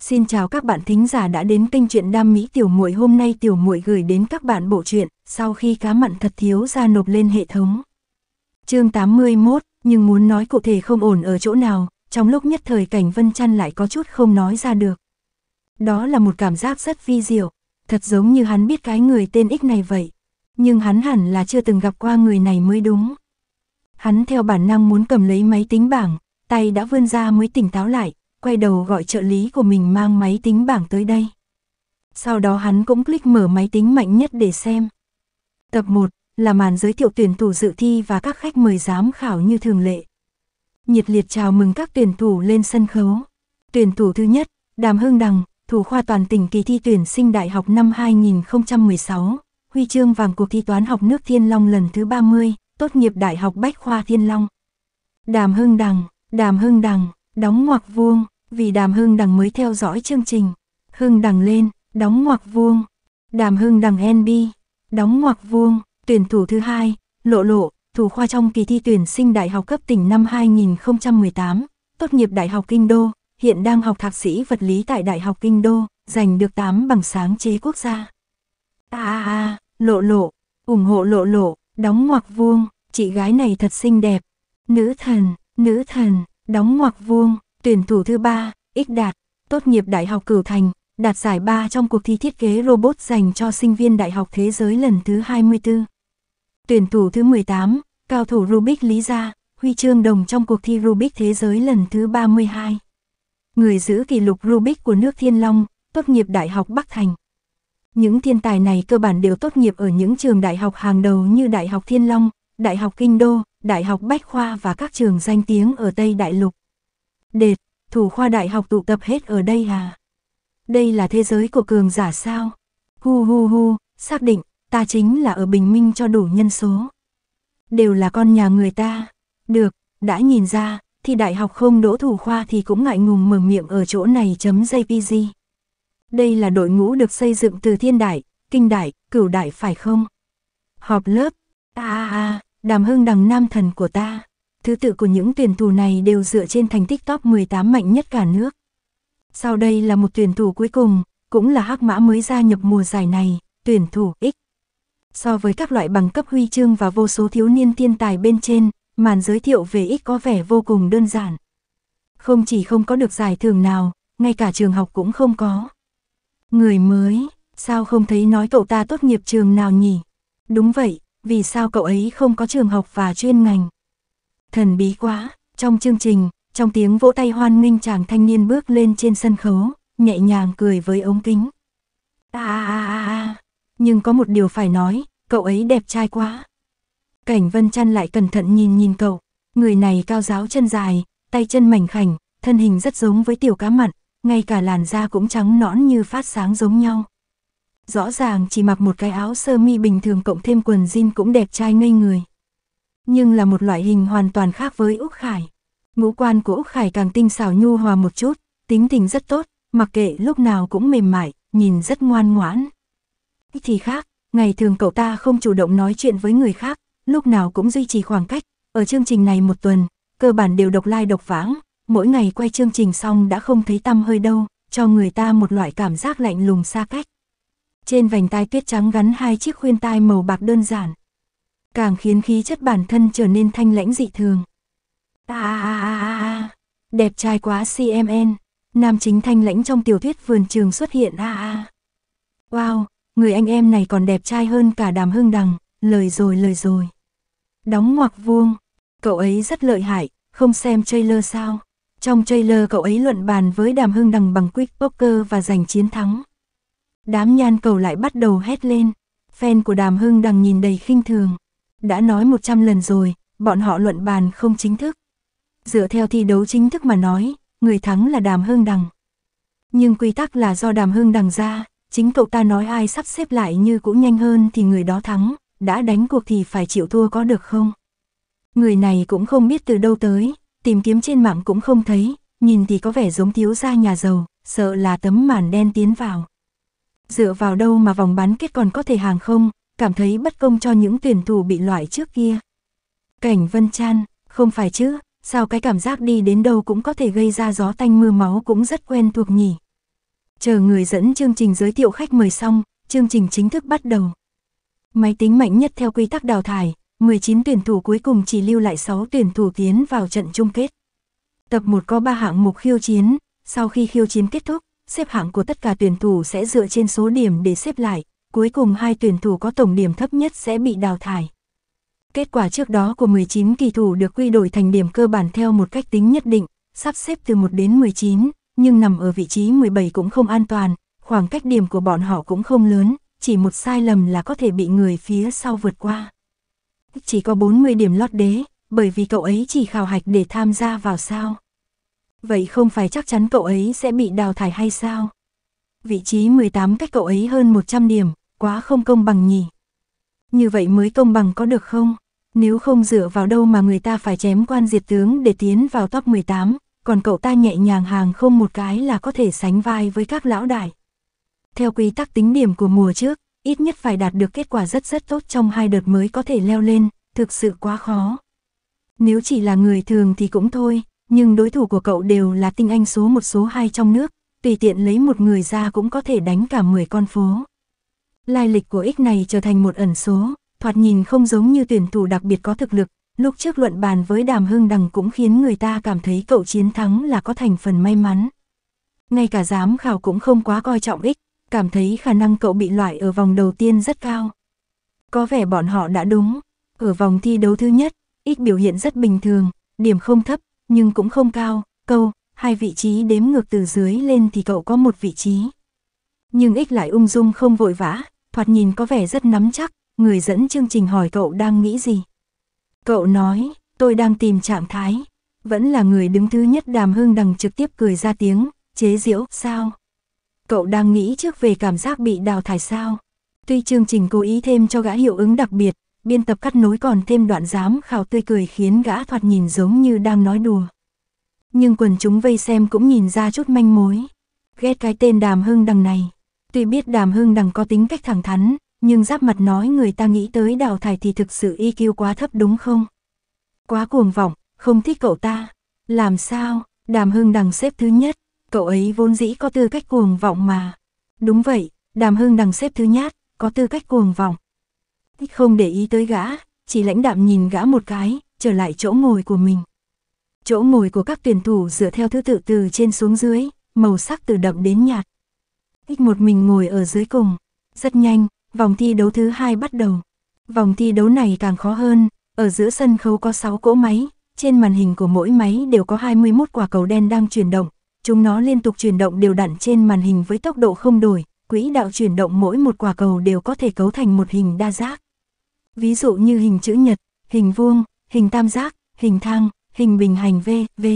Xin chào các bạn thính giả đã đến kênh truyện đam mỹ tiểu muội hôm nay tiểu muội gửi đến các bạn bộ truyện sau khi cá mặn thật thiếu ra nộp lên hệ thống. Chương 81, nhưng muốn nói cụ thể không ổn ở chỗ nào, trong lúc nhất thời cảnh Vân Chăn lại có chút không nói ra được. Đó là một cảm giác rất vi diệu, thật giống như hắn biết cái người tên X này vậy, nhưng hắn hẳn là chưa từng gặp qua người này mới đúng. Hắn theo bản năng muốn cầm lấy máy tính bảng, tay đã vươn ra mới tỉnh táo lại, quay đầu gọi trợ lý của mình mang máy tính bảng tới đây. Sau đó hắn cũng click mở máy tính mạnh nhất để xem. Tập 1 là màn giới thiệu tuyển thủ dự thi và các khách mời giám khảo như thường lệ. Nhiệt liệt chào mừng các tuyển thủ lên sân khấu. Tuyển thủ thứ nhất, Đàm Hưng Đằng, thủ khoa toàn tỉnh kỳ thi tuyển sinh đại học năm 2016, huy chương vàng cuộc thi toán học nước Thiên Long lần thứ 30, tốt nghiệp Đại học Bách khoa Thiên Long. Đàm Hưng Đằng, Đàm Hưng Đằng, đóng ngoặc vuông, vì đàm hưng đằng mới theo dõi chương trình. Hưng đằng lên, đóng ngoặc vuông, đàm hưng đằng NB, đóng ngoặc vuông, tuyển thủ thứ hai, lộ lộ, thủ khoa trong kỳ thi tuyển sinh đại học cấp tỉnh năm 2018, tốt nghiệp Đại học Kinh Đô, hiện đang học thạc sĩ vật lý tại Đại học Kinh Đô, giành được 8 bằng sáng chế quốc gia. À à lộ lộ, ủng hộ lộ lộ, đóng ngoặc vuông, chị gái này thật xinh đẹp. Nữ thần, nữ thần, đóng ngoặc vuông, tuyển thủ thứ ba, Ích Đạt, tốt nghiệp Đại học Cửu Thành, đạt giải 3 trong cuộc thi thiết kế robot dành cho sinh viên Đại học Thế giới lần thứ 24. Tuyển thủ thứ 18, cao thủ Rubik Lý Gia, huy chương đồng trong cuộc thi Rubik Thế giới lần thứ 32. Người giữ kỷ lục Rubik của nước Thiên Long, tốt nghiệp Đại học Bắc Thành. Những thiên tài này cơ bản đều tốt nghiệp ở những trường đại học hàng đầu như Đại học Thiên Long, Đại học Kinh Đô, Đại học Bách Khoa và các trường danh tiếng ở Tây Đại Lục. Đệt, thủ khoa đại học tụ tập hết ở đây à? Đây là thế giới của cường giả sao? Hu hu hu, xác định, ta chính là ở Bình Minh cho đủ nhân số. Đều là con nhà người ta. Được, đã nhìn ra, thì đại học không đỗ thủ khoa thì cũng ngại ngùng mở miệng ở chỗ này chấm JPG. Đây là đội ngũ được xây dựng từ thiên đại, kinh đại, cửu đại phải không? Họp lớp, a a a, Đàm Hưng đằng nam thần của ta. Thứ tự của những tuyển thủ này đều dựa trên thành tích top 18 mạnh nhất cả nước. Sau đây là một tuyển thủ cuối cùng, cũng là hắc mã mới gia nhập mùa giải này, tuyển thủ X. So với các loại bằng cấp huy chương và vô số thiếu niên thiên tài bên trên, màn giới thiệu về X có vẻ vô cùng đơn giản. Không chỉ không có được giải thưởng nào, ngay cả trường học cũng không có. Người mới, sao không thấy nói cậu ta tốt nghiệp trường nào nhỉ? Đúng vậy, vì sao cậu ấy không có trường học và chuyên ngành. Thần bí quá, trong chương trình, trong tiếng vỗ tay hoan nghênh chàng thanh niên bước lên trên sân khấu, nhẹ nhàng cười với ống kính. À, à, à, à. nhưng có một điều phải nói, cậu ấy đẹp trai quá. Cảnh Vân Trăn lại cẩn thận nhìn nhìn cậu, người này cao giáo chân dài, tay chân mảnh khảnh, thân hình rất giống với tiểu cá mặn, ngay cả làn da cũng trắng nõn như phát sáng giống nhau rõ ràng chỉ mặc một cái áo sơ mi bình thường cộng thêm quần jean cũng đẹp trai ngây người. Nhưng là một loại hình hoàn toàn khác với Úc Khải. Ngũ quan của Úc Khải càng tinh xảo nhu hòa một chút, tính tình rất tốt, mặc kệ lúc nào cũng mềm mại, nhìn rất ngoan ngoãn. thì khác, ngày thường cậu ta không chủ động nói chuyện với người khác, lúc nào cũng duy trì khoảng cách. Ở chương trình này một tuần, cơ bản đều độc lai like độc vãng, mỗi ngày quay chương trình xong đã không thấy tâm hơi đâu, cho người ta một loại cảm giác lạnh lùng xa cách. Trên vành tai tuyết trắng gắn hai chiếc khuyên tai màu bạc đơn giản. Càng khiến khí chất bản thân trở nên thanh lãnh dị thường. À, Đẹp trai quá CMN. Nam chính thanh lãnh trong tiểu thuyết vườn trường xuất hiện à. Wow, người anh em này còn đẹp trai hơn cả đàm hương đằng, lời rồi lời rồi. Đóng ngoặc vuông, cậu ấy rất lợi hại, không xem trailer sao. Trong trailer cậu ấy luận bàn với đàm hương đằng bằng quick poker và giành chiến thắng. Đám nhan cầu lại bắt đầu hét lên. Fan của đàm hưng đằng nhìn đầy khinh thường. Đã nói 100 lần rồi, bọn họ luận bàn không chính thức. Dựa theo thi đấu chính thức mà nói, người thắng là đàm hưng đằng. Nhưng quy tắc là do đàm hưng đằng ra, chính cậu ta nói ai sắp xếp lại như cũng nhanh hơn thì người đó thắng, đã đánh cuộc thì phải chịu thua có được không? Người này cũng không biết từ đâu tới, tìm kiếm trên mạng cũng không thấy, nhìn thì có vẻ giống thiếu gia nhà giàu, sợ là tấm màn đen tiến vào. Dựa vào đâu mà vòng bán kết còn có thể hàng không, cảm thấy bất công cho những tuyển thủ bị loại trước kia. Cảnh Vân Chan, không phải chứ, sao cái cảm giác đi đến đâu cũng có thể gây ra gió tanh mưa máu cũng rất quen thuộc nhỉ. Chờ người dẫn chương trình giới thiệu khách mời xong, chương trình chính thức bắt đầu. Máy tính mạnh nhất theo quy tắc đào thải, 19 tuyển thủ cuối cùng chỉ lưu lại 6 tuyển thủ tiến vào trận chung kết. Tập 1 có 3 hạng mục khiêu chiến, sau khi khiêu chiến kết thúc, xếp hạng của tất cả tuyển thủ sẽ dựa trên số điểm để xếp lại, cuối cùng hai tuyển thủ có tổng điểm thấp nhất sẽ bị đào thải. Kết quả trước đó của 19 kỳ thủ được quy đổi thành điểm cơ bản theo một cách tính nhất định, sắp xếp từ 1 đến 19, nhưng nằm ở vị trí 17 cũng không an toàn, khoảng cách điểm của bọn họ cũng không lớn, chỉ một sai lầm là có thể bị người phía sau vượt qua. Chỉ có 40 điểm lót đế, bởi vì cậu ấy chỉ khảo hạch để tham gia vào sao. Vậy không phải chắc chắn cậu ấy sẽ bị đào thải hay sao? Vị trí 18 cách cậu ấy hơn 100 điểm, quá không công bằng nhỉ. Như vậy mới công bằng có được không? Nếu không dựa vào đâu mà người ta phải chém quan diệt tướng để tiến vào top 18, còn cậu ta nhẹ nhàng hàng không một cái là có thể sánh vai với các lão đại. Theo quy tắc tính điểm của mùa trước, ít nhất phải đạt được kết quả rất rất tốt trong hai đợt mới có thể leo lên, thực sự quá khó. Nếu chỉ là người thường thì cũng thôi, nhưng đối thủ của cậu đều là tinh anh số một số hai trong nước, tùy tiện lấy một người ra cũng có thể đánh cả 10 con phố. Lai lịch của X này trở thành một ẩn số, thoạt nhìn không giống như tuyển thủ đặc biệt có thực lực, lúc trước luận bàn với Đàm Hưng Đằng cũng khiến người ta cảm thấy cậu chiến thắng là có thành phần may mắn. Ngay cả giám khảo cũng không quá coi trọng X, cảm thấy khả năng cậu bị loại ở vòng đầu tiên rất cao. Có vẻ bọn họ đã đúng, ở vòng thi đấu thứ nhất, X biểu hiện rất bình thường, điểm không thấp, nhưng cũng không cao, câu, hai vị trí đếm ngược từ dưới lên thì cậu có một vị trí. Nhưng ích lại ung dung không vội vã, thoạt nhìn có vẻ rất nắm chắc, người dẫn chương trình hỏi cậu đang nghĩ gì. Cậu nói, tôi đang tìm trạng thái, vẫn là người đứng thứ nhất đàm hương đằng trực tiếp cười ra tiếng, chế giễu, sao? Cậu đang nghĩ trước về cảm giác bị đào thải sao? Tuy chương trình cố ý thêm cho gã hiệu ứng đặc biệt, biên tập cắt nối còn thêm đoạn giám khảo tươi cười khiến gã thoạt nhìn giống như đang nói đùa. Nhưng quần chúng vây xem cũng nhìn ra chút manh mối. Ghét cái tên đàm hưng đằng này. Tuy biết đàm hưng đằng có tính cách thẳng thắn, nhưng giáp mặt nói người ta nghĩ tới đào thải thì thực sự y kiêu quá thấp đúng không? Quá cuồng vọng, không thích cậu ta. Làm sao, đàm hưng đằng xếp thứ nhất, cậu ấy vốn dĩ có tư cách cuồng vọng mà. Đúng vậy, đàm hưng đằng xếp thứ nhất có tư cách cuồng vọng thích không để ý tới gã, chỉ lãnh đạm nhìn gã một cái, trở lại chỗ ngồi của mình. Chỗ ngồi của các tuyển thủ dựa theo thứ tự từ trên xuống dưới, màu sắc từ đậm đến nhạt. Thích một mình ngồi ở dưới cùng, rất nhanh, vòng thi đấu thứ hai bắt đầu. Vòng thi đấu này càng khó hơn, ở giữa sân khấu có 6 cỗ máy, trên màn hình của mỗi máy đều có 21 quả cầu đen đang chuyển động, chúng nó liên tục chuyển động đều đặn trên màn hình với tốc độ không đổi, quỹ đạo chuyển động mỗi một quả cầu đều có thể cấu thành một hình đa giác ví dụ như hình chữ nhật, hình vuông, hình tam giác, hình thang, hình bình hành v, v.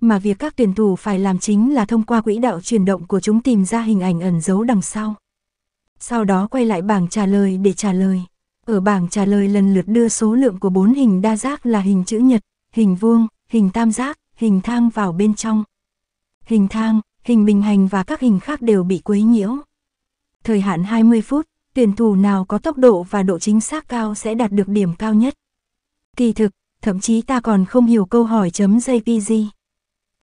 Mà việc các tuyển thủ phải làm chính là thông qua quỹ đạo chuyển động của chúng tìm ra hình ảnh ẩn giấu đằng sau. Sau đó quay lại bảng trả lời để trả lời. Ở bảng trả lời lần lượt đưa số lượng của bốn hình đa giác là hình chữ nhật, hình vuông, hình tam giác, hình thang vào bên trong. Hình thang, hình bình hành và các hình khác đều bị quấy nhiễu. Thời hạn 20 phút, tuyển thủ nào có tốc độ và độ chính xác cao sẽ đạt được điểm cao nhất. Kỳ thực, thậm chí ta còn không hiểu câu hỏi chấm JPG.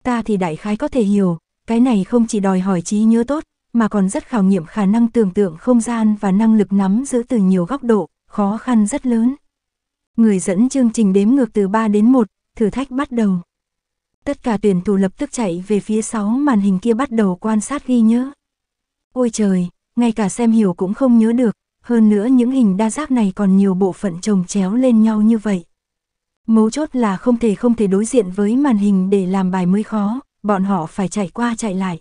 Ta thì đại khái có thể hiểu, cái này không chỉ đòi hỏi trí nhớ tốt, mà còn rất khảo nghiệm khả năng tưởng tượng không gian và năng lực nắm giữ từ nhiều góc độ, khó khăn rất lớn. Người dẫn chương trình đếm ngược từ 3 đến 1, thử thách bắt đầu. Tất cả tuyển thủ lập tức chạy về phía 6 màn hình kia bắt đầu quan sát ghi nhớ. Ôi trời, ngay cả xem hiểu cũng không nhớ được, hơn nữa những hình đa giác này còn nhiều bộ phận chồng chéo lên nhau như vậy. Mấu chốt là không thể không thể đối diện với màn hình để làm bài mới khó, bọn họ phải chạy qua chạy lại.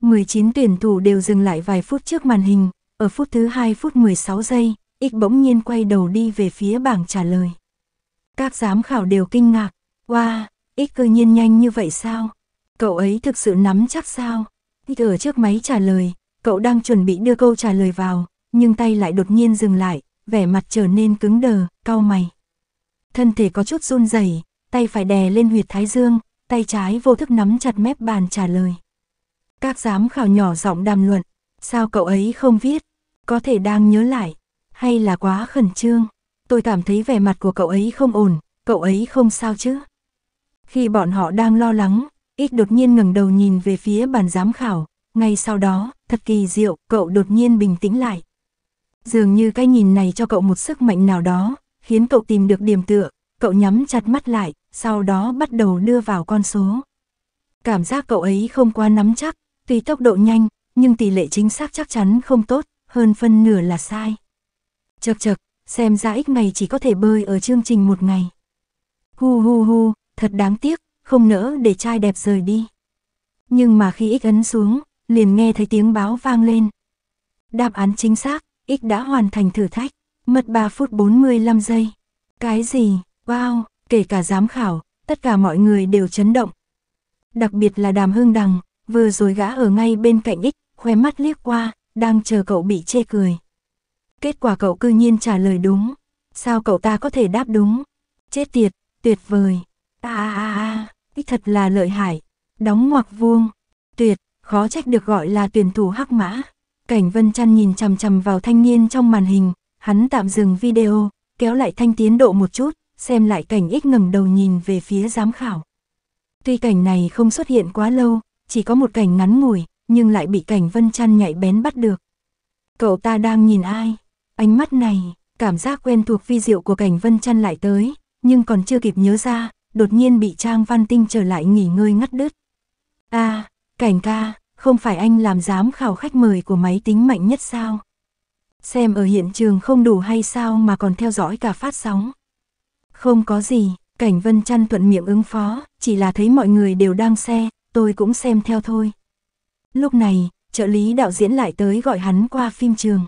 19 tuyển thủ đều dừng lại vài phút trước màn hình, ở phút thứ 2 phút 16 giây, X bỗng nhiên quay đầu đi về phía bảng trả lời. Các giám khảo đều kinh ngạc, wow, X cơ nhiên nhanh như vậy sao? Cậu ấy thực sự nắm chắc sao? X ở trước máy trả lời, Cậu đang chuẩn bị đưa câu trả lời vào, nhưng tay lại đột nhiên dừng lại, vẻ mặt trở nên cứng đờ, cau mày. Thân thể có chút run rẩy, tay phải đè lên huyệt thái dương, tay trái vô thức nắm chặt mép bàn trả lời. Các giám khảo nhỏ giọng đàm luận, sao cậu ấy không viết, có thể đang nhớ lại, hay là quá khẩn trương. Tôi cảm thấy vẻ mặt của cậu ấy không ổn, cậu ấy không sao chứ. Khi bọn họ đang lo lắng, ít đột nhiên ngẩng đầu nhìn về phía bàn giám khảo, ngay sau đó, thật kỳ diệu, cậu đột nhiên bình tĩnh lại. Dường như cái nhìn này cho cậu một sức mạnh nào đó, khiến cậu tìm được điểm tựa, cậu nhắm chặt mắt lại, sau đó bắt đầu đưa vào con số. Cảm giác cậu ấy không quá nắm chắc, tuy tốc độ nhanh, nhưng tỷ lệ chính xác chắc chắn không tốt, hơn phân nửa là sai. Chật chật, xem ra ích này chỉ có thể bơi ở chương trình một ngày. Hu hu hu, thật đáng tiếc, không nỡ để trai đẹp rời đi. Nhưng mà khi ích ấn xuống, liền nghe thấy tiếng báo vang lên. Đáp án chính xác, X đã hoàn thành thử thách, mất 3 phút 45 giây. Cái gì, wow, kể cả giám khảo, tất cả mọi người đều chấn động. Đặc biệt là đàm hương đằng, vừa rồi gã ở ngay bên cạnh X, khoe mắt liếc qua, đang chờ cậu bị chê cười. Kết quả cậu cư nhiên trả lời đúng. Sao cậu ta có thể đáp đúng? Chết tiệt, tuyệt vời. À à à X thật là lợi hại. Đóng ngoặc vuông. Tuyệt, khó trách được gọi là tuyển thủ hắc mã. Cảnh Vân Trăn nhìn chằm chằm vào thanh niên trong màn hình, hắn tạm dừng video, kéo lại thanh tiến độ một chút, xem lại cảnh ích ngẩng đầu nhìn về phía giám khảo. Tuy cảnh này không xuất hiện quá lâu, chỉ có một cảnh ngắn ngủi, nhưng lại bị cảnh Vân Trăn nhạy bén bắt được. Cậu ta đang nhìn ai? Ánh mắt này, cảm giác quen thuộc vi diệu của cảnh Vân Trăn lại tới, nhưng còn chưa kịp nhớ ra, đột nhiên bị Trang Văn Tinh trở lại nghỉ ngơi ngắt đứt. a à, Cảnh ca, không phải anh làm giám khảo khách mời của máy tính mạnh nhất sao? Xem ở hiện trường không đủ hay sao mà còn theo dõi cả phát sóng. Không có gì, cảnh vân chăn thuận miệng ứng phó, chỉ là thấy mọi người đều đang xe, tôi cũng xem theo thôi. Lúc này, trợ lý đạo diễn lại tới gọi hắn qua phim trường.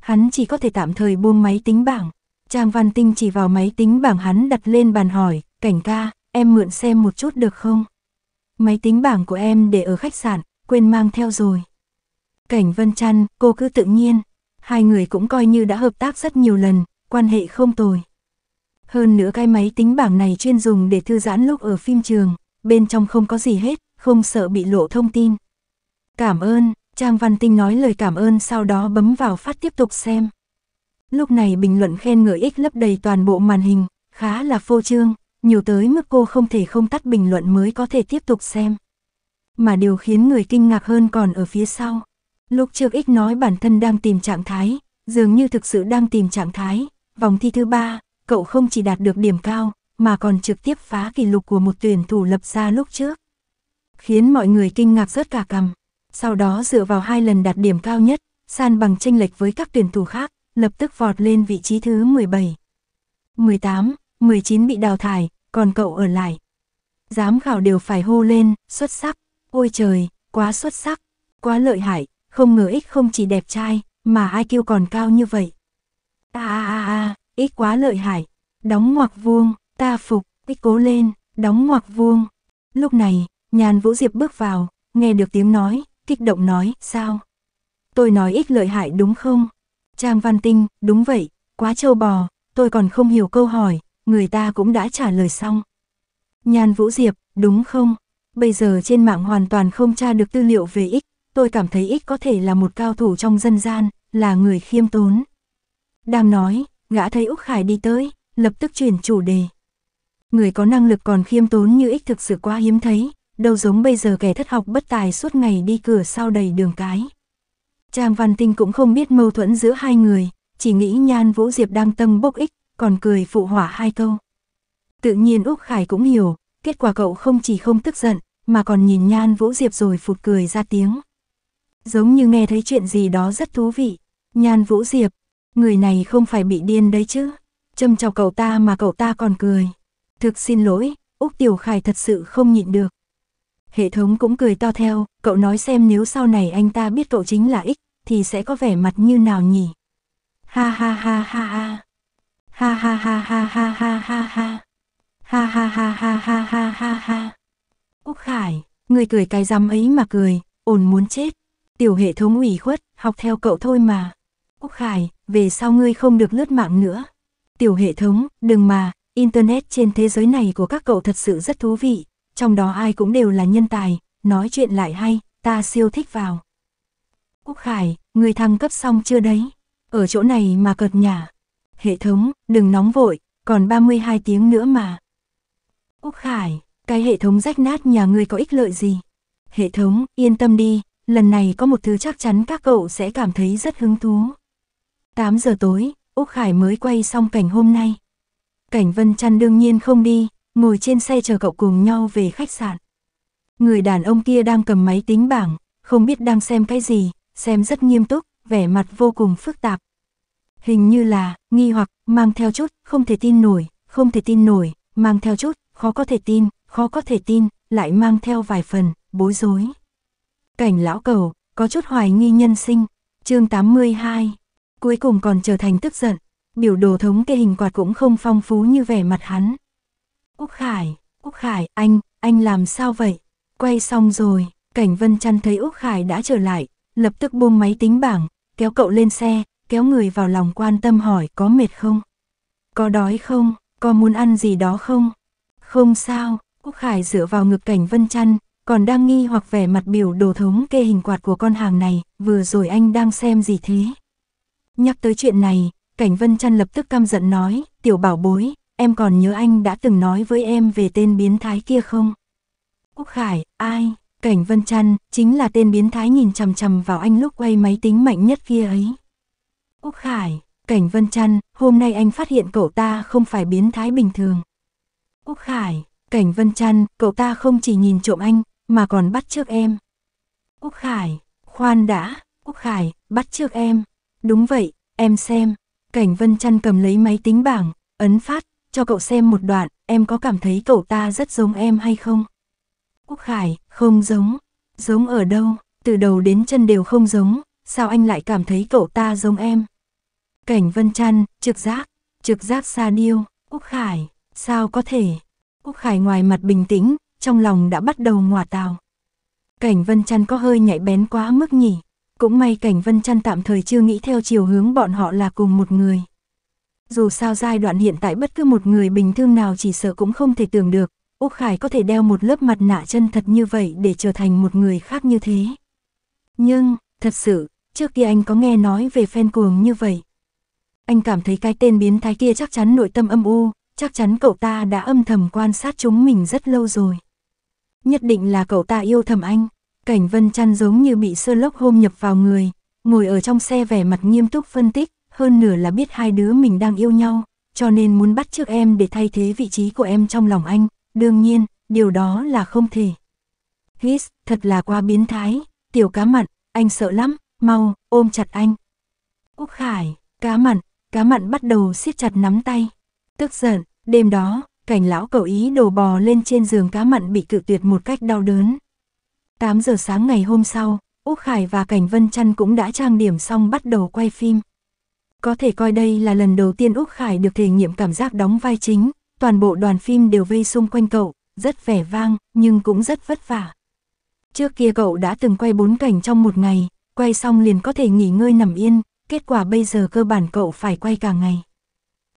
Hắn chỉ có thể tạm thời buông máy tính bảng. Trang Văn Tinh chỉ vào máy tính bảng hắn đặt lên bàn hỏi, cảnh ca, em mượn xem một chút được không? Máy tính bảng của em để ở khách sạn, quên mang theo rồi. Cảnh Vân Trăn, cô cứ tự nhiên. Hai người cũng coi như đã hợp tác rất nhiều lần, quan hệ không tồi. Hơn nữa cái máy tính bảng này chuyên dùng để thư giãn lúc ở phim trường, bên trong không có gì hết, không sợ bị lộ thông tin. Cảm ơn, Trang Văn Tinh nói lời cảm ơn sau đó bấm vào phát tiếp tục xem. Lúc này bình luận khen ngợi ích lấp đầy toàn bộ màn hình, khá là phô trương nhiều tới mức cô không thể không tắt bình luận mới có thể tiếp tục xem. Mà điều khiến người kinh ngạc hơn còn ở phía sau. Lúc trước ích nói bản thân đang tìm trạng thái, dường như thực sự đang tìm trạng thái, vòng thi thứ ba, cậu không chỉ đạt được điểm cao, mà còn trực tiếp phá kỷ lục của một tuyển thủ lập ra lúc trước. Khiến mọi người kinh ngạc rớt cả cằm. Sau đó dựa vào hai lần đạt điểm cao nhất, san bằng tranh lệch với các tuyển thủ khác, lập tức vọt lên vị trí thứ 17. 18, 19 bị đào thải, còn cậu ở lại. Giám khảo đều phải hô lên, xuất sắc, ôi trời, quá xuất sắc, quá lợi hại, không ngờ ích không chỉ đẹp trai, mà IQ còn cao như vậy. À à à ích quá lợi hại, đóng ngoặc vuông, ta phục, ích cố lên, đóng ngoặc vuông. Lúc này, nhàn vũ diệp bước vào, nghe được tiếng nói, kích động nói, sao? Tôi nói ích lợi hại đúng không? Trang Văn Tinh, đúng vậy, quá trâu bò, tôi còn không hiểu câu hỏi, người ta cũng đã trả lời xong. Nhan Vũ Diệp, đúng không? Bây giờ trên mạng hoàn toàn không tra được tư liệu về ích, tôi cảm thấy ích có thể là một cao thủ trong dân gian, là người khiêm tốn. Đang nói, gã thấy Úc Khải đi tới, lập tức chuyển chủ đề. Người có năng lực còn khiêm tốn như ích thực sự quá hiếm thấy, đâu giống bây giờ kẻ thất học bất tài suốt ngày đi cửa sau đầy đường cái. Trang Văn Tinh cũng không biết mâu thuẫn giữa hai người, chỉ nghĩ Nhan Vũ Diệp đang tâm bốc ích còn cười phụ hỏa hai câu. Tự nhiên Úc Khải cũng hiểu, kết quả cậu không chỉ không tức giận, mà còn nhìn Nhan Vũ Diệp rồi phụt cười ra tiếng. Giống như nghe thấy chuyện gì đó rất thú vị. Nhan Vũ Diệp, người này không phải bị điên đấy chứ. Châm chọc cậu ta mà cậu ta còn cười. Thực xin lỗi, Úc Tiểu Khải thật sự không nhịn được. Hệ thống cũng cười to theo, cậu nói xem nếu sau này anh ta biết cậu chính là ích, thì sẽ có vẻ mặt như nào nhỉ? Ha ha ha ha ha ha ha ha ha ha ha ha ha ha ha ha ha ha ha ha ha Úc Khải, người cười cái rắm ấy mà cười, ổn muốn chết. Tiểu hệ thống ủy khuất, học theo cậu thôi mà. Úc Khải, về sau ngươi không được lướt mạng nữa. Tiểu hệ thống, đừng mà, Internet trên thế giới này của các cậu thật sự rất thú vị, trong đó ai cũng đều là nhân tài, nói chuyện lại hay, ta siêu thích vào. Úc Khải, người thăng cấp xong chưa đấy? Ở chỗ này mà cợt nhả hệ thống, đừng nóng vội, còn 32 tiếng nữa mà. Úc Khải, cái hệ thống rách nát nhà ngươi có ích lợi gì? Hệ thống, yên tâm đi, lần này có một thứ chắc chắn các cậu sẽ cảm thấy rất hứng thú. 8 giờ tối, Úc Khải mới quay xong cảnh hôm nay. Cảnh Vân Trăn đương nhiên không đi, ngồi trên xe chờ cậu cùng nhau về khách sạn. Người đàn ông kia đang cầm máy tính bảng, không biết đang xem cái gì, xem rất nghiêm túc, vẻ mặt vô cùng phức tạp, hình như là, nghi hoặc, mang theo chút, không thể tin nổi, không thể tin nổi, mang theo chút, khó có thể tin, khó có thể tin, lại mang theo vài phần, bối rối. Cảnh lão cầu, có chút hoài nghi nhân sinh, chương 82, cuối cùng còn trở thành tức giận, biểu đồ thống kê hình quạt cũng không phong phú như vẻ mặt hắn. quốc Khải, quốc Khải, anh, anh làm sao vậy? Quay xong rồi, cảnh vân chăn thấy Úc Khải đã trở lại, lập tức buông máy tính bảng, kéo cậu lên xe, kéo người vào lòng quan tâm hỏi có mệt không? Có đói không? Có muốn ăn gì đó không? Không sao, Quốc Khải dựa vào ngực cảnh Vân Chăn, còn đang nghi hoặc vẻ mặt biểu đồ thống kê hình quạt của con hàng này, vừa rồi anh đang xem gì thế? Nhắc tới chuyện này, cảnh Vân Chăn lập tức căm giận nói, tiểu bảo bối, em còn nhớ anh đã từng nói với em về tên biến thái kia không? Quốc Khải, ai? Cảnh Vân Chăn, chính là tên biến thái nhìn chằm chằm vào anh lúc quay máy tính mạnh nhất kia ấy. Úc Khải, Cảnh Vân Trăn, hôm nay anh phát hiện cậu ta không phải biến thái bình thường. Úc Khải, Cảnh Vân Trăn, cậu ta không chỉ nhìn trộm anh, mà còn bắt trước em. Úc Khải, khoan đã, Úc Khải, bắt trước em. Đúng vậy, em xem. Cảnh Vân Trăn cầm lấy máy tính bảng, ấn phát, cho cậu xem một đoạn, em có cảm thấy cậu ta rất giống em hay không? Úc Khải, không giống. Giống ở đâu, từ đầu đến chân đều không giống, sao anh lại cảm thấy cậu ta giống em? Cảnh Vân Trăn, Trực Giác, Trực Giác Sa Điêu, Úc Khải, sao có thể? Úc Khải ngoài mặt bình tĩnh, trong lòng đã bắt đầu ngòa tào. Cảnh Vân Trăn có hơi nhạy bén quá mức nhỉ. Cũng may Cảnh Vân Trăn tạm thời chưa nghĩ theo chiều hướng bọn họ là cùng một người. Dù sao giai đoạn hiện tại bất cứ một người bình thường nào chỉ sợ cũng không thể tưởng được, Úc Khải có thể đeo một lớp mặt nạ chân thật như vậy để trở thành một người khác như thế. Nhưng, thật sự, trước kia anh có nghe nói về fan cuồng như vậy, anh cảm thấy cái tên biến thái kia chắc chắn nội tâm âm u, chắc chắn cậu ta đã âm thầm quan sát chúng mình rất lâu rồi. Nhất định là cậu ta yêu thầm anh, cảnh Vân Chăn giống như bị lốc Holmes nhập vào người, ngồi ở trong xe vẻ mặt nghiêm túc phân tích, hơn nửa là biết hai đứa mình đang yêu nhau, cho nên muốn bắt trước em để thay thế vị trí của em trong lòng anh, đương nhiên, điều đó là không thể. His, thật là quá biến thái, tiểu cá mặn, anh sợ lắm, mau, ôm chặt anh. quốc Khải, cá mặn, cá mặn bắt đầu siết chặt nắm tay. Tức giận, đêm đó, cảnh lão cậu ý đồ bò lên trên giường cá mặn bị cự tuyệt một cách đau đớn. 8 giờ sáng ngày hôm sau, Úc Khải và Cảnh Vân Trăn cũng đã trang điểm xong bắt đầu quay phim. Có thể coi đây là lần đầu tiên Úc Khải được thể nghiệm cảm giác đóng vai chính, toàn bộ đoàn phim đều vây xung quanh cậu, rất vẻ vang, nhưng cũng rất vất vả. Trước kia cậu đã từng quay bốn cảnh trong một ngày, quay xong liền có thể nghỉ ngơi nằm yên, kết quả bây giờ cơ bản cậu phải quay cả ngày.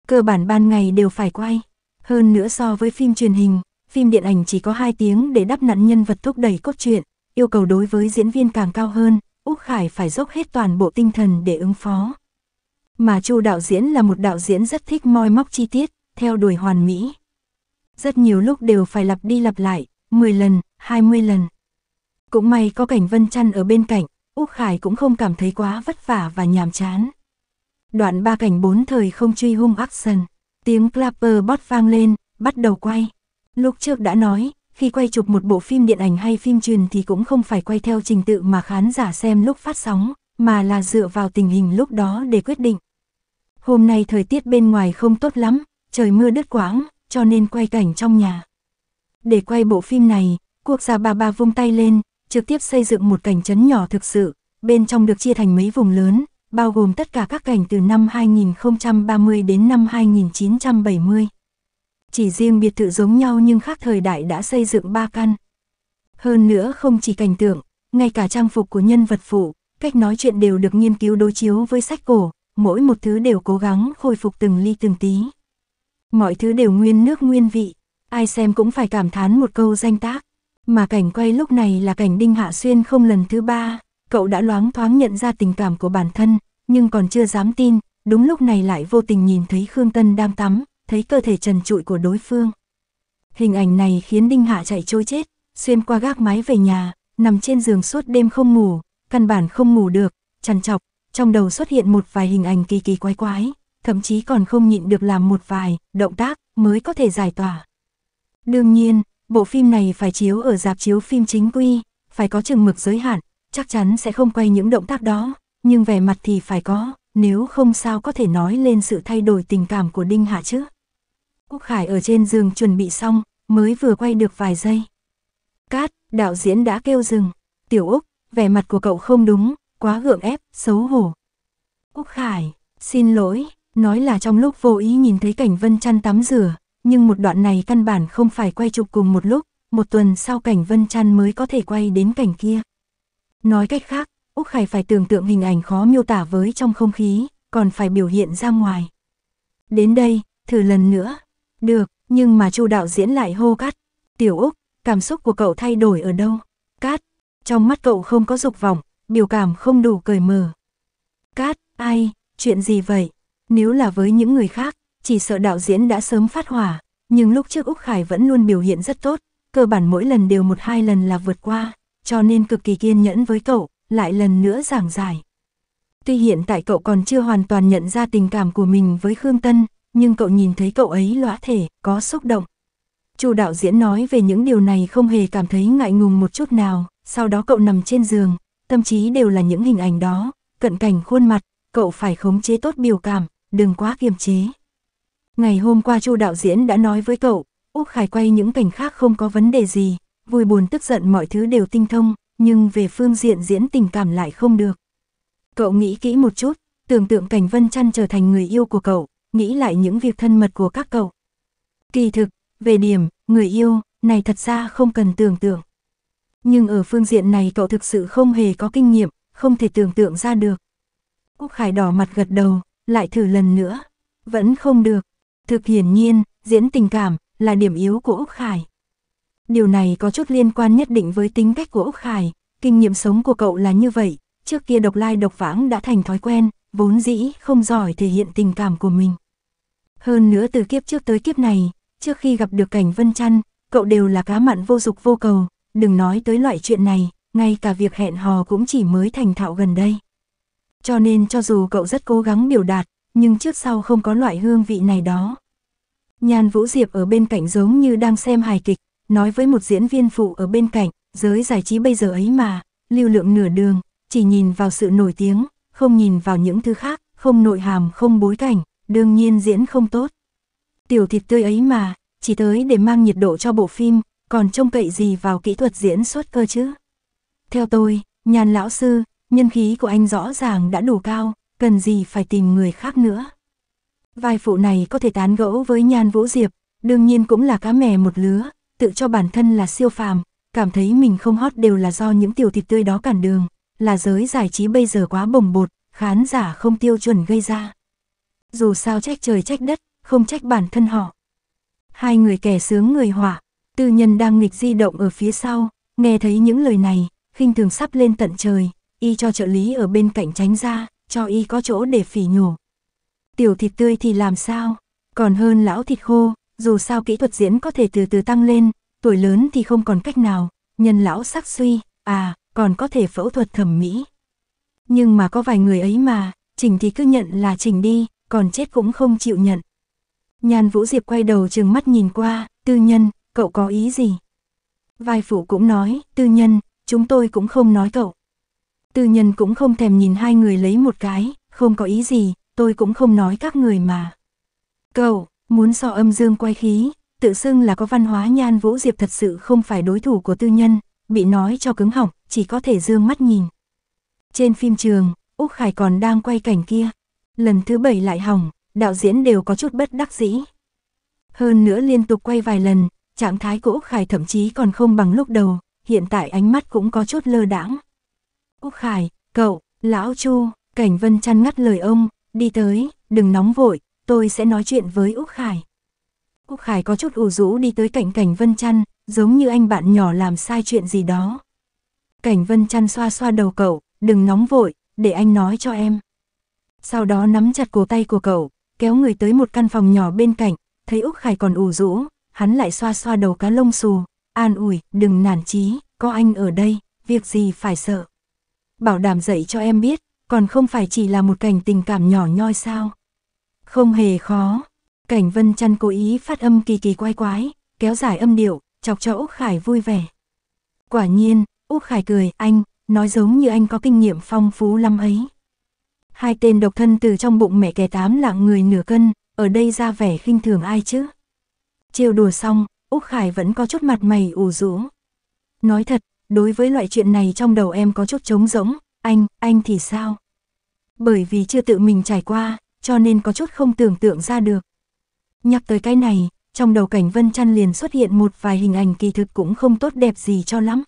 Cơ bản ban ngày đều phải quay, hơn nữa so với phim truyền hình, phim điện ảnh chỉ có 2 tiếng để đắp nặn nhân vật thúc đẩy cốt truyện, yêu cầu đối với diễn viên càng cao hơn, Úc Khải phải dốc hết toàn bộ tinh thần để ứng phó. Mà Chu đạo diễn là một đạo diễn rất thích moi móc chi tiết, theo đuổi hoàn mỹ. Rất nhiều lúc đều phải lặp đi lặp lại, 10 lần, 20 lần. Cũng may có cảnh Vân Chăn ở bên cạnh, Úc Khải cũng không cảm thấy quá vất vả và nhàm chán. Đoạn ba cảnh bốn thời không truy hung action, tiếng clapper bot vang lên, bắt đầu quay. Lúc trước đã nói, khi quay chụp một bộ phim điện ảnh hay phim truyền thì cũng không phải quay theo trình tự mà khán giả xem lúc phát sóng, mà là dựa vào tình hình lúc đó để quyết định. Hôm nay thời tiết bên ngoài không tốt lắm, trời mưa đứt quãng, cho nên quay cảnh trong nhà. Để quay bộ phim này, quốc gia bà bà vung tay lên, trực tiếp xây dựng một cảnh trấn nhỏ thực sự, bên trong được chia thành mấy vùng lớn, bao gồm tất cả các cảnh từ năm 2030 đến năm 2970. Chỉ riêng biệt thự giống nhau nhưng khác thời đại đã xây dựng ba căn. Hơn nữa không chỉ cảnh tượng, ngay cả trang phục của nhân vật phụ, cách nói chuyện đều được nghiên cứu đối chiếu với sách cổ, mỗi một thứ đều cố gắng khôi phục từng ly từng tí. Mọi thứ đều nguyên nước nguyên vị, ai xem cũng phải cảm thán một câu danh tác. Mà cảnh quay lúc này là cảnh Đinh Hạ Xuyên không lần thứ ba, cậu đã loáng thoáng nhận ra tình cảm của bản thân, nhưng còn chưa dám tin, đúng lúc này lại vô tình nhìn thấy Khương Tân đang tắm, thấy cơ thể trần trụi của đối phương. Hình ảnh này khiến Đinh Hạ chạy trôi chết, xuyên qua gác mái về nhà, nằm trên giường suốt đêm không ngủ, căn bản không ngủ được, chằn chọc, trong đầu xuất hiện một vài hình ảnh kỳ kỳ quái quái, thậm chí còn không nhịn được làm một vài động tác mới có thể giải tỏa. Đương nhiên, Bộ phim này phải chiếu ở dạp chiếu phim chính quy, phải có chừng mực giới hạn, chắc chắn sẽ không quay những động tác đó, nhưng vẻ mặt thì phải có, nếu không sao có thể nói lên sự thay đổi tình cảm của Đinh Hạ chứ. Quốc Khải ở trên giường chuẩn bị xong, mới vừa quay được vài giây. Cát, đạo diễn đã kêu dừng. Tiểu Úc, vẻ mặt của cậu không đúng, quá gượng ép, xấu hổ. quốc Khải, xin lỗi, nói là trong lúc vô ý nhìn thấy cảnh Vân Chăn tắm rửa, nhưng một đoạn này căn bản không phải quay chụp cùng một lúc, một tuần sau cảnh Vân Chăn mới có thể quay đến cảnh kia. Nói cách khác, Úc Khải phải tưởng tượng hình ảnh khó miêu tả với trong không khí, còn phải biểu hiện ra ngoài. Đến đây, thử lần nữa. Được, nhưng mà Chu đạo diễn lại hô cắt. Tiểu Úc, cảm xúc của cậu thay đổi ở đâu? Cát, trong mắt cậu không có dục vọng, biểu cảm không đủ cởi mở. Cát, ai, chuyện gì vậy? Nếu là với những người khác, chỉ sợ đạo diễn đã sớm phát hỏa, nhưng lúc trước Úc Khải vẫn luôn biểu hiện rất tốt, cơ bản mỗi lần đều một hai lần là vượt qua, cho nên cực kỳ kiên nhẫn với cậu, lại lần nữa giảng giải. Tuy hiện tại cậu còn chưa hoàn toàn nhận ra tình cảm của mình với Khương Tân, nhưng cậu nhìn thấy cậu ấy lõa thể, có xúc động. Chu đạo diễn nói về những điều này không hề cảm thấy ngại ngùng một chút nào, sau đó cậu nằm trên giường, tâm trí đều là những hình ảnh đó, cận cảnh khuôn mặt, cậu phải khống chế tốt biểu cảm, đừng quá kiềm chế. Ngày hôm qua Chu đạo diễn đã nói với cậu, Úc Khải quay những cảnh khác không có vấn đề gì, vui buồn tức giận mọi thứ đều tinh thông, nhưng về phương diện diễn tình cảm lại không được. Cậu nghĩ kỹ một chút, tưởng tượng cảnh Vân Chăn trở thành người yêu của cậu, nghĩ lại những việc thân mật của các cậu. Kỳ thực, về điểm, người yêu, này thật ra không cần tưởng tượng. Nhưng ở phương diện này cậu thực sự không hề có kinh nghiệm, không thể tưởng tượng ra được. Úc Khải đỏ mặt gật đầu, lại thử lần nữa. Vẫn không được, Thực hiển nhiên, diễn tình cảm là điểm yếu của Úc Khải. Điều này có chút liên quan nhất định với tính cách của Úc Khải, kinh nghiệm sống của cậu là như vậy, trước kia độc lai độc vãng đã thành thói quen, vốn dĩ không giỏi thể hiện tình cảm của mình. Hơn nữa từ kiếp trước tới kiếp này, trước khi gặp được cảnh Vân trăn cậu đều là cá mặn vô dục vô cầu, đừng nói tới loại chuyện này, ngay cả việc hẹn hò cũng chỉ mới thành thạo gần đây. Cho nên cho dù cậu rất cố gắng biểu đạt, nhưng trước sau không có loại hương vị này đó. Nhan Vũ Diệp ở bên cạnh giống như đang xem hài kịch, nói với một diễn viên phụ ở bên cạnh, giới giải trí bây giờ ấy mà, lưu lượng nửa đường, chỉ nhìn vào sự nổi tiếng, không nhìn vào những thứ khác, không nội hàm không bối cảnh, đương nhiên diễn không tốt. Tiểu thịt tươi ấy mà, chỉ tới để mang nhiệt độ cho bộ phim, còn trông cậy gì vào kỹ thuật diễn xuất cơ chứ. Theo tôi, Nhan lão sư, nhân khí của anh rõ ràng đã đủ cao, cần gì phải tìm người khác nữa. Vai phụ này có thể tán gẫu với Nhan Vũ Diệp, đương nhiên cũng là cá mè một lứa, tự cho bản thân là siêu phàm, cảm thấy mình không hot đều là do những tiểu thịt tươi đó cản đường, là giới giải trí bây giờ quá bồng bột, khán giả không tiêu chuẩn gây ra. Dù sao trách trời trách đất, không trách bản thân họ. Hai người kẻ sướng người hỏa, tư nhân đang nghịch di động ở phía sau, nghe thấy những lời này, khinh thường sắp lên tận trời, y cho trợ lý ở bên cạnh tránh ra, cho y có chỗ để phỉ nhổ. Tiểu thịt tươi thì làm sao, còn hơn lão thịt khô, dù sao kỹ thuật diễn có thể từ từ tăng lên, tuổi lớn thì không còn cách nào, nhân lão sắc suy, à, còn có thể phẫu thuật thẩm mỹ. Nhưng mà có vài người ấy mà, chỉnh thì cứ nhận là chỉnh đi, còn chết cũng không chịu nhận. Nhan Vũ Diệp quay đầu trừng mắt nhìn qua, tư nhân, cậu có ý gì? Vai phụ cũng nói, tư nhân, chúng tôi cũng không nói cậu. Tư nhân cũng không thèm nhìn hai người lấy một cái, không có ý gì, tôi cũng không nói các người mà. Cậu, muốn so âm dương quay khí, tự xưng là có văn hóa nhan vũ diệp thật sự không phải đối thủ của tư nhân, bị nói cho cứng họng, chỉ có thể dương mắt nhìn. Trên phim trường, Úc Khải còn đang quay cảnh kia. Lần thứ bảy lại hỏng, đạo diễn đều có chút bất đắc dĩ. Hơn nữa liên tục quay vài lần, trạng thái của Úc Khải thậm chí còn không bằng lúc đầu, hiện tại ánh mắt cũng có chút lơ đãng. Quốc Khải, cậu, lão Chu, Cảnh Vân chăn ngắt lời ông, đi tới, đừng nóng vội, tôi sẽ nói chuyện với Úc Khải. Úc Khải có chút ủ rũ đi tới cạnh Cảnh Vân chăn, giống như anh bạn nhỏ làm sai chuyện gì đó. Cảnh Vân chăn xoa xoa đầu cậu, đừng nóng vội, để anh nói cho em. Sau đó nắm chặt cổ tay của cậu, kéo người tới một căn phòng nhỏ bên cạnh, thấy Úc Khải còn ủ rũ, hắn lại xoa xoa đầu cá lông xù, an ủi, đừng nản chí, có anh ở đây, việc gì phải sợ bảo đảm dạy cho em biết, còn không phải chỉ là một cảnh tình cảm nhỏ nhoi sao. Không hề khó, cảnh vân chăn cố ý phát âm kỳ kỳ quay quái, kéo dài âm điệu, chọc cho Úc Khải vui vẻ. Quả nhiên, Úc Khải cười, anh, nói giống như anh có kinh nghiệm phong phú lắm ấy. Hai tên độc thân từ trong bụng mẹ kẻ tám lạng người nửa cân, ở đây ra vẻ khinh thường ai chứ. Chiều đùa xong, Úc Khải vẫn có chút mặt mày ủ rũ. Nói thật, đối với loại chuyện này trong đầu em có chút trống rỗng, anh, anh thì sao? Bởi vì chưa tự mình trải qua, cho nên có chút không tưởng tượng ra được. Nhắc tới cái này, trong đầu cảnh Vân trăn liền xuất hiện một vài hình ảnh kỳ thực cũng không tốt đẹp gì cho lắm.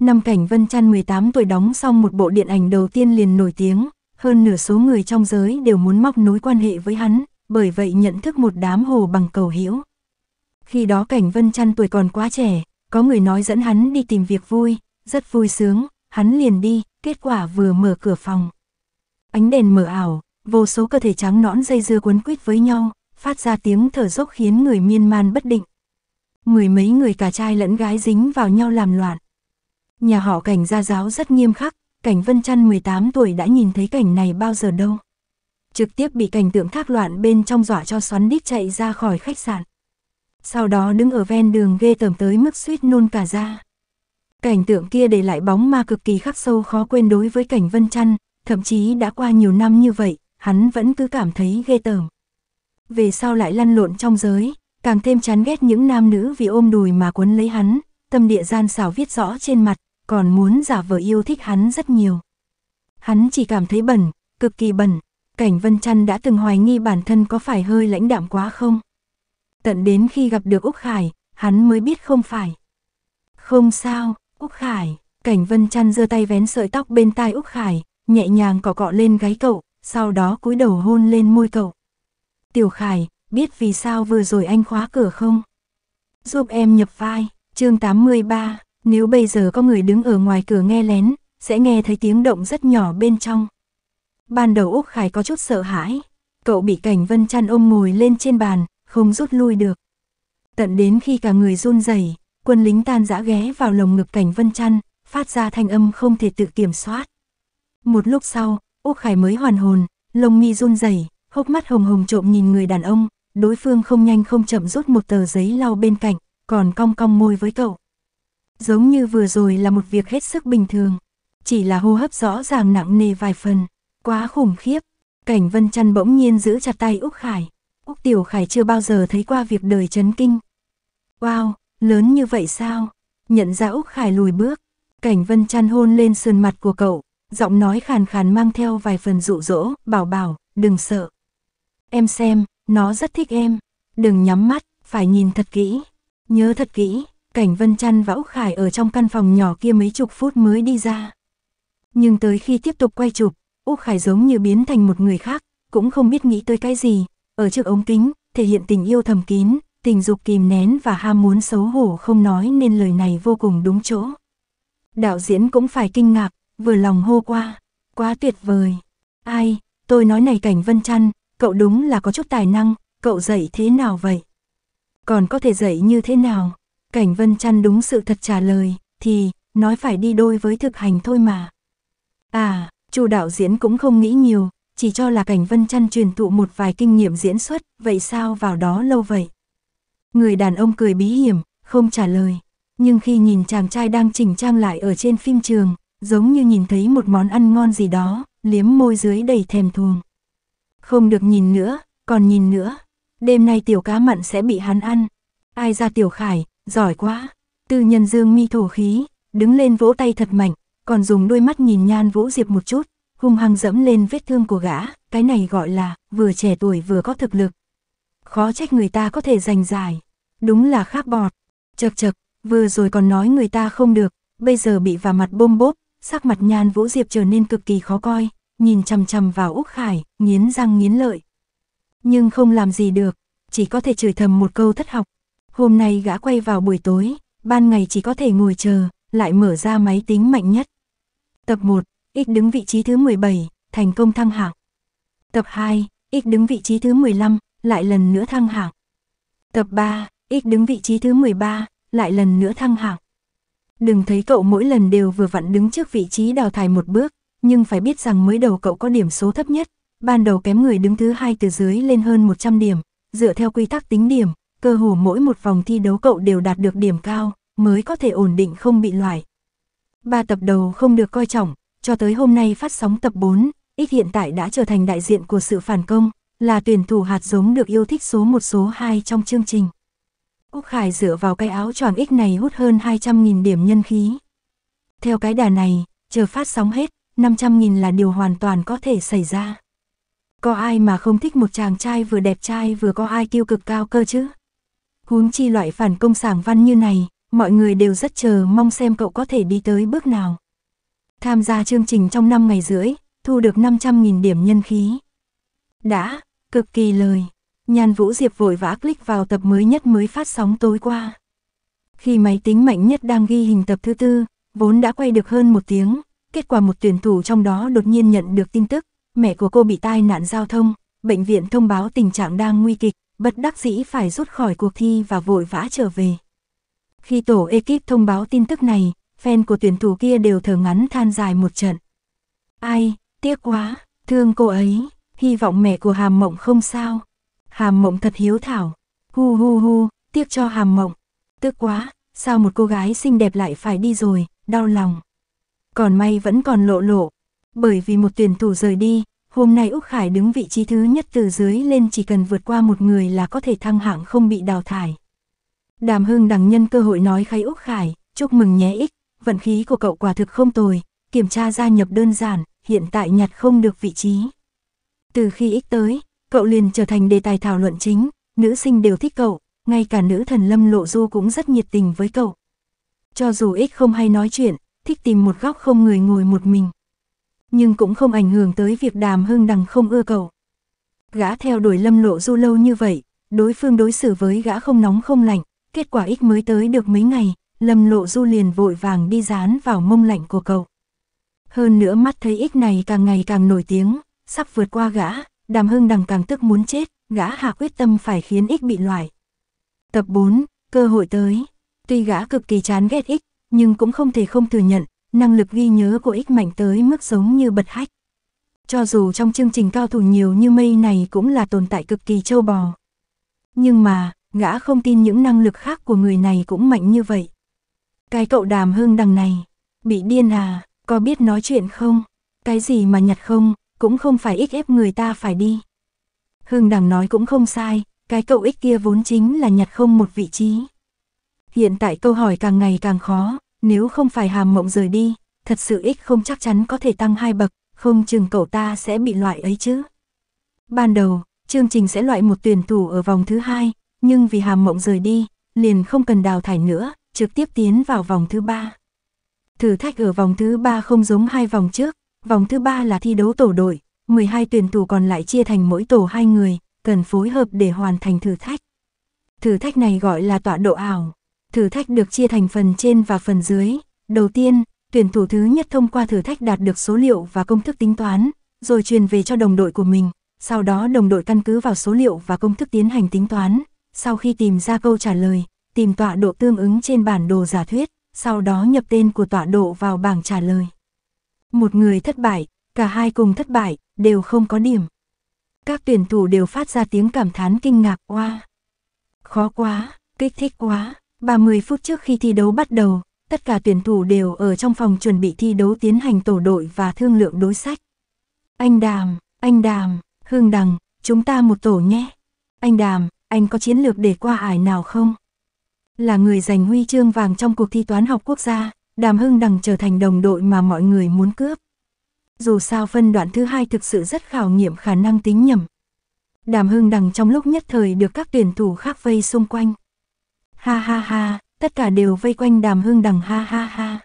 Năm cảnh Vân Chăn 18 tuổi đóng xong một bộ điện ảnh đầu tiên liền nổi tiếng, hơn nửa số người trong giới đều muốn móc nối quan hệ với hắn, bởi vậy nhận thức một đám hồ bằng cầu hữu. Khi đó cảnh Vân trăn tuổi còn quá trẻ, có người nói dẫn hắn đi tìm việc vui, rất vui sướng, hắn liền đi, kết quả vừa mở cửa phòng. Ánh đèn mở ảo, vô số cơ thể trắng nõn dây dưa cuốn quýt với nhau, phát ra tiếng thở dốc khiến người miên man bất định. Mười mấy người cả trai lẫn gái dính vào nhau làm loạn. Nhà họ cảnh gia giáo rất nghiêm khắc, cảnh Vân Trăn 18 tuổi đã nhìn thấy cảnh này bao giờ đâu. Trực tiếp bị cảnh tượng thác loạn bên trong dọa cho xoắn đít chạy ra khỏi khách sạn sau đó đứng ở ven đường ghê tởm tới mức suýt nôn cả ra. Cảnh tượng kia để lại bóng ma cực kỳ khắc sâu khó quên đối với cảnh Vân trăn thậm chí đã qua nhiều năm như vậy, hắn vẫn cứ cảm thấy ghê tởm. Về sau lại lăn lộn trong giới, càng thêm chán ghét những nam nữ vì ôm đùi mà cuốn lấy hắn, tâm địa gian xảo viết rõ trên mặt, còn muốn giả vờ yêu thích hắn rất nhiều. Hắn chỉ cảm thấy bẩn, cực kỳ bẩn, cảnh Vân trăn đã từng hoài nghi bản thân có phải hơi lãnh đạm quá không? tận đến khi gặp được Úc Khải, hắn mới biết không phải. Không sao, Úc Khải, cảnh vân chăn giơ tay vén sợi tóc bên tai Úc Khải, nhẹ nhàng cỏ cọ lên gáy cậu, sau đó cúi đầu hôn lên môi cậu. Tiểu Khải, biết vì sao vừa rồi anh khóa cửa không? Giúp em nhập vai, chương 83, nếu bây giờ có người đứng ở ngoài cửa nghe lén, sẽ nghe thấy tiếng động rất nhỏ bên trong. Ban đầu Úc Khải có chút sợ hãi, cậu bị cảnh vân chăn ôm ngồi lên trên bàn, không rút lui được. Tận đến khi cả người run rẩy, quân lính tan rã ghé vào lồng ngực cảnh vân chăn, phát ra thanh âm không thể tự kiểm soát. Một lúc sau, Úc Khải mới hoàn hồn, lông mi run rẩy, hốc mắt hồng hồng trộm nhìn người đàn ông, đối phương không nhanh không chậm rút một tờ giấy lau bên cạnh, còn cong cong môi với cậu. Giống như vừa rồi là một việc hết sức bình thường, chỉ là hô hấp rõ ràng nặng nề vài phần, quá khủng khiếp. Cảnh Vân Trăn bỗng nhiên giữ chặt tay Úc Khải, Úc Tiểu Khải chưa bao giờ thấy qua việc đời chấn kinh. Wow, lớn như vậy sao? Nhận ra Úc Khải lùi bước, Cảnh Vân chăn hôn lên sườn mặt của cậu, giọng nói khàn khàn mang theo vài phần dụ dỗ, bảo bảo, đừng sợ. Em xem, nó rất thích em, đừng nhắm mắt, phải nhìn thật kỹ, nhớ thật kỹ. Cảnh Vân Trăn và Úc Khải ở trong căn phòng nhỏ kia mấy chục phút mới đi ra. Nhưng tới khi tiếp tục quay chụp, Úc Khải giống như biến thành một người khác, cũng không biết nghĩ tới cái gì, ở trước ống kính, thể hiện tình yêu thầm kín, tình dục kìm nén và ham muốn xấu hổ không nói nên lời này vô cùng đúng chỗ. Đạo diễn cũng phải kinh ngạc, vừa lòng hô qua, quá tuyệt vời. Ai, tôi nói này cảnh vân chăn, cậu đúng là có chút tài năng, cậu dạy thế nào vậy? Còn có thể dạy như thế nào? Cảnh vân chăn đúng sự thật trả lời, thì, nói phải đi đôi với thực hành thôi mà. À, chu đạo diễn cũng không nghĩ nhiều, chỉ cho là cảnh vân chăn truyền thụ một vài kinh nghiệm diễn xuất, vậy sao vào đó lâu vậy? Người đàn ông cười bí hiểm, không trả lời. Nhưng khi nhìn chàng trai đang chỉnh trang lại ở trên phim trường, giống như nhìn thấy một món ăn ngon gì đó, liếm môi dưới đầy thèm thuồng. Không được nhìn nữa, còn nhìn nữa. Đêm nay tiểu cá mặn sẽ bị hắn ăn. Ai ra tiểu khải, giỏi quá. Tư nhân dương mi thổ khí, đứng lên vỗ tay thật mạnh, còn dùng đôi mắt nhìn nhan vũ diệp một chút, hung hăng dẫm lên vết thương của gã, cái này gọi là vừa trẻ tuổi vừa có thực lực. Khó trách người ta có thể giành giải, đúng là khác bọt. Chật chật, vừa rồi còn nói người ta không được, bây giờ bị vào mặt bôm bốp, sắc mặt nhan vũ diệp trở nên cực kỳ khó coi, nhìn chằm chằm vào Úc Khải, nghiến răng nghiến lợi. Nhưng không làm gì được, chỉ có thể chửi thầm một câu thất học. Hôm nay gã quay vào buổi tối, ban ngày chỉ có thể ngồi chờ, lại mở ra máy tính mạnh nhất. Tập 1 X đứng vị trí thứ 17, thành công thăng hạng. Tập 2, X đứng vị trí thứ 15, lại lần nữa thăng hạng. Tập 3, X đứng vị trí thứ 13, lại lần nữa thăng hạng. Đừng thấy cậu mỗi lần đều vừa vặn đứng trước vị trí đào thải một bước, nhưng phải biết rằng mới đầu cậu có điểm số thấp nhất, ban đầu kém người đứng thứ hai từ dưới lên hơn 100 điểm, dựa theo quy tắc tính điểm, cơ hồ mỗi một vòng thi đấu cậu đều đạt được điểm cao, mới có thể ổn định không bị loại. Ba tập đầu không được coi trọng, cho tới hôm nay phát sóng tập 4, X hiện tại đã trở thành đại diện của sự phản công, là tuyển thủ hạt giống được yêu thích số 1 số 2 trong chương trình. Úc Khải dựa vào cái áo choàng X này hút hơn 200.000 điểm nhân khí. Theo cái đà này, chờ phát sóng hết, 500.000 là điều hoàn toàn có thể xảy ra. Có ai mà không thích một chàng trai vừa đẹp trai vừa có ai tiêu cực cao cơ chứ? Huống chi loại phản công sảng văn như này, mọi người đều rất chờ mong xem cậu có thể đi tới bước nào. Tham gia chương trình trong 5 ngày rưỡi, thu được 500.000 điểm nhân khí. Đã, cực kỳ lời. Nhan Vũ Diệp vội vã click vào tập mới nhất mới phát sóng tối qua. Khi máy tính mạnh nhất đang ghi hình tập thứ tư, vốn đã quay được hơn một tiếng, kết quả một tuyển thủ trong đó đột nhiên nhận được tin tức, mẹ của cô bị tai nạn giao thông, bệnh viện thông báo tình trạng đang nguy kịch, bất đắc dĩ phải rút khỏi cuộc thi và vội vã trở về. Khi tổ ekip thông báo tin tức này, fan của tuyển thủ kia đều thở ngắn than dài một trận. Ai, tiếc quá, thương cô ấy, hy vọng mẹ của Hàm Mộng không sao. Hàm Mộng thật hiếu thảo, hu hu hu, tiếc cho Hàm Mộng, tức quá, sao một cô gái xinh đẹp lại phải đi rồi, đau lòng. Còn may vẫn còn lộ lộ, bởi vì một tuyển thủ rời đi, hôm nay Úc Khải đứng vị trí thứ nhất từ dưới lên chỉ cần vượt qua một người là có thể thăng hạng không bị đào thải. Đàm Hưng đằng nhân cơ hội nói khai Úc Khải, chúc mừng nhé ích vận khí của cậu quả thực không tồi, kiểm tra gia nhập đơn giản, hiện tại nhặt không được vị trí. Từ khi ích tới, cậu liền trở thành đề tài thảo luận chính, nữ sinh đều thích cậu, ngay cả nữ thần Lâm Lộ Du cũng rất nhiệt tình với cậu. Cho dù ích không hay nói chuyện, thích tìm một góc không người ngồi một mình. Nhưng cũng không ảnh hưởng tới việc đàm hưng đằng không ưa cậu. Gã theo đuổi Lâm Lộ Du lâu như vậy, đối phương đối xử với gã không nóng không lạnh, kết quả ích mới tới được mấy ngày, Lâm Lộ Du liền vội vàng đi dán vào mông lạnh của cậu. Hơn nữa mắt thấy ích này càng ngày càng nổi tiếng, sắp vượt qua gã, đàm hưng đằng càng tức muốn chết, gã hạ quyết tâm phải khiến ích bị loại. Tập 4, cơ hội tới. Tuy gã cực kỳ chán ghét ích, nhưng cũng không thể không thừa nhận, năng lực ghi nhớ của ích mạnh tới mức giống như bật hách. Cho dù trong chương trình cao thủ nhiều như mây này cũng là tồn tại cực kỳ châu bò. Nhưng mà, gã không tin những năng lực khác của người này cũng mạnh như vậy. Cái cậu đàm hương đằng này, bị điên à, có biết nói chuyện không? Cái gì mà nhặt không, cũng không phải ích ép người ta phải đi. Hương đằng nói cũng không sai, cái cậu ích kia vốn chính là nhặt không một vị trí. Hiện tại câu hỏi càng ngày càng khó, nếu không phải hàm mộng rời đi, thật sự ích không chắc chắn có thể tăng hai bậc, không chừng cậu ta sẽ bị loại ấy chứ. Ban đầu, chương trình sẽ loại một tuyển thủ ở vòng thứ hai, nhưng vì hàm mộng rời đi, liền không cần đào thải nữa, trực tiếp tiến vào vòng thứ ba. Thử thách ở vòng thứ ba không giống hai vòng trước, vòng thứ ba là thi đấu tổ đội, 12 tuyển thủ còn lại chia thành mỗi tổ hai người, cần phối hợp để hoàn thành thử thách. Thử thách này gọi là tọa độ ảo. Thử thách được chia thành phần trên và phần dưới. Đầu tiên, tuyển thủ thứ nhất thông qua thử thách đạt được số liệu và công thức tính toán, rồi truyền về cho đồng đội của mình. Sau đó đồng đội căn cứ vào số liệu và công thức tiến hành tính toán. Sau khi tìm ra câu trả lời, tìm tọa độ tương ứng trên bản đồ giả thuyết, sau đó nhập tên của tọa độ vào bảng trả lời. Một người thất bại, cả hai cùng thất bại, đều không có điểm. Các tuyển thủ đều phát ra tiếng cảm thán kinh ngạc qua Khó quá, kích thích quá, 30 phút trước khi thi đấu bắt đầu, tất cả tuyển thủ đều ở trong phòng chuẩn bị thi đấu tiến hành tổ đội và thương lượng đối sách. Anh Đàm, anh Đàm, Hương Đằng, chúng ta một tổ nhé. Anh Đàm, anh có chiến lược để qua ải nào không? Là người giành huy chương vàng trong cuộc thi toán học quốc gia, Đàm Hưng Đằng trở thành đồng đội mà mọi người muốn cướp. Dù sao phân đoạn thứ hai thực sự rất khảo nghiệm khả năng tính nhầm. Đàm Hưng Đằng trong lúc nhất thời được các tuyển thủ khác vây xung quanh. Ha ha ha, tất cả đều vây quanh Đàm Hưng Đằng ha ha ha.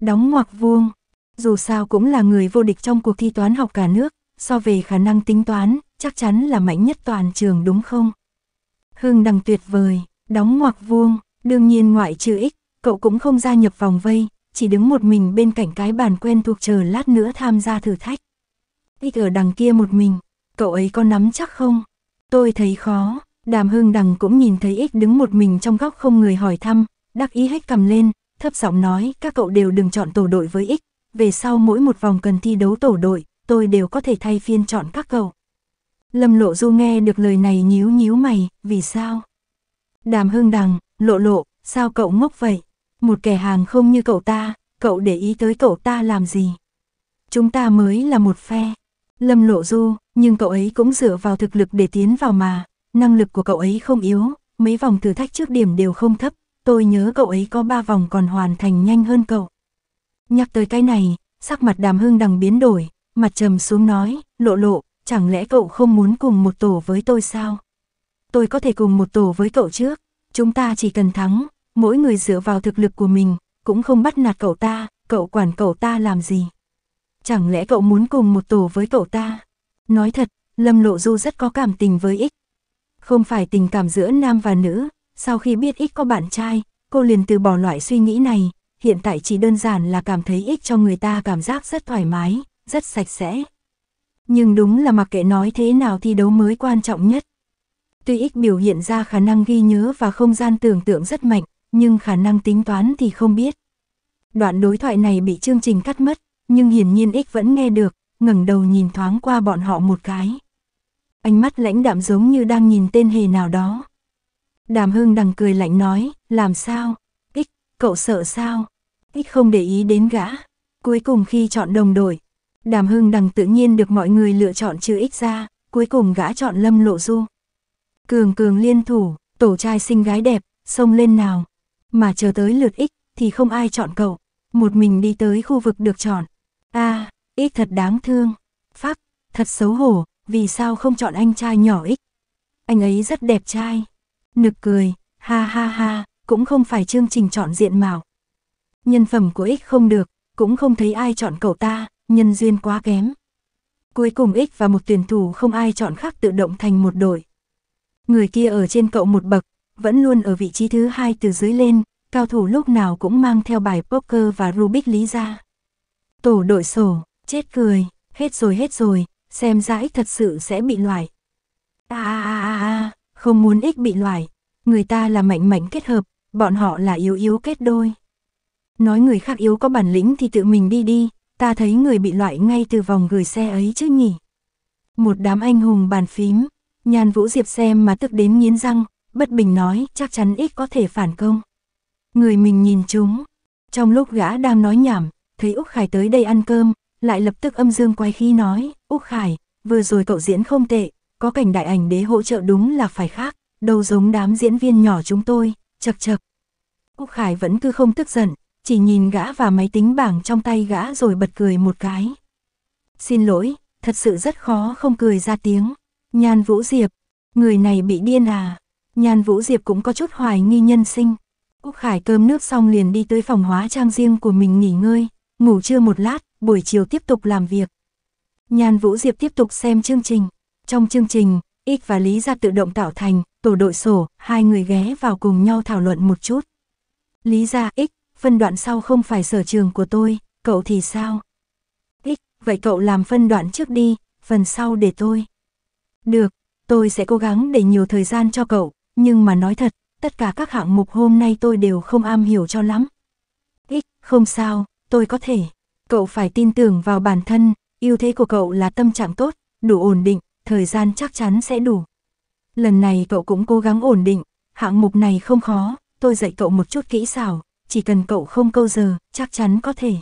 Đóng ngoặc vuông, dù sao cũng là người vô địch trong cuộc thi toán học cả nước, so về khả năng tính toán, chắc chắn là mạnh nhất toàn trường đúng không? Hưng Đằng tuyệt vời. Đóng ngoặc vuông, đương nhiên ngoại trừ ích, cậu cũng không gia nhập vòng vây, chỉ đứng một mình bên cạnh cái bàn quen thuộc chờ lát nữa tham gia thử thách. Ích ở đằng kia một mình, cậu ấy có nắm chắc không? Tôi thấy khó, đàm hương đằng cũng nhìn thấy ích đứng một mình trong góc không người hỏi thăm, đắc ý hết cầm lên, thấp giọng nói các cậu đều đừng chọn tổ đội với ích, về sau mỗi một vòng cần thi đấu tổ đội, tôi đều có thể thay phiên chọn các cậu. Lâm Lộ Du nghe được lời này nhíu nhíu mày, vì sao? Đàm hưng đằng, lộ lộ, sao cậu ngốc vậy? Một kẻ hàng không như cậu ta, cậu để ý tới cậu ta làm gì? Chúng ta mới là một phe. Lâm lộ du, nhưng cậu ấy cũng dựa vào thực lực để tiến vào mà, năng lực của cậu ấy không yếu, mấy vòng thử thách trước điểm đều không thấp, tôi nhớ cậu ấy có ba vòng còn hoàn thành nhanh hơn cậu. Nhắc tới cái này, sắc mặt đàm hưng đằng biến đổi, mặt trầm xuống nói, lộ lộ, chẳng lẽ cậu không muốn cùng một tổ với tôi sao? tôi có thể cùng một tổ với cậu trước, chúng ta chỉ cần thắng, mỗi người dựa vào thực lực của mình, cũng không bắt nạt cậu ta, cậu quản cậu ta làm gì. Chẳng lẽ cậu muốn cùng một tổ với cậu ta? Nói thật, Lâm Lộ Du rất có cảm tình với ích. Không phải tình cảm giữa nam và nữ, sau khi biết ích có bạn trai, cô liền từ bỏ loại suy nghĩ này, hiện tại chỉ đơn giản là cảm thấy ích cho người ta cảm giác rất thoải mái, rất sạch sẽ. Nhưng đúng là mặc kệ nói thế nào thi đấu mới quan trọng nhất. Tuy ích biểu hiện ra khả năng ghi nhớ và không gian tưởng tượng rất mạnh, nhưng khả năng tính toán thì không biết. Đoạn đối thoại này bị chương trình cắt mất, nhưng hiển nhiên ích vẫn nghe được, ngẩng đầu nhìn thoáng qua bọn họ một cái. Ánh mắt lãnh đạm giống như đang nhìn tên hề nào đó. Đàm Hương đằng cười lạnh nói, làm sao? ích, cậu sợ sao? X không để ý đến gã. Cuối cùng khi chọn đồng đội, Đàm Hương đằng tự nhiên được mọi người lựa chọn chữ ích ra, cuối cùng gã chọn Lâm Lộ Du. Cường cường liên thủ, tổ trai xinh gái đẹp, xông lên nào. Mà chờ tới lượt ích, thì không ai chọn cậu. Một mình đi tới khu vực được chọn. a à, ích thật đáng thương. pháp thật xấu hổ, vì sao không chọn anh trai nhỏ ích. Anh ấy rất đẹp trai. Nực cười, ha ha ha, cũng không phải chương trình chọn diện mạo. Nhân phẩm của ích không được, cũng không thấy ai chọn cậu ta, nhân duyên quá kém. Cuối cùng ích và một tuyển thủ không ai chọn khác tự động thành một đội người kia ở trên cậu một bậc, vẫn luôn ở vị trí thứ hai từ dưới lên, cao thủ lúc nào cũng mang theo bài poker và Rubik lý ra. Tổ đội sổ, chết cười, hết rồi hết rồi, xem ra ích thật sự sẽ bị loại. À không muốn ích bị loại, người ta là mạnh mạnh kết hợp, bọn họ là yếu yếu kết đôi. Nói người khác yếu có bản lĩnh thì tự mình đi đi, ta thấy người bị loại ngay từ vòng gửi xe ấy chứ nhỉ. Một đám anh hùng bàn phím, Nhan Vũ Diệp xem mà tức đến nghiến răng, bất bình nói chắc chắn ít có thể phản công. Người mình nhìn chúng. Trong lúc gã đang nói nhảm, thấy Úc Khải tới đây ăn cơm, lại lập tức âm dương quay khi nói, Úc Khải, vừa rồi cậu diễn không tệ, có cảnh đại ảnh đế hỗ trợ đúng là phải khác, đâu giống đám diễn viên nhỏ chúng tôi, chập chập. Úc Khải vẫn cứ không tức giận, chỉ nhìn gã và máy tính bảng trong tay gã rồi bật cười một cái. Xin lỗi, thật sự rất khó không cười ra tiếng. Nhan Vũ Diệp, người này bị điên à? Nhan Vũ Diệp cũng có chút hoài nghi nhân sinh. Úc Khải cơm nước xong liền đi tới phòng hóa trang riêng của mình nghỉ ngơi, ngủ trưa một lát, buổi chiều tiếp tục làm việc. Nhan Vũ Diệp tiếp tục xem chương trình. Trong chương trình, X và Lý ra tự động tạo thành, tổ đội sổ, hai người ghé vào cùng nhau thảo luận một chút. Lý ra X, phân đoạn sau không phải sở trường của tôi, cậu thì sao? X, vậy cậu làm phân đoạn trước đi, phần sau để tôi. Được, tôi sẽ cố gắng để nhiều thời gian cho cậu, nhưng mà nói thật, tất cả các hạng mục hôm nay tôi đều không am hiểu cho lắm. ít, không sao, tôi có thể. Cậu phải tin tưởng vào bản thân, ưu thế của cậu là tâm trạng tốt, đủ ổn định, thời gian chắc chắn sẽ đủ. Lần này cậu cũng cố gắng ổn định, hạng mục này không khó, tôi dạy cậu một chút kỹ xảo, chỉ cần cậu không câu giờ, chắc chắn có thể.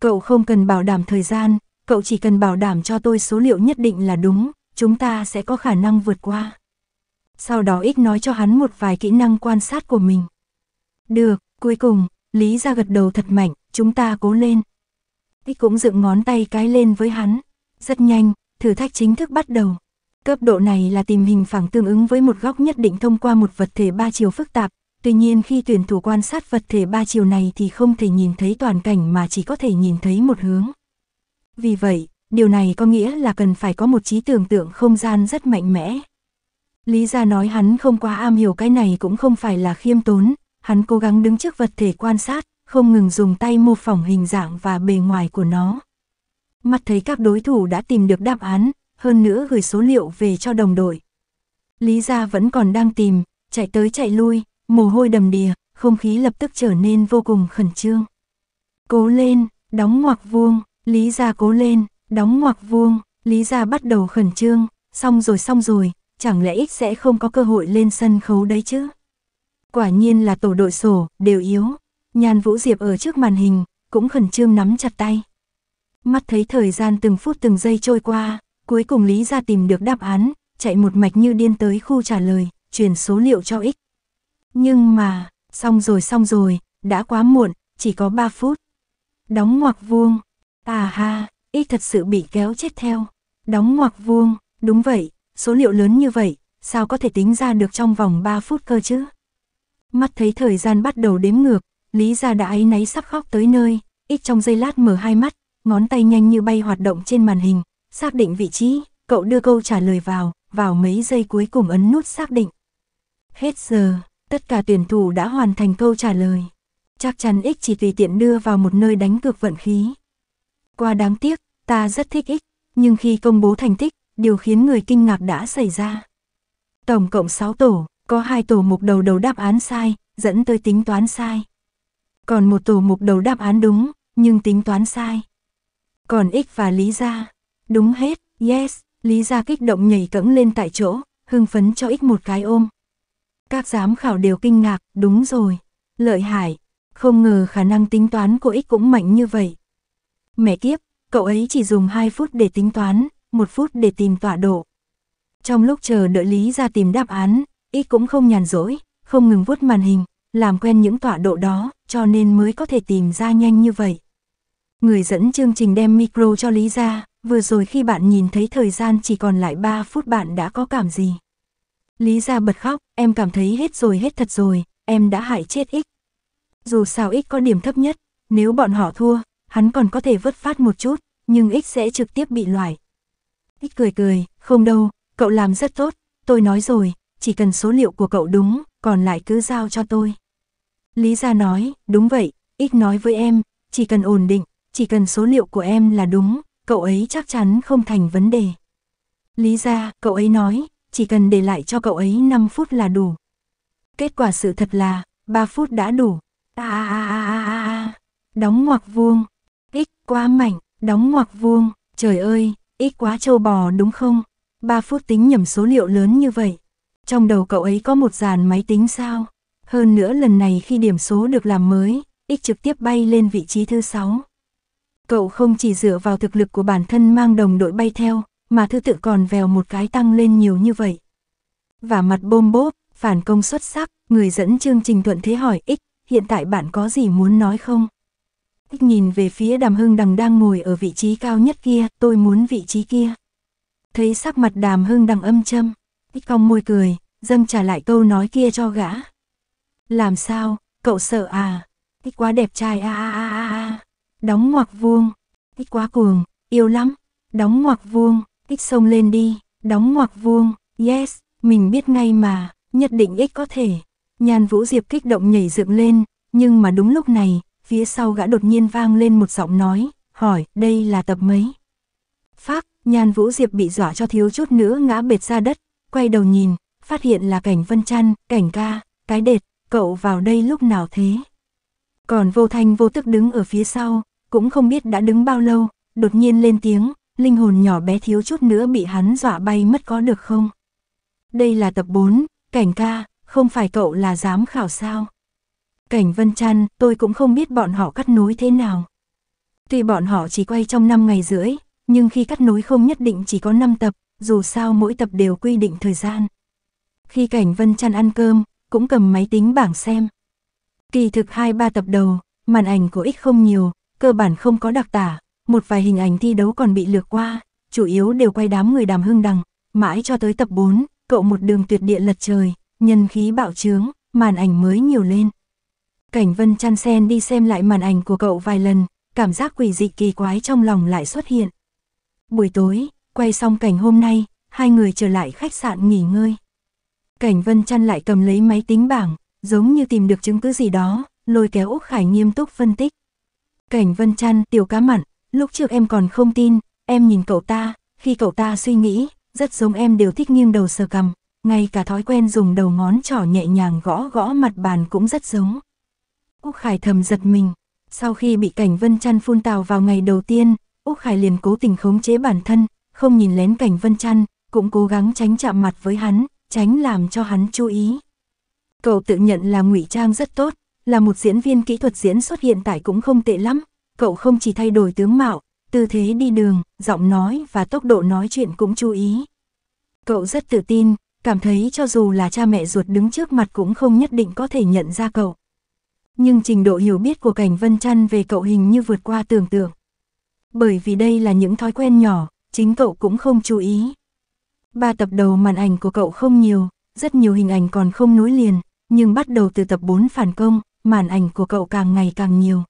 Cậu không cần bảo đảm thời gian, cậu chỉ cần bảo đảm cho tôi số liệu nhất định là đúng, chúng ta sẽ có khả năng vượt qua. Sau đó ích nói cho hắn một vài kỹ năng quan sát của mình. Được, cuối cùng, Lý ra gật đầu thật mạnh, chúng ta cố lên. Ích cũng dựng ngón tay cái lên với hắn. Rất nhanh, thử thách chính thức bắt đầu. Cấp độ này là tìm hình phẳng tương ứng với một góc nhất định thông qua một vật thể ba chiều phức tạp, tuy nhiên khi tuyển thủ quan sát vật thể ba chiều này thì không thể nhìn thấy toàn cảnh mà chỉ có thể nhìn thấy một hướng. Vì vậy, điều này có nghĩa là cần phải có một trí tưởng tượng không gian rất mạnh mẽ. Lý gia nói hắn không quá am hiểu cái này cũng không phải là khiêm tốn, hắn cố gắng đứng trước vật thể quan sát, không ngừng dùng tay mô phỏng hình dạng và bề ngoài của nó. Mắt thấy các đối thủ đã tìm được đáp án, hơn nữa gửi số liệu về cho đồng đội. Lý gia vẫn còn đang tìm, chạy tới chạy lui, mồ hôi đầm đìa, không khí lập tức trở nên vô cùng khẩn trương. Cố lên, đóng ngoặc vuông, Lý gia cố lên, Đóng ngoặc vuông, Lý Gia bắt đầu khẩn trương, xong rồi xong rồi, chẳng lẽ ích sẽ không có cơ hội lên sân khấu đấy chứ? Quả nhiên là tổ đội sổ, đều yếu. Nhan Vũ Diệp ở trước màn hình, cũng khẩn trương nắm chặt tay. Mắt thấy thời gian từng phút từng giây trôi qua, cuối cùng Lý Gia tìm được đáp án, chạy một mạch như điên tới khu trả lời, truyền số liệu cho ích. Nhưng mà, xong rồi xong rồi, đã quá muộn, chỉ có 3 phút. Đóng ngoặc vuông. À ha, y thật sự bị kéo chết theo. Đóng ngoặc vuông, đúng vậy, số liệu lớn như vậy, sao có thể tính ra được trong vòng 3 phút cơ chứ? Mắt thấy thời gian bắt đầu đếm ngược, Lý Gia đã áy náy sắp khóc tới nơi, ít trong giây lát mở hai mắt, ngón tay nhanh như bay hoạt động trên màn hình, xác định vị trí, cậu đưa câu trả lời vào, vào mấy giây cuối cùng ấn nút xác định. Hết giờ, tất cả tuyển thủ đã hoàn thành câu trả lời. Chắc chắn ít chỉ tùy tiện đưa vào một nơi đánh cược vận khí qua đáng tiếc, ta rất thích ích nhưng khi công bố thành tích, điều khiến người kinh ngạc đã xảy ra. Tổng cộng 6 tổ, có hai tổ mục đầu đầu đáp án sai, dẫn tới tính toán sai. Còn một tổ mục đầu đáp án đúng, nhưng tính toán sai. Còn X và Lý Gia, đúng hết, yes, Lý Gia kích động nhảy cẫng lên tại chỗ, hưng phấn cho X một cái ôm. Các giám khảo đều kinh ngạc, đúng rồi, lợi hại, không ngờ khả năng tính toán của X cũng mạnh như vậy. Mẹ kiếp, cậu ấy chỉ dùng 2 phút để tính toán, 1 phút để tìm tọa độ. Trong lúc chờ đợi Lý ra tìm đáp án, ít cũng không nhàn rỗi, không ngừng vuốt màn hình, làm quen những tọa độ đó, cho nên mới có thể tìm ra nhanh như vậy. Người dẫn chương trình đem micro cho Lý ra, vừa rồi khi bạn nhìn thấy thời gian chỉ còn lại 3 phút bạn đã có cảm gì? Lý ra bật khóc, em cảm thấy hết rồi hết thật rồi, em đã hại chết ích. Dù sao ích có điểm thấp nhất, nếu bọn họ thua, hắn còn có thể vớt phát một chút, nhưng ích sẽ trực tiếp bị loại. Ích cười cười, không đâu, cậu làm rất tốt, tôi nói rồi, chỉ cần số liệu của cậu đúng, còn lại cứ giao cho tôi. Lý gia nói, đúng vậy, ích nói với em, chỉ cần ổn định, chỉ cần số liệu của em là đúng, cậu ấy chắc chắn không thành vấn đề. Lý gia, cậu ấy nói, chỉ cần để lại cho cậu ấy 5 phút là đủ. Kết quả sự thật là, 3 phút đã đủ. À à à à à à. Đóng ngoặc vuông, Ít quá mạnh, đóng ngoặc vuông, trời ơi, ít quá trâu bò đúng không? 3 phút tính nhầm số liệu lớn như vậy. Trong đầu cậu ấy có một dàn máy tính sao? Hơn nữa lần này khi điểm số được làm mới, X trực tiếp bay lên vị trí thứ 6. Cậu không chỉ dựa vào thực lực của bản thân mang đồng đội bay theo, mà thứ tự còn vèo một cái tăng lên nhiều như vậy. Và mặt bôm bốp, phản công xuất sắc, người dẫn chương trình thuận thế hỏi X, hiện tại bạn có gì muốn nói không? thích nhìn về phía đàm hưng đằng đang ngồi ở vị trí cao nhất kia, tôi muốn vị trí kia. Thấy sắc mặt đàm hưng đằng âm châm, thích cong môi cười, dâng trả lại câu nói kia cho gã. Làm sao, cậu sợ à, thích quá đẹp trai a a a a, đóng ngoặc vuông, thích quá cuồng, yêu lắm, đóng ngoặc vuông, thích sông lên đi, đóng ngoặc vuông, yes, mình biết ngay mà, nhất định ích có thể. Nhan Vũ Diệp kích động nhảy dựng lên, nhưng mà đúng lúc này, phía sau gã đột nhiên vang lên một giọng nói, hỏi, đây là tập mấy? Phác, nhan vũ diệp bị dọa cho thiếu chút nữa ngã bệt ra đất, quay đầu nhìn, phát hiện là cảnh vân chăn, cảnh ca, cái đệt, cậu vào đây lúc nào thế? Còn vô thanh vô tức đứng ở phía sau, cũng không biết đã đứng bao lâu, đột nhiên lên tiếng, linh hồn nhỏ bé thiếu chút nữa bị hắn dọa bay mất có được không? Đây là tập 4, cảnh ca, không phải cậu là giám khảo sao? Cảnh Vân Trăn, tôi cũng không biết bọn họ cắt nối thế nào. Tuy bọn họ chỉ quay trong 5 ngày rưỡi, nhưng khi cắt nối không nhất định chỉ có 5 tập, dù sao mỗi tập đều quy định thời gian. Khi Cảnh Vân Trăn ăn cơm, cũng cầm máy tính bảng xem. Kỳ thực 2-3 tập đầu, màn ảnh của ích không nhiều, cơ bản không có đặc tả, một vài hình ảnh thi đấu còn bị lược qua, chủ yếu đều quay đám người đàm hương đằng, mãi cho tới tập 4, cậu một đường tuyệt địa lật trời, nhân khí bạo trướng, màn ảnh mới nhiều lên. Cảnh vân chăn sen đi xem lại màn ảnh của cậu vài lần, cảm giác quỷ dị kỳ quái trong lòng lại xuất hiện. Buổi tối, quay xong cảnh hôm nay, hai người trở lại khách sạn nghỉ ngơi. Cảnh vân chăn lại cầm lấy máy tính bảng, giống như tìm được chứng cứ gì đó, lôi kéo Úc Khải nghiêm túc phân tích. Cảnh vân chăn tiểu cá mặn, lúc trước em còn không tin, em nhìn cậu ta, khi cậu ta suy nghĩ, rất giống em đều thích nghiêng đầu sờ cầm, ngay cả thói quen dùng đầu ngón trỏ nhẹ nhàng gõ gõ mặt bàn cũng rất giống. Úc Khải thầm giật mình. Sau khi bị Cảnh Vân Chăn phun tào vào ngày đầu tiên, Úc Khải liền cố tình khống chế bản thân, không nhìn lén Cảnh Vân Chăn, cũng cố gắng tránh chạm mặt với hắn, tránh làm cho hắn chú ý. Cậu tự nhận là ngụy trang rất tốt, là một diễn viên kỹ thuật diễn xuất hiện tại cũng không tệ lắm, cậu không chỉ thay đổi tướng mạo, tư thế đi đường, giọng nói và tốc độ nói chuyện cũng chú ý. Cậu rất tự tin, cảm thấy cho dù là cha mẹ ruột đứng trước mặt cũng không nhất định có thể nhận ra cậu nhưng trình độ hiểu biết của cảnh Vân Trăn về cậu hình như vượt qua tưởng tượng. Bởi vì đây là những thói quen nhỏ, chính cậu cũng không chú ý. Ba tập đầu màn ảnh của cậu không nhiều, rất nhiều hình ảnh còn không nối liền, nhưng bắt đầu từ tập 4 phản công, màn ảnh của cậu càng ngày càng nhiều.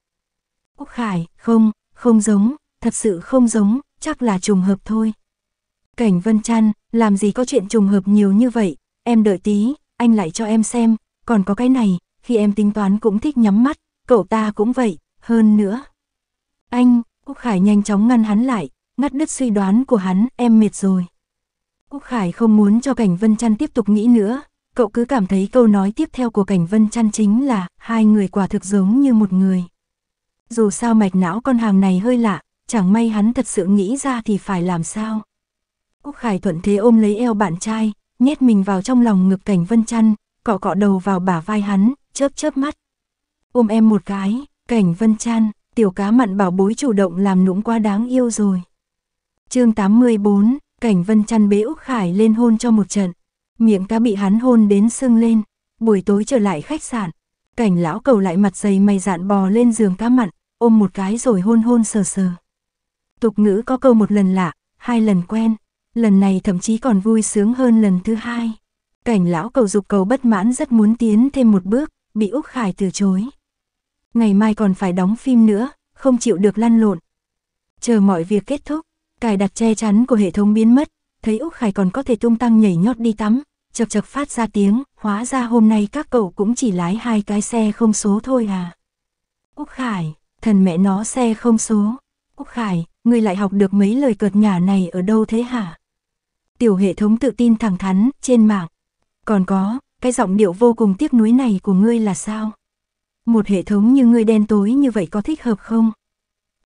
Úc Khải, không, không giống, thật sự không giống, chắc là trùng hợp thôi. Cảnh Vân Trăn, làm gì có chuyện trùng hợp nhiều như vậy, em đợi tí, anh lại cho em xem, còn có cái này, khi em tính toán cũng thích nhắm mắt, cậu ta cũng vậy, hơn nữa. Anh, Quốc Khải nhanh chóng ngăn hắn lại, ngắt đứt suy đoán của hắn, em mệt rồi. Quốc Khải không muốn cho Cảnh Vân Trăn tiếp tục nghĩ nữa, cậu cứ cảm thấy câu nói tiếp theo của Cảnh Vân Trăn chính là, hai người quả thực giống như một người. Dù sao mạch não con hàng này hơi lạ, chẳng may hắn thật sự nghĩ ra thì phải làm sao. Quốc Khải thuận thế ôm lấy eo bạn trai, nhét mình vào trong lòng ngực Cảnh Vân Trăn, cọ cọ đầu vào bả vai hắn, chớp chớp mắt. Ôm em một cái, cảnh vân chan, tiểu cá mặn bảo bối chủ động làm nũng quá đáng yêu rồi. chương 84, cảnh vân chăn bế Úc Khải lên hôn cho một trận. Miệng cá bị hắn hôn đến sưng lên, buổi tối trở lại khách sạn. Cảnh lão cầu lại mặt dày mày dạn bò lên giường cá mặn, ôm một cái rồi hôn hôn sờ sờ. Tục ngữ có câu một lần lạ, hai lần quen, lần này thậm chí còn vui sướng hơn lần thứ hai. Cảnh lão cầu dục cầu bất mãn rất muốn tiến thêm một bước, bị Úc Khải từ chối. Ngày mai còn phải đóng phim nữa, không chịu được lăn lộn. Chờ mọi việc kết thúc, cài đặt che chắn của hệ thống biến mất, thấy Úc Khải còn có thể tung tăng nhảy nhót đi tắm, chập chập phát ra tiếng, hóa ra hôm nay các cậu cũng chỉ lái hai cái xe không số thôi à. Úc Khải, thần mẹ nó xe không số. Úc Khải, ngươi lại học được mấy lời cợt nhả này ở đâu thế hả? Tiểu hệ thống tự tin thẳng thắn trên mạng. Còn có, cái giọng điệu vô cùng tiếc nuối này của ngươi là sao? Một hệ thống như ngươi đen tối như vậy có thích hợp không?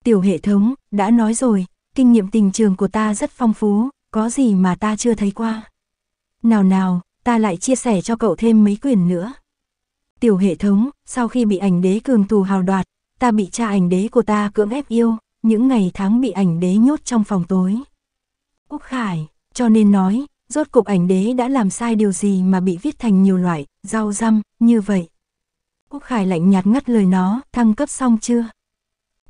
Tiểu hệ thống, đã nói rồi, kinh nghiệm tình trường của ta rất phong phú, có gì mà ta chưa thấy qua. Nào nào, ta lại chia sẻ cho cậu thêm mấy quyền nữa. Tiểu hệ thống, sau khi bị ảnh đế cường tù hào đoạt, ta bị cha ảnh đế của ta cưỡng ép yêu, những ngày tháng bị ảnh đế nhốt trong phòng tối. quốc Khải, cho nên nói, rốt cục ảnh đế đã làm sai điều gì mà bị viết thành nhiều loại, rau răm, như vậy. Quốc Khải lạnh nhạt ngắt lời nó, thăng cấp xong chưa?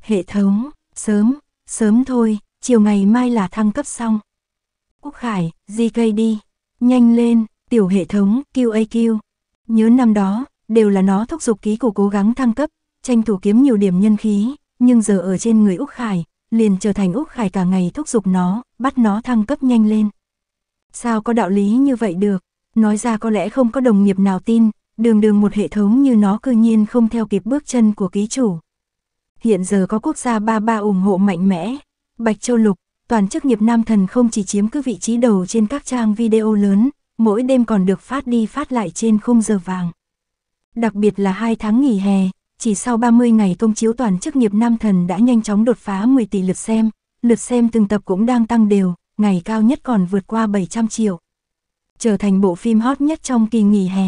Hệ thống, sớm, sớm thôi, chiều ngày mai là thăng cấp xong. Quốc Khải, GK đi, nhanh lên, tiểu hệ thống, QAQ. Nhớ năm đó, đều là nó thúc giục ký cổ cố gắng thăng cấp, tranh thủ kiếm nhiều điểm nhân khí, nhưng giờ ở trên người Úc Khải, liền trở thành Úc Khải cả ngày thúc giục nó, bắt nó thăng cấp nhanh lên. Sao có đạo lý như vậy được? Nói ra có lẽ không có đồng nghiệp nào tin, đường đường một hệ thống như nó cư nhiên không theo kịp bước chân của ký chủ. Hiện giờ có quốc gia ba ba ủng hộ mạnh mẽ, Bạch Châu Lục, toàn chức nghiệp nam thần không chỉ chiếm cứ vị trí đầu trên các trang video lớn, mỗi đêm còn được phát đi phát lại trên khung giờ vàng. Đặc biệt là hai tháng nghỉ hè, chỉ sau 30 ngày công chiếu toàn chức nghiệp nam thần đã nhanh chóng đột phá 10 tỷ lượt xem, lượt xem từng tập cũng đang tăng đều, ngày cao nhất còn vượt qua 700 triệu. Trở thành bộ phim hot nhất trong kỳ nghỉ hè,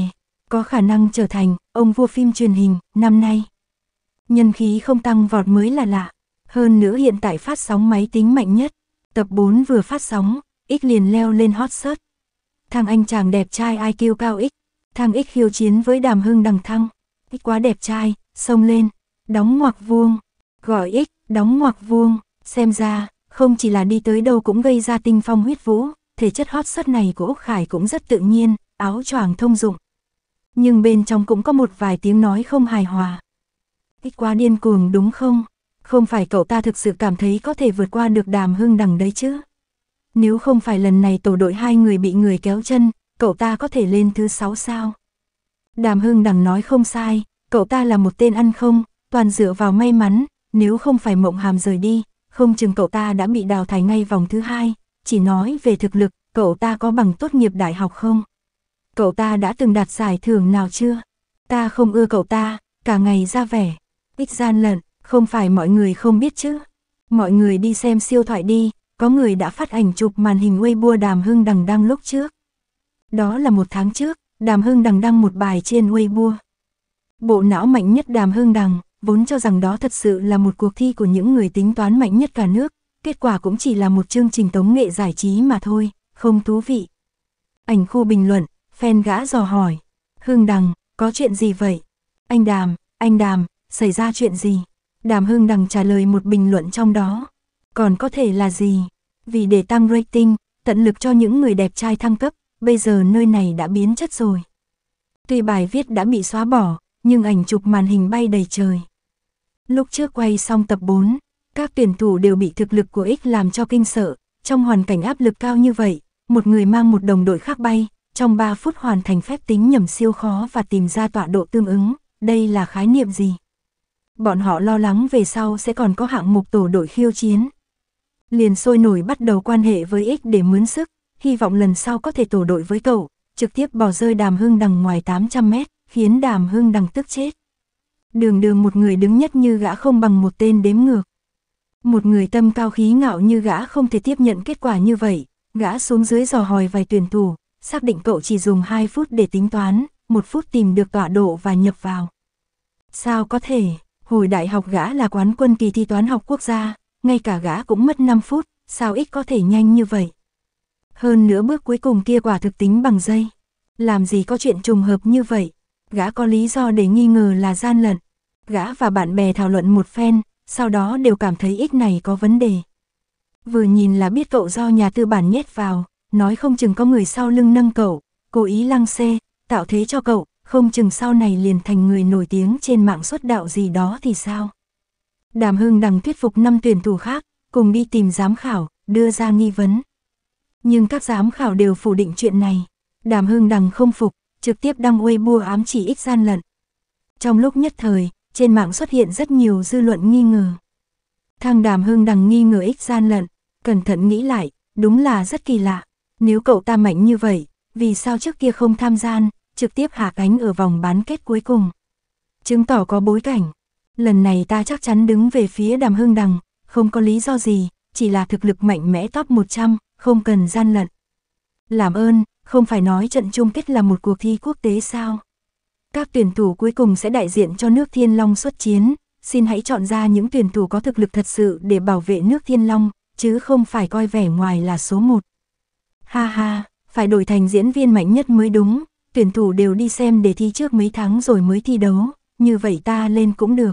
có khả năng trở thành ông vua phim truyền hình năm nay. Nhân khí không tăng vọt mới là lạ, hơn nữa hiện tại phát sóng máy tính mạnh nhất. Tập 4 vừa phát sóng, X liền leo lên hot search. Thằng anh chàng đẹp trai IQ cao X, thằng X khiêu chiến với đàm hưng đằng thăng. X quá đẹp trai, sông lên, đóng ngoặc vuông, gọi X, đóng ngoặc vuông, xem ra, không chỉ là đi tới đâu cũng gây ra tinh phong huyết vũ, thể chất hot sắt này của Úc Khải cũng rất tự nhiên, áo choàng thông dụng. Nhưng bên trong cũng có một vài tiếng nói không hài hòa. Ít quá điên cuồng đúng không? Không phải cậu ta thực sự cảm thấy có thể vượt qua được đàm hưng đằng đấy chứ? Nếu không phải lần này tổ đội hai người bị người kéo chân, cậu ta có thể lên thứ sáu sao? Đàm hưng đằng nói không sai, cậu ta là một tên ăn không, toàn dựa vào may mắn, nếu không phải mộng hàm rời đi, không chừng cậu ta đã bị đào thải ngay vòng thứ hai, chỉ nói về thực lực, cậu ta có bằng tốt nghiệp đại học không? Cậu ta đã từng đạt giải thưởng nào chưa? Ta không ưa cậu ta, cả ngày ra vẻ, ít gian lận, không phải mọi người không biết chứ. Mọi người đi xem siêu thoại đi, có người đã phát ảnh chụp màn hình Weibo Đàm Hưng Đằng Đăng lúc trước. Đó là một tháng trước, Đàm Hưng Đằng đăng một bài trên Weibo. Bộ não mạnh nhất Đàm Hưng Đằng, vốn cho rằng đó thật sự là một cuộc thi của những người tính toán mạnh nhất cả nước, kết quả cũng chỉ là một chương trình tống nghệ giải trí mà thôi, không thú vị. Ảnh khu bình luận, fan gã dò hỏi, Hương Đằng, có chuyện gì vậy? Anh Đàm, anh Đàm, xảy ra chuyện gì? Đàm Hương Đằng trả lời một bình luận trong đó. Còn có thể là gì? Vì để tăng rating, tận lực cho những người đẹp trai thăng cấp, bây giờ nơi này đã biến chất rồi. Tuy bài viết đã bị xóa bỏ, nhưng ảnh chụp màn hình bay đầy trời. Lúc trước quay xong tập 4, các tuyển thủ đều bị thực lực của X làm cho kinh sợ, trong hoàn cảnh áp lực cao như vậy, một người mang một đồng đội khác bay, trong 3 phút hoàn thành phép tính nhầm siêu khó và tìm ra tọa độ tương ứng, đây là khái niệm gì? Bọn họ lo lắng về sau sẽ còn có hạng mục tổ đội khiêu chiến. Liền sôi nổi bắt đầu quan hệ với X để mướn sức, hy vọng lần sau có thể tổ đội với cậu, trực tiếp bỏ rơi đàm hưng đằng ngoài 800 mét, khiến đàm hưng đằng tức chết đường đường một người đứng nhất như gã không bằng một tên đếm ngược. Một người tâm cao khí ngạo như gã không thể tiếp nhận kết quả như vậy, gã xuống dưới dò hỏi vài tuyển thủ, xác định cậu chỉ dùng 2 phút để tính toán, một phút tìm được tọa độ và nhập vào. Sao có thể, hồi đại học gã là quán quân kỳ thi toán học quốc gia, ngay cả gã cũng mất 5 phút, sao ít có thể nhanh như vậy. Hơn nữa bước cuối cùng kia quả thực tính bằng dây. Làm gì có chuyện trùng hợp như vậy, gã có lý do để nghi ngờ là gian lận. Gã và bạn bè thảo luận một phen, sau đó đều cảm thấy ít này có vấn đề. Vừa nhìn là biết cậu do nhà tư bản nhét vào, nói không chừng có người sau lưng nâng cậu, cố ý lăng xê, tạo thế cho cậu, không chừng sau này liền thành người nổi tiếng trên mạng xuất đạo gì đó thì sao. Đàm Hưng đằng thuyết phục năm tuyển thủ khác, cùng đi tìm giám khảo, đưa ra nghi vấn. Nhưng các giám khảo đều phủ định chuyện này. Đàm Hưng đằng không phục, trực tiếp đăng Weibo ám chỉ ít gian lận. Trong lúc nhất thời, trên mạng xuất hiện rất nhiều dư luận nghi ngờ. Thang Đàm Hưng đằng nghi ngờ ít gian lận, cẩn thận nghĩ lại, đúng là rất kỳ lạ. Nếu cậu ta mạnh như vậy, vì sao trước kia không tham gian, trực tiếp hạ cánh ở vòng bán kết cuối cùng. Chứng tỏ có bối cảnh. Lần này ta chắc chắn đứng về phía Đàm Hưng đằng, không có lý do gì, chỉ là thực lực mạnh mẽ top 100, không cần gian lận. Làm ơn, không phải nói trận chung kết là một cuộc thi quốc tế sao? Các tuyển thủ cuối cùng sẽ đại diện cho nước Thiên Long xuất chiến, xin hãy chọn ra những tuyển thủ có thực lực thật sự để bảo vệ nước Thiên Long, chứ không phải coi vẻ ngoài là số một. Ha ha, phải đổi thành diễn viên mạnh nhất mới đúng, tuyển thủ đều đi xem để thi trước mấy tháng rồi mới thi đấu, như vậy ta lên cũng được.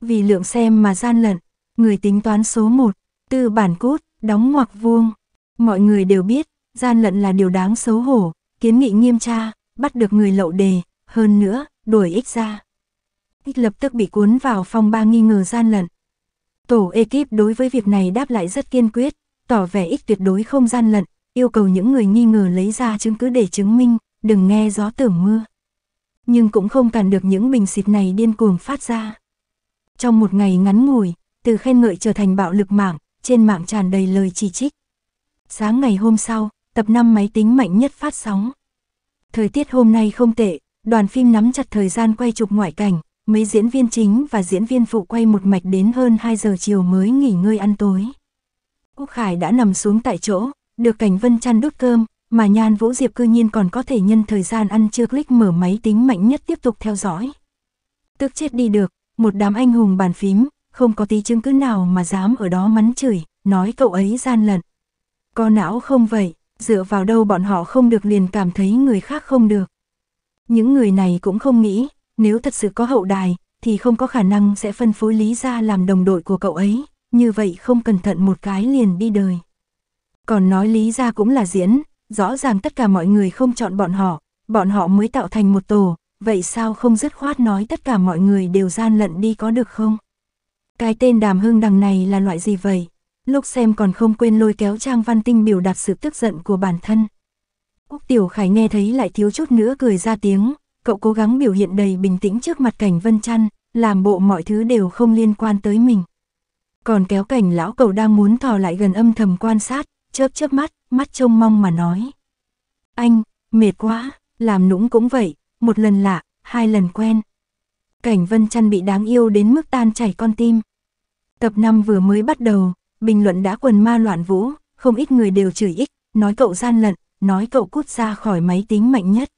Vì lượng xem mà gian lận, người tính toán số một, tư bản cốt, đóng ngoặc vuông. Mọi người đều biết, gian lận là điều đáng xấu hổ, kiến nghị nghiêm tra, bắt được người lậu đề, hơn nữa, đuổi ích ra. Ích lập tức bị cuốn vào phong ba nghi ngờ gian lận. Tổ ekip đối với việc này đáp lại rất kiên quyết, tỏ vẻ ích tuyệt đối không gian lận, yêu cầu những người nghi ngờ lấy ra chứng cứ để chứng minh, đừng nghe gió tưởng mưa. Nhưng cũng không cản được những bình xịt này điên cuồng phát ra. Trong một ngày ngắn ngủi, từ khen ngợi trở thành bạo lực mạng, trên mạng tràn đầy lời chỉ trích. Sáng ngày hôm sau, tập 5 máy tính mạnh nhất phát sóng. Thời tiết hôm nay không tệ, đoàn phim nắm chặt thời gian quay chụp ngoại cảnh, mấy diễn viên chính và diễn viên phụ quay một mạch đến hơn 2 giờ chiều mới nghỉ ngơi ăn tối. Úc Khải đã nằm xuống tại chỗ, được Cảnh Vân chăn đút cơm, mà Nhan Vũ Diệp cư nhiên còn có thể nhân thời gian ăn trưa click mở máy tính mạnh nhất tiếp tục theo dõi. Tức chết đi được, một đám anh hùng bàn phím, không có tí chứng cứ nào mà dám ở đó mắng chửi, nói cậu ấy gian lận. Có não không vậy? dựa vào đâu bọn họ không được liền cảm thấy người khác không được. Những người này cũng không nghĩ, nếu thật sự có hậu đài, thì không có khả năng sẽ phân phối Lý gia làm đồng đội của cậu ấy, như vậy không cẩn thận một cái liền đi đời. Còn nói Lý gia cũng là diễn, rõ ràng tất cả mọi người không chọn bọn họ, bọn họ mới tạo thành một tổ, vậy sao không dứt khoát nói tất cả mọi người đều gian lận đi có được không? Cái tên đàm hương đằng này là loại gì vậy? lúc xem còn không quên lôi kéo Trang Văn Tinh biểu đạt sự tức giận của bản thân. Quốc Tiểu Khải nghe thấy lại thiếu chút nữa cười ra tiếng, cậu cố gắng biểu hiện đầy bình tĩnh trước mặt cảnh Vân trăn làm bộ mọi thứ đều không liên quan tới mình. Còn kéo cảnh lão cậu đang muốn thò lại gần âm thầm quan sát, chớp chớp mắt, mắt trông mong mà nói. Anh, mệt quá, làm nũng cũng vậy, một lần lạ, hai lần quen. Cảnh Vân trăn bị đáng yêu đến mức tan chảy con tim. Tập 5 vừa mới bắt đầu, Bình luận đã quần ma loạn vũ, không ít người đều chửi ích, nói cậu gian lận, nói cậu cút ra khỏi máy tính mạnh nhất.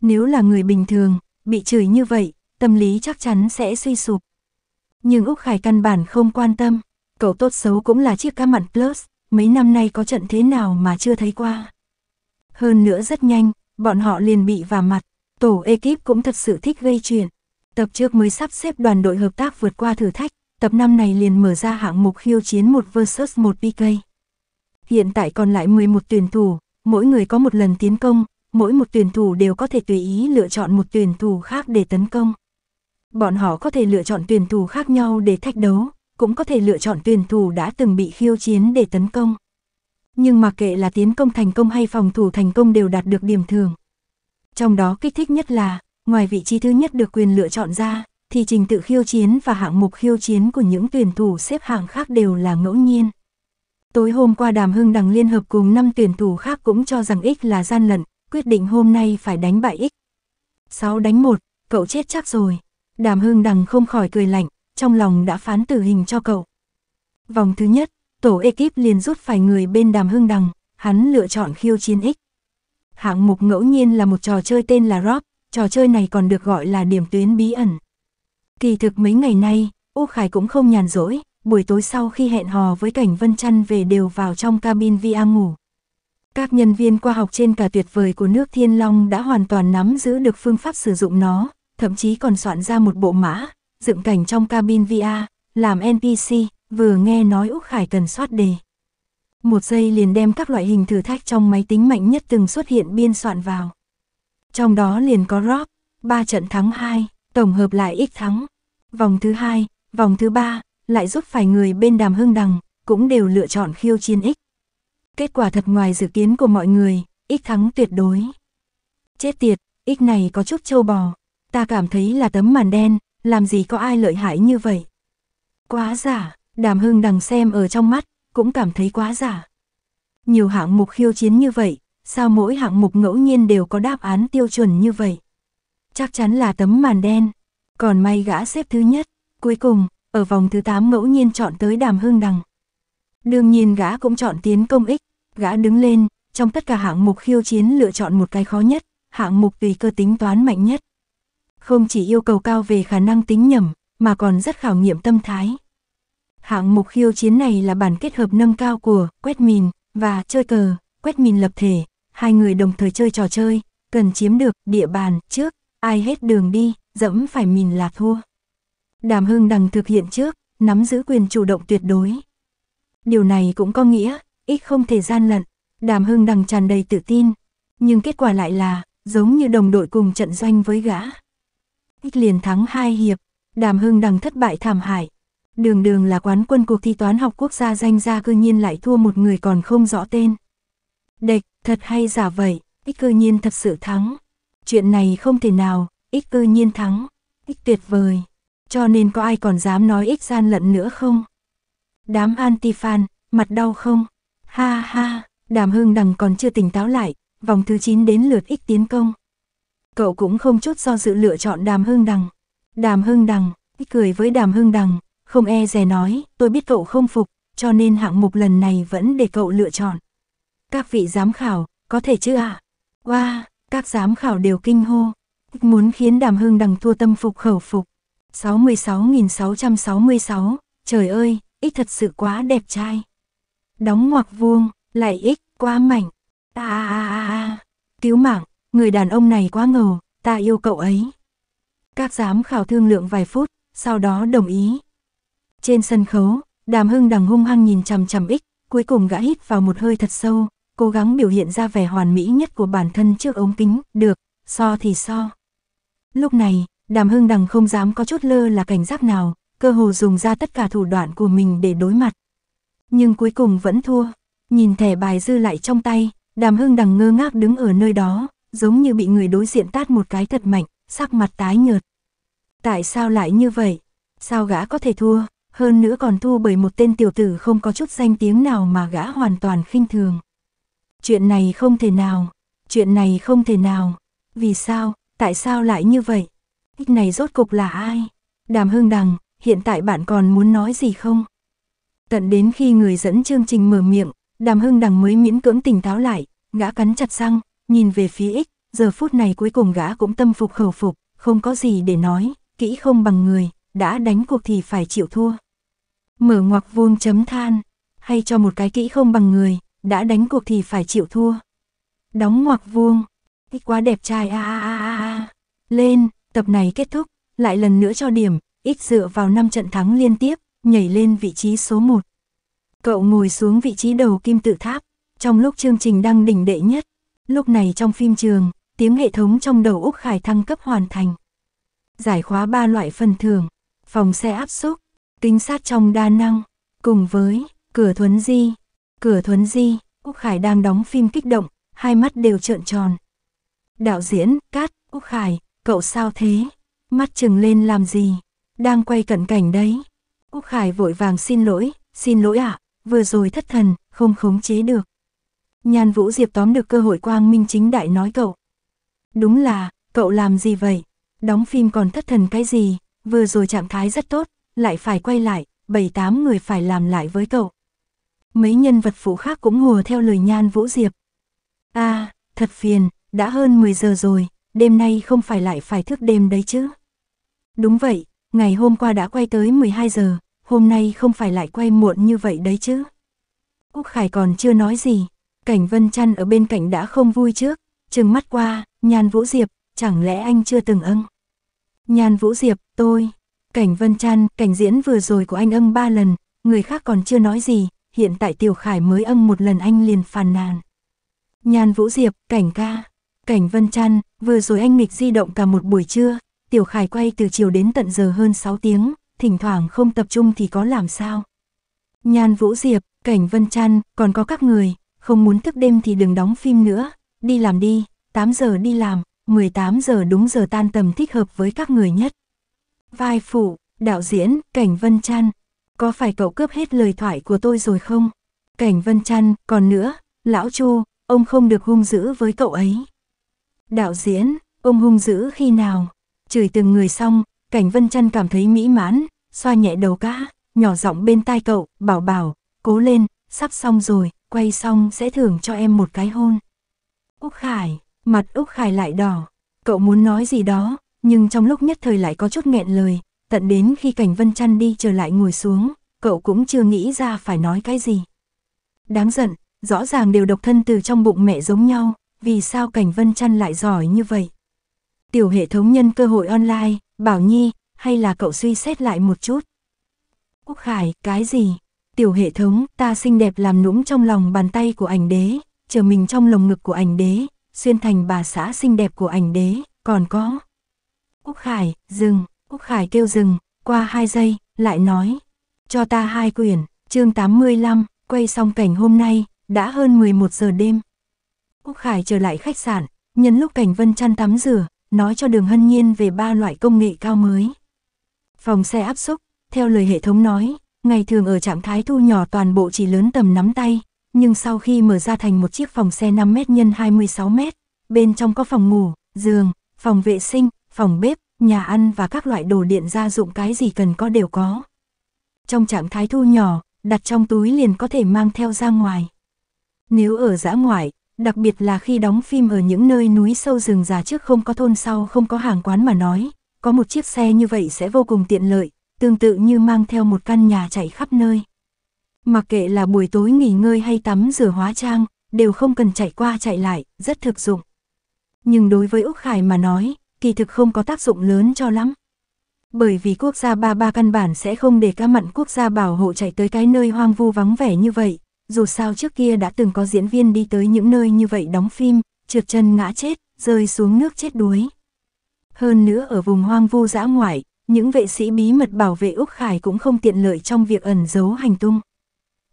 Nếu là người bình thường, bị chửi như vậy, tâm lý chắc chắn sẽ suy sụp. Nhưng Úc Khải căn bản không quan tâm, cậu tốt xấu cũng là chiếc cá mặn plus, mấy năm nay có trận thế nào mà chưa thấy qua. Hơn nữa rất nhanh, bọn họ liền bị vào mặt, tổ ekip cũng thật sự thích gây chuyện. Tập trước mới sắp xếp đoàn đội hợp tác vượt qua thử thách, tập 5 này liền mở ra hạng mục khiêu chiến 1 vs 1 PK. Hiện tại còn lại 11 tuyển thủ, mỗi người có một lần tiến công, mỗi một tuyển thủ đều có thể tùy ý lựa chọn một tuyển thủ khác để tấn công. Bọn họ có thể lựa chọn tuyển thủ khác nhau để thách đấu, cũng có thể lựa chọn tuyển thủ đã từng bị khiêu chiến để tấn công. Nhưng mà kệ là tiến công thành công hay phòng thủ thành công đều đạt được điểm thưởng. Trong đó kích thích nhất là, ngoài vị trí thứ nhất được quyền lựa chọn ra, thì trình tự khiêu chiến và hạng mục khiêu chiến của những tuyển thủ xếp hạng khác đều là ngẫu nhiên. Tối hôm qua Đàm Hưng Đằng liên hợp cùng 5 tuyển thủ khác cũng cho rằng X là gian lận, quyết định hôm nay phải đánh bại X. 6 đánh 1, cậu chết chắc rồi. Đàm Hưng Đằng không khỏi cười lạnh, trong lòng đã phán tử hình cho cậu. Vòng thứ nhất, tổ ekip liền rút phải người bên Đàm Hưng Đằng, hắn lựa chọn khiêu chiến X. Hạng mục ngẫu nhiên là một trò chơi tên là Rob, trò chơi này còn được gọi là điểm tuyến bí ẩn. Kỳ thực mấy ngày nay, U Khải cũng không nhàn rỗi, buổi tối sau khi hẹn hò với Cảnh Vân Chăn về đều vào trong cabin VR ngủ. Các nhân viên khoa học trên cả tuyệt vời của nước Thiên Long đã hoàn toàn nắm giữ được phương pháp sử dụng nó, thậm chí còn soạn ra một bộ mã, dựng cảnh trong cabin VR, làm NPC, vừa nghe nói Úc Khải cần soát đề. Một giây liền đem các loại hình thử thách trong máy tính mạnh nhất từng xuất hiện biên soạn vào. Trong đó liền có ROP, 3 trận thắng 2, tổng hợp lại ít thắng, Vòng thứ hai, vòng thứ ba, lại giúp phải người bên đàm hưng đằng, cũng đều lựa chọn khiêu chiến ích. Kết quả thật ngoài dự kiến của mọi người, ích thắng tuyệt đối. Chết tiệt, ích này có chút trâu bò, ta cảm thấy là tấm màn đen, làm gì có ai lợi hại như vậy. Quá giả, đàm hưng đằng xem ở trong mắt, cũng cảm thấy quá giả. Nhiều hạng mục khiêu chiến như vậy, sao mỗi hạng mục ngẫu nhiên đều có đáp án tiêu chuẩn như vậy? Chắc chắn là tấm màn đen. Còn may gã xếp thứ nhất, cuối cùng, ở vòng thứ 8 ngẫu nhiên chọn tới đàm hương đằng. Đương nhiên gã cũng chọn tiến công ích, gã đứng lên, trong tất cả hạng mục khiêu chiến lựa chọn một cái khó nhất, hạng mục tùy cơ tính toán mạnh nhất. Không chỉ yêu cầu cao về khả năng tính nhầm, mà còn rất khảo nghiệm tâm thái. Hạng mục khiêu chiến này là bản kết hợp nâng cao của quét mìn và chơi cờ, quét mìn lập thể, hai người đồng thời chơi trò chơi, cần chiếm được địa bàn trước, ai hết đường đi, dẫm phải mìn là thua. Đàm Hưng Đằng thực hiện trước, nắm giữ quyền chủ động tuyệt đối. Điều này cũng có nghĩa, ít không thể gian lận, Đàm Hưng Đằng tràn đầy tự tin, nhưng kết quả lại là, giống như đồng đội cùng trận doanh với gã. Ít liền thắng hai hiệp, Đàm Hưng Đằng thất bại thảm hại. Đường đường là quán quân cuộc thi toán học quốc gia danh gia cư nhiên lại thua một người còn không rõ tên. Địch, thật hay giả vậy, ít cư nhiên thật sự thắng. Chuyện này không thể nào, ích cư nhiên thắng. ích tuyệt vời. Cho nên có ai còn dám nói ích gian lận nữa không? Đám anti-fan, mặt đau không? Ha ha, đàm hưng đằng còn chưa tỉnh táo lại, vòng thứ 9 đến lượt ích tiến công. Cậu cũng không chút do dự lựa chọn đàm hưng đằng. Đàm hưng đằng, ích cười với đàm hưng đằng, không e rè nói, tôi biết cậu không phục, cho nên hạng mục lần này vẫn để cậu lựa chọn. Các vị giám khảo, có thể chứ ạ? À? Wow, các giám khảo đều kinh hô muốn khiến đàm hưng đằng thua tâm phục khẩu phục. 66.666, trời ơi, ích thật sự quá đẹp trai. Đóng ngoặc vuông, lại ích, quá mảnh. À, à, à, à. Cứu mạng, người đàn ông này quá ngầu, ta yêu cậu ấy. Các giám khảo thương lượng vài phút, sau đó đồng ý. Trên sân khấu, đàm hưng đằng hung hăng nhìn chằm chằm ích, cuối cùng gã hít vào một hơi thật sâu, cố gắng biểu hiện ra vẻ hoàn mỹ nhất của bản thân trước ống kính, được, so thì so. Lúc này, đàm hưng đằng không dám có chút lơ là cảnh giác nào, cơ hồ dùng ra tất cả thủ đoạn của mình để đối mặt. Nhưng cuối cùng vẫn thua, nhìn thẻ bài dư lại trong tay, đàm hưng đằng ngơ ngác đứng ở nơi đó, giống như bị người đối diện tát một cái thật mạnh, sắc mặt tái nhợt. Tại sao lại như vậy? Sao gã có thể thua, hơn nữa còn thua bởi một tên tiểu tử không có chút danh tiếng nào mà gã hoàn toàn khinh thường. Chuyện này không thể nào, chuyện này không thể nào, vì sao, tại sao lại như vậy? Ích này rốt cục là ai? Đàm Hưng Đằng, hiện tại bạn còn muốn nói gì không? Tận đến khi người dẫn chương trình mở miệng, Đàm Hưng Đằng mới miễn cưỡng tỉnh táo lại, gã cắn chặt răng, nhìn về phía ích, giờ phút này cuối cùng gã cũng tâm phục khẩu phục, không có gì để nói, kỹ không bằng người, đã đánh cuộc thì phải chịu thua. Mở ngoặc vuông chấm than, hay cho một cái kỹ không bằng người, đã đánh cuộc thì phải chịu thua. Đóng ngoặc vuông, X quá đẹp trai a a a a a. Lên, tập này kết thúc, lại lần nữa cho điểm, ít dựa vào 5 trận thắng liên tiếp, nhảy lên vị trí số 1. Cậu ngồi xuống vị trí đầu kim tự tháp, trong lúc chương trình đang đỉnh đệ nhất. Lúc này trong phim trường, tiếng hệ thống trong đầu Úc Khải thăng cấp hoàn thành. Giải khóa ba loại phần thưởng, phòng xe áp xúc, kính sát trong đa năng, cùng với cửa thuấn di. Cửa thuấn di, Úc Khải đang đóng phim kích động, hai mắt đều trợn tròn, Đạo diễn, cát, quốc Khải, cậu sao thế? Mắt chừng lên làm gì? Đang quay cận cảnh đấy. quốc Khải vội vàng xin lỗi, xin lỗi ạ, à? vừa rồi thất thần, không khống chế được. Nhan Vũ Diệp tóm được cơ hội quang minh chính đại nói cậu. Đúng là, cậu làm gì vậy? Đóng phim còn thất thần cái gì? Vừa rồi trạng thái rất tốt, lại phải quay lại, bảy tám người phải làm lại với cậu. Mấy nhân vật phụ khác cũng hùa theo lời Nhan Vũ Diệp. a à, thật phiền, đã hơn 10 giờ rồi, đêm nay không phải lại phải thức đêm đấy chứ. Đúng vậy, ngày hôm qua đã quay tới 12 giờ, hôm nay không phải lại quay muộn như vậy đấy chứ. Úc Khải còn chưa nói gì, cảnh Vân Trăn ở bên cạnh đã không vui trước, chừng mắt qua, nhàn Vũ Diệp, chẳng lẽ anh chưa từng âng. Nhàn Vũ Diệp, tôi, cảnh Vân Trăn, cảnh diễn vừa rồi của anh âm ba lần, người khác còn chưa nói gì, hiện tại Tiểu Khải mới âm một lần anh liền phàn nàn. Nhàn Vũ Diệp, cảnh ca, Cảnh Vân Trăn, vừa rồi anh nghịch di động cả một buổi trưa, Tiểu Khải quay từ chiều đến tận giờ hơn 6 tiếng, thỉnh thoảng không tập trung thì có làm sao. Nhan Vũ Diệp, Cảnh Vân Trăn, còn có các người, không muốn thức đêm thì đừng đóng phim nữa, đi làm đi, 8 giờ đi làm, 18 giờ đúng giờ tan tầm thích hợp với các người nhất. Vai phụ, đạo diễn, Cảnh Vân Trăn, có phải cậu cướp hết lời thoại của tôi rồi không? Cảnh Vân Trăn, còn nữa, lão Chu, ông không được hung dữ với cậu ấy. Đạo diễn, ông hung dữ khi nào? Chửi từng người xong, Cảnh Vân chân cảm thấy mỹ mãn, xoa nhẹ đầu cá, nhỏ giọng bên tai cậu, bảo bảo, cố lên, sắp xong rồi, quay xong sẽ thưởng cho em một cái hôn. Úc Khải, mặt Úc Khải lại đỏ, cậu muốn nói gì đó, nhưng trong lúc nhất thời lại có chút nghẹn lời, tận đến khi Cảnh Vân Trăn đi trở lại ngồi xuống, cậu cũng chưa nghĩ ra phải nói cái gì. Đáng giận, rõ ràng đều độc thân từ trong bụng mẹ giống nhau, vì sao Cảnh Vân Trăn lại giỏi như vậy? Tiểu hệ thống nhân cơ hội online, Bảo Nhi, hay là cậu suy xét lại một chút? Quốc Khải, cái gì? Tiểu hệ thống, ta xinh đẹp làm nũng trong lòng bàn tay của ảnh đế, chờ mình trong lồng ngực của ảnh đế, xuyên thành bà xã xinh đẹp của ảnh đế, còn có. Quốc Khải, dừng, Quốc Khải kêu dừng, qua hai giây, lại nói, cho ta hai quyển, chương 85, quay xong cảnh hôm nay, đã hơn 11 giờ đêm. Quốc Khải trở lại khách sạn, nhân lúc Cảnh Vân chăn tắm rửa, nói cho Đường Hân Nhiên về ba loại công nghệ cao mới. Phòng xe áp xúc, theo lời hệ thống nói, ngày thường ở trạng thái thu nhỏ toàn bộ chỉ lớn tầm nắm tay, nhưng sau khi mở ra thành một chiếc phòng xe 5m x 26m, bên trong có phòng ngủ, giường, phòng vệ sinh, phòng bếp, nhà ăn và các loại đồ điện gia dụng cái gì cần có đều có. Trong trạng thái thu nhỏ, đặt trong túi liền có thể mang theo ra ngoài. Nếu ở dã ngoại, đặc biệt là khi đóng phim ở những nơi núi sâu rừng già trước không có thôn sau không có hàng quán mà nói, có một chiếc xe như vậy sẽ vô cùng tiện lợi, tương tự như mang theo một căn nhà chạy khắp nơi. Mặc kệ là buổi tối nghỉ ngơi hay tắm rửa hóa trang, đều không cần chạy qua chạy lại, rất thực dụng. Nhưng đối với Úc Khải mà nói, kỳ thực không có tác dụng lớn cho lắm. Bởi vì quốc gia ba ba căn bản sẽ không để các mặn quốc gia bảo hộ chạy tới cái nơi hoang vu vắng vẻ như vậy, dù sao trước kia đã từng có diễn viên đi tới những nơi như vậy đóng phim, trượt chân ngã chết, rơi xuống nước chết đuối. Hơn nữa ở vùng hoang vu dã ngoại, những vệ sĩ bí mật bảo vệ Úc Khải cũng không tiện lợi trong việc ẩn giấu hành tung.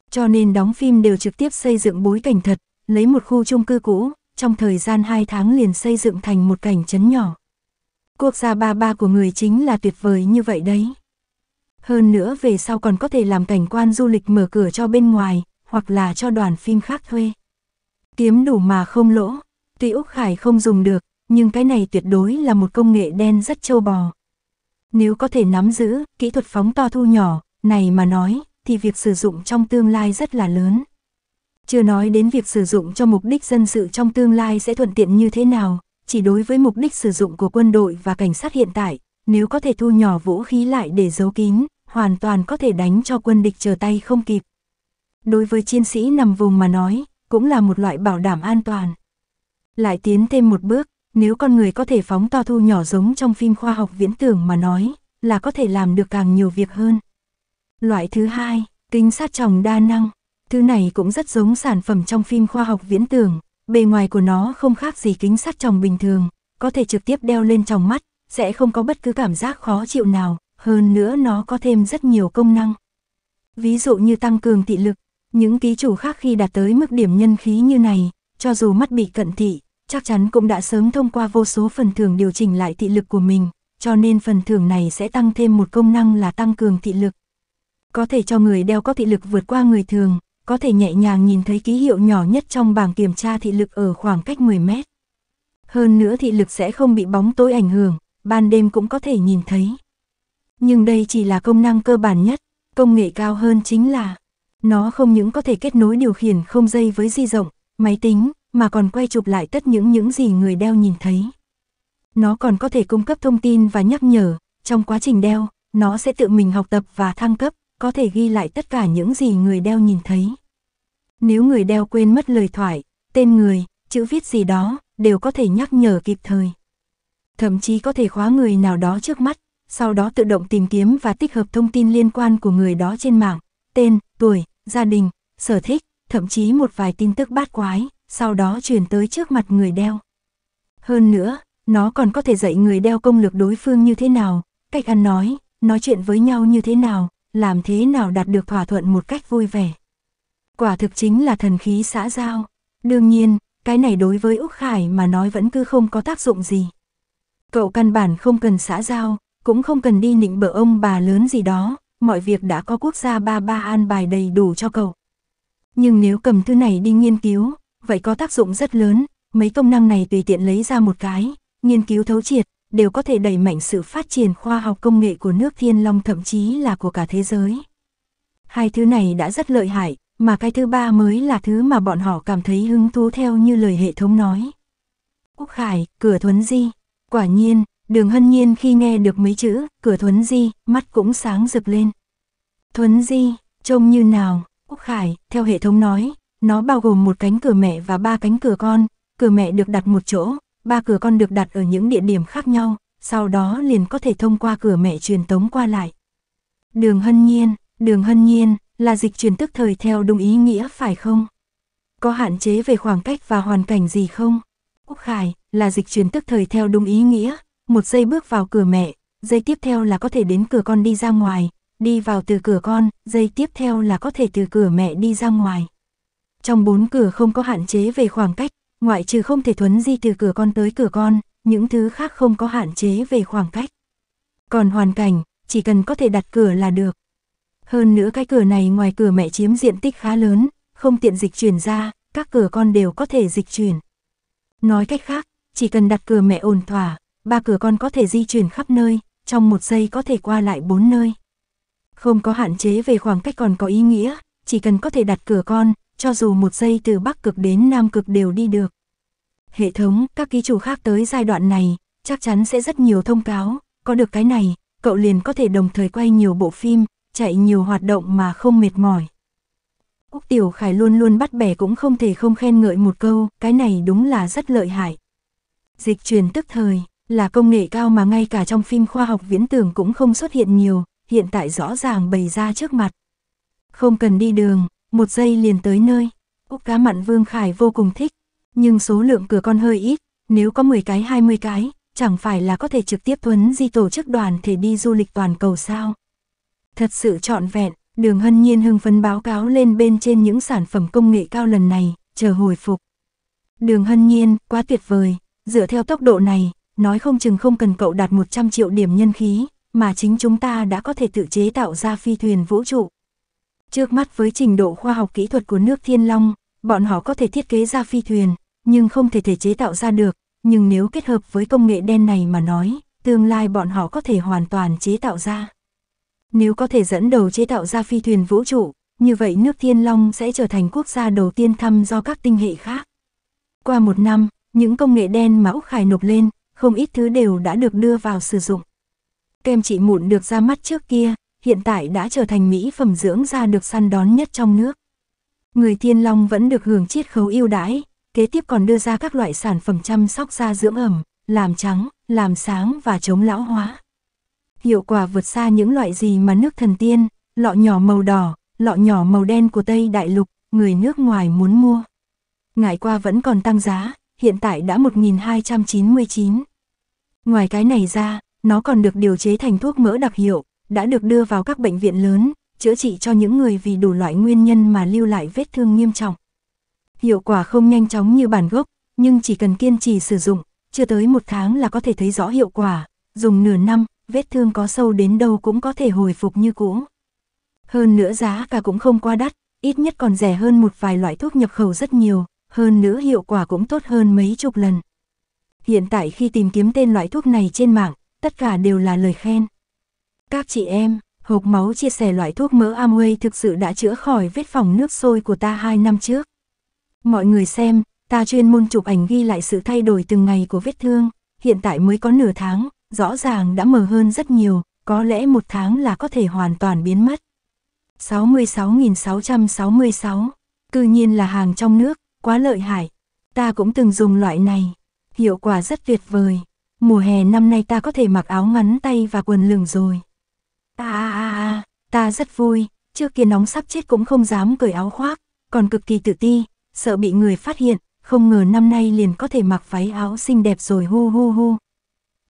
Cho nên đóng phim đều trực tiếp xây dựng bối cảnh thật, lấy một khu chung cư cũ, trong thời gian 2 tháng liền xây dựng thành một cảnh trấn nhỏ. Quốc gia ba ba của người chính là tuyệt vời như vậy đấy. Hơn nữa về sau còn có thể làm cảnh quan du lịch mở cửa cho bên ngoài, hoặc là cho đoàn phim khác thuê. Kiếm đủ mà không lỗ, tuy Úc Khải không dùng được, nhưng cái này tuyệt đối là một công nghệ đen rất châu bò. Nếu có thể nắm giữ, kỹ thuật phóng to thu nhỏ, này mà nói, thì việc sử dụng trong tương lai rất là lớn. Chưa nói đến việc sử dụng cho mục đích dân sự trong tương lai sẽ thuận tiện như thế nào, chỉ đối với mục đích sử dụng của quân đội và cảnh sát hiện tại, nếu có thể thu nhỏ vũ khí lại để giấu kín, hoàn toàn có thể đánh cho quân địch trở tay không kịp. Đối với chiến sĩ nằm vùng mà nói, cũng là một loại bảo đảm an toàn. Lại tiến thêm một bước, nếu con người có thể phóng to thu nhỏ giống trong phim khoa học viễn tưởng mà nói, là có thể làm được càng nhiều việc hơn. Loại thứ hai, kính sát tròng đa năng. Thứ này cũng rất giống sản phẩm trong phim khoa học viễn tưởng, bề ngoài của nó không khác gì kính sát tròng bình thường, có thể trực tiếp đeo lên trong mắt, sẽ không có bất cứ cảm giác khó chịu nào, hơn nữa nó có thêm rất nhiều công năng. Ví dụ như tăng cường thị lực, những ký chủ khác khi đạt tới mức điểm nhân khí như này, cho dù mắt bị cận thị, chắc chắn cũng đã sớm thông qua vô số phần thưởng điều chỉnh lại thị lực của mình, cho nên phần thưởng này sẽ tăng thêm một công năng là tăng cường thị lực. Có thể cho người đeo có thị lực vượt qua người thường, có thể nhẹ nhàng nhìn thấy ký hiệu nhỏ nhất trong bảng kiểm tra thị lực ở khoảng cách 10 mét. Hơn nữa thị lực sẽ không bị bóng tối ảnh hưởng, ban đêm cũng có thể nhìn thấy. Nhưng đây chỉ là công năng cơ bản nhất, công nghệ cao hơn chính là nó không những có thể kết nối điều khiển không dây với di rộng, máy tính, mà còn quay chụp lại tất những những gì người đeo nhìn thấy. Nó còn có thể cung cấp thông tin và nhắc nhở, trong quá trình đeo, nó sẽ tự mình học tập và thăng cấp, có thể ghi lại tất cả những gì người đeo nhìn thấy. Nếu người đeo quên mất lời thoại, tên người, chữ viết gì đó, đều có thể nhắc nhở kịp thời. Thậm chí có thể khóa người nào đó trước mắt, sau đó tự động tìm kiếm và tích hợp thông tin liên quan của người đó trên mạng, tên, tuổi, gia đình, sở thích, thậm chí một vài tin tức bát quái, sau đó truyền tới trước mặt người đeo. Hơn nữa, nó còn có thể dạy người đeo công lược đối phương như thế nào, cách ăn nói, nói chuyện với nhau như thế nào, làm thế nào đạt được thỏa thuận một cách vui vẻ. Quả thực chính là thần khí xã giao. Đương nhiên, cái này đối với Úc Khải mà nói vẫn cứ không có tác dụng gì. Cậu căn bản không cần xã giao, cũng không cần đi nịnh bợ ông bà lớn gì đó, mọi việc đã có quốc gia ba ba an bài đầy đủ cho cậu. Nhưng nếu cầm thư này đi nghiên cứu, vậy có tác dụng rất lớn, mấy công năng này tùy tiện lấy ra một cái, nghiên cứu thấu triệt, đều có thể đẩy mạnh sự phát triển khoa học công nghệ của nước Thiên Long thậm chí là của cả thế giới. Hai thứ này đã rất lợi hại, mà cái thứ ba mới là thứ mà bọn họ cảm thấy hứng thú theo như lời hệ thống nói. quốc Khải, cửa thuấn di, quả nhiên, Đường hân nhiên khi nghe được mấy chữ, cửa Thuấn Di, mắt cũng sáng rực lên. Thuấn Di, trông như nào, quốc Khải, theo hệ thống nói, nó bao gồm một cánh cửa mẹ và ba cánh cửa con, cửa mẹ được đặt một chỗ, ba cửa con được đặt ở những địa điểm khác nhau, sau đó liền có thể thông qua cửa mẹ truyền tống qua lại. Đường hân nhiên, đường hân nhiên, là dịch truyền tức thời theo đúng ý nghĩa phải không? Có hạn chế về khoảng cách và hoàn cảnh gì không? quốc Khải, là dịch truyền tức thời theo đúng ý nghĩa, một giây bước vào cửa mẹ, giây tiếp theo là có thể đến cửa con đi ra ngoài, đi vào từ cửa con, giây tiếp theo là có thể từ cửa mẹ đi ra ngoài. Trong bốn cửa không có hạn chế về khoảng cách, ngoại trừ không thể thuấn di từ cửa con tới cửa con, những thứ khác không có hạn chế về khoảng cách. Còn hoàn cảnh, chỉ cần có thể đặt cửa là được. Hơn nữa cái cửa này ngoài cửa mẹ chiếm diện tích khá lớn, không tiện dịch chuyển ra, các cửa con đều có thể dịch chuyển. Nói cách khác, chỉ cần đặt cửa mẹ ổn thỏa, Ba cửa con có thể di chuyển khắp nơi, trong một giây có thể qua lại bốn nơi. Không có hạn chế về khoảng cách còn có ý nghĩa, chỉ cần có thể đặt cửa con, cho dù một giây từ Bắc cực đến Nam cực đều đi được. Hệ thống, các ký chủ khác tới giai đoạn này, chắc chắn sẽ rất nhiều thông cáo, có được cái này, cậu liền có thể đồng thời quay nhiều bộ phim, chạy nhiều hoạt động mà không mệt mỏi. Úc Tiểu Khải luôn luôn bắt bẻ cũng không thể không khen ngợi một câu, cái này đúng là rất lợi hại. Dịch chuyển tức thời là công nghệ cao mà ngay cả trong phim khoa học viễn tưởng cũng không xuất hiện nhiều, hiện tại rõ ràng bày ra trước mặt. Không cần đi đường, một giây liền tới nơi. Úc cá mặn Vương Khải vô cùng thích, nhưng số lượng cửa con hơi ít, nếu có 10 cái 20 cái, chẳng phải là có thể trực tiếp thuấn di tổ chức đoàn thể đi du lịch toàn cầu sao. Thật sự trọn vẹn, đường hân nhiên hưng phấn báo cáo lên bên trên những sản phẩm công nghệ cao lần này, chờ hồi phục. Đường hân nhiên, quá tuyệt vời, dựa theo tốc độ này, nói không chừng không cần cậu đạt 100 triệu điểm nhân khí, mà chính chúng ta đã có thể tự chế tạo ra phi thuyền vũ trụ. Trước mắt với trình độ khoa học kỹ thuật của nước Thiên Long, bọn họ có thể thiết kế ra phi thuyền, nhưng không thể thể chế tạo ra được, nhưng nếu kết hợp với công nghệ đen này mà nói, tương lai bọn họ có thể hoàn toàn chế tạo ra. Nếu có thể dẫn đầu chế tạo ra phi thuyền vũ trụ, như vậy nước Thiên Long sẽ trở thành quốc gia đầu tiên thăm do các tinh hệ khác. Qua một năm, những công nghệ đen mà Úc Khải nộp lên, không ít thứ đều đã được đưa vào sử dụng. Kem trị mụn được ra mắt trước kia, hiện tại đã trở thành mỹ phẩm dưỡng da được săn đón nhất trong nước. Người Thiên Long vẫn được hưởng chiết khấu ưu đãi, kế tiếp còn đưa ra các loại sản phẩm chăm sóc da dưỡng ẩm, làm trắng, làm sáng và chống lão hóa. Hiệu quả vượt xa những loại gì mà nước thần tiên, lọ nhỏ màu đỏ, lọ nhỏ màu đen của Tây Đại Lục, người nước ngoài muốn mua. ngày qua vẫn còn tăng giá, hiện tại đã 1299 Ngoài cái này ra, nó còn được điều chế thành thuốc mỡ đặc hiệu, đã được đưa vào các bệnh viện lớn, chữa trị cho những người vì đủ loại nguyên nhân mà lưu lại vết thương nghiêm trọng. Hiệu quả không nhanh chóng như bản gốc, nhưng chỉ cần kiên trì sử dụng, chưa tới một tháng là có thể thấy rõ hiệu quả, dùng nửa năm, vết thương có sâu đến đâu cũng có thể hồi phục như cũ. Hơn nữa giá cả cũng không quá đắt, ít nhất còn rẻ hơn một vài loại thuốc nhập khẩu rất nhiều, hơn nữa hiệu quả cũng tốt hơn mấy chục lần. Hiện tại khi tìm kiếm tên loại thuốc này trên mạng, tất cả đều là lời khen. Các chị em, hộp máu chia sẻ loại thuốc mỡ Amway thực sự đã chữa khỏi vết phòng nước sôi của ta 2 năm trước. Mọi người xem, ta chuyên môn chụp ảnh ghi lại sự thay đổi từng ngày của vết thương, hiện tại mới có nửa tháng, rõ ràng đã mờ hơn rất nhiều, có lẽ một tháng là có thể hoàn toàn biến mất. 66.666, cư nhiên là hàng trong nước, quá lợi hại. Ta cũng từng dùng loại này hiệu quả rất tuyệt vời. Mùa hè năm nay ta có thể mặc áo ngắn tay và quần lửng rồi. À ta rất vui, trước kia nóng sắp chết cũng không dám cởi áo khoác, còn cực kỳ tự ti, sợ bị người phát hiện, không ngờ năm nay liền có thể mặc váy áo xinh đẹp rồi hu hu hu.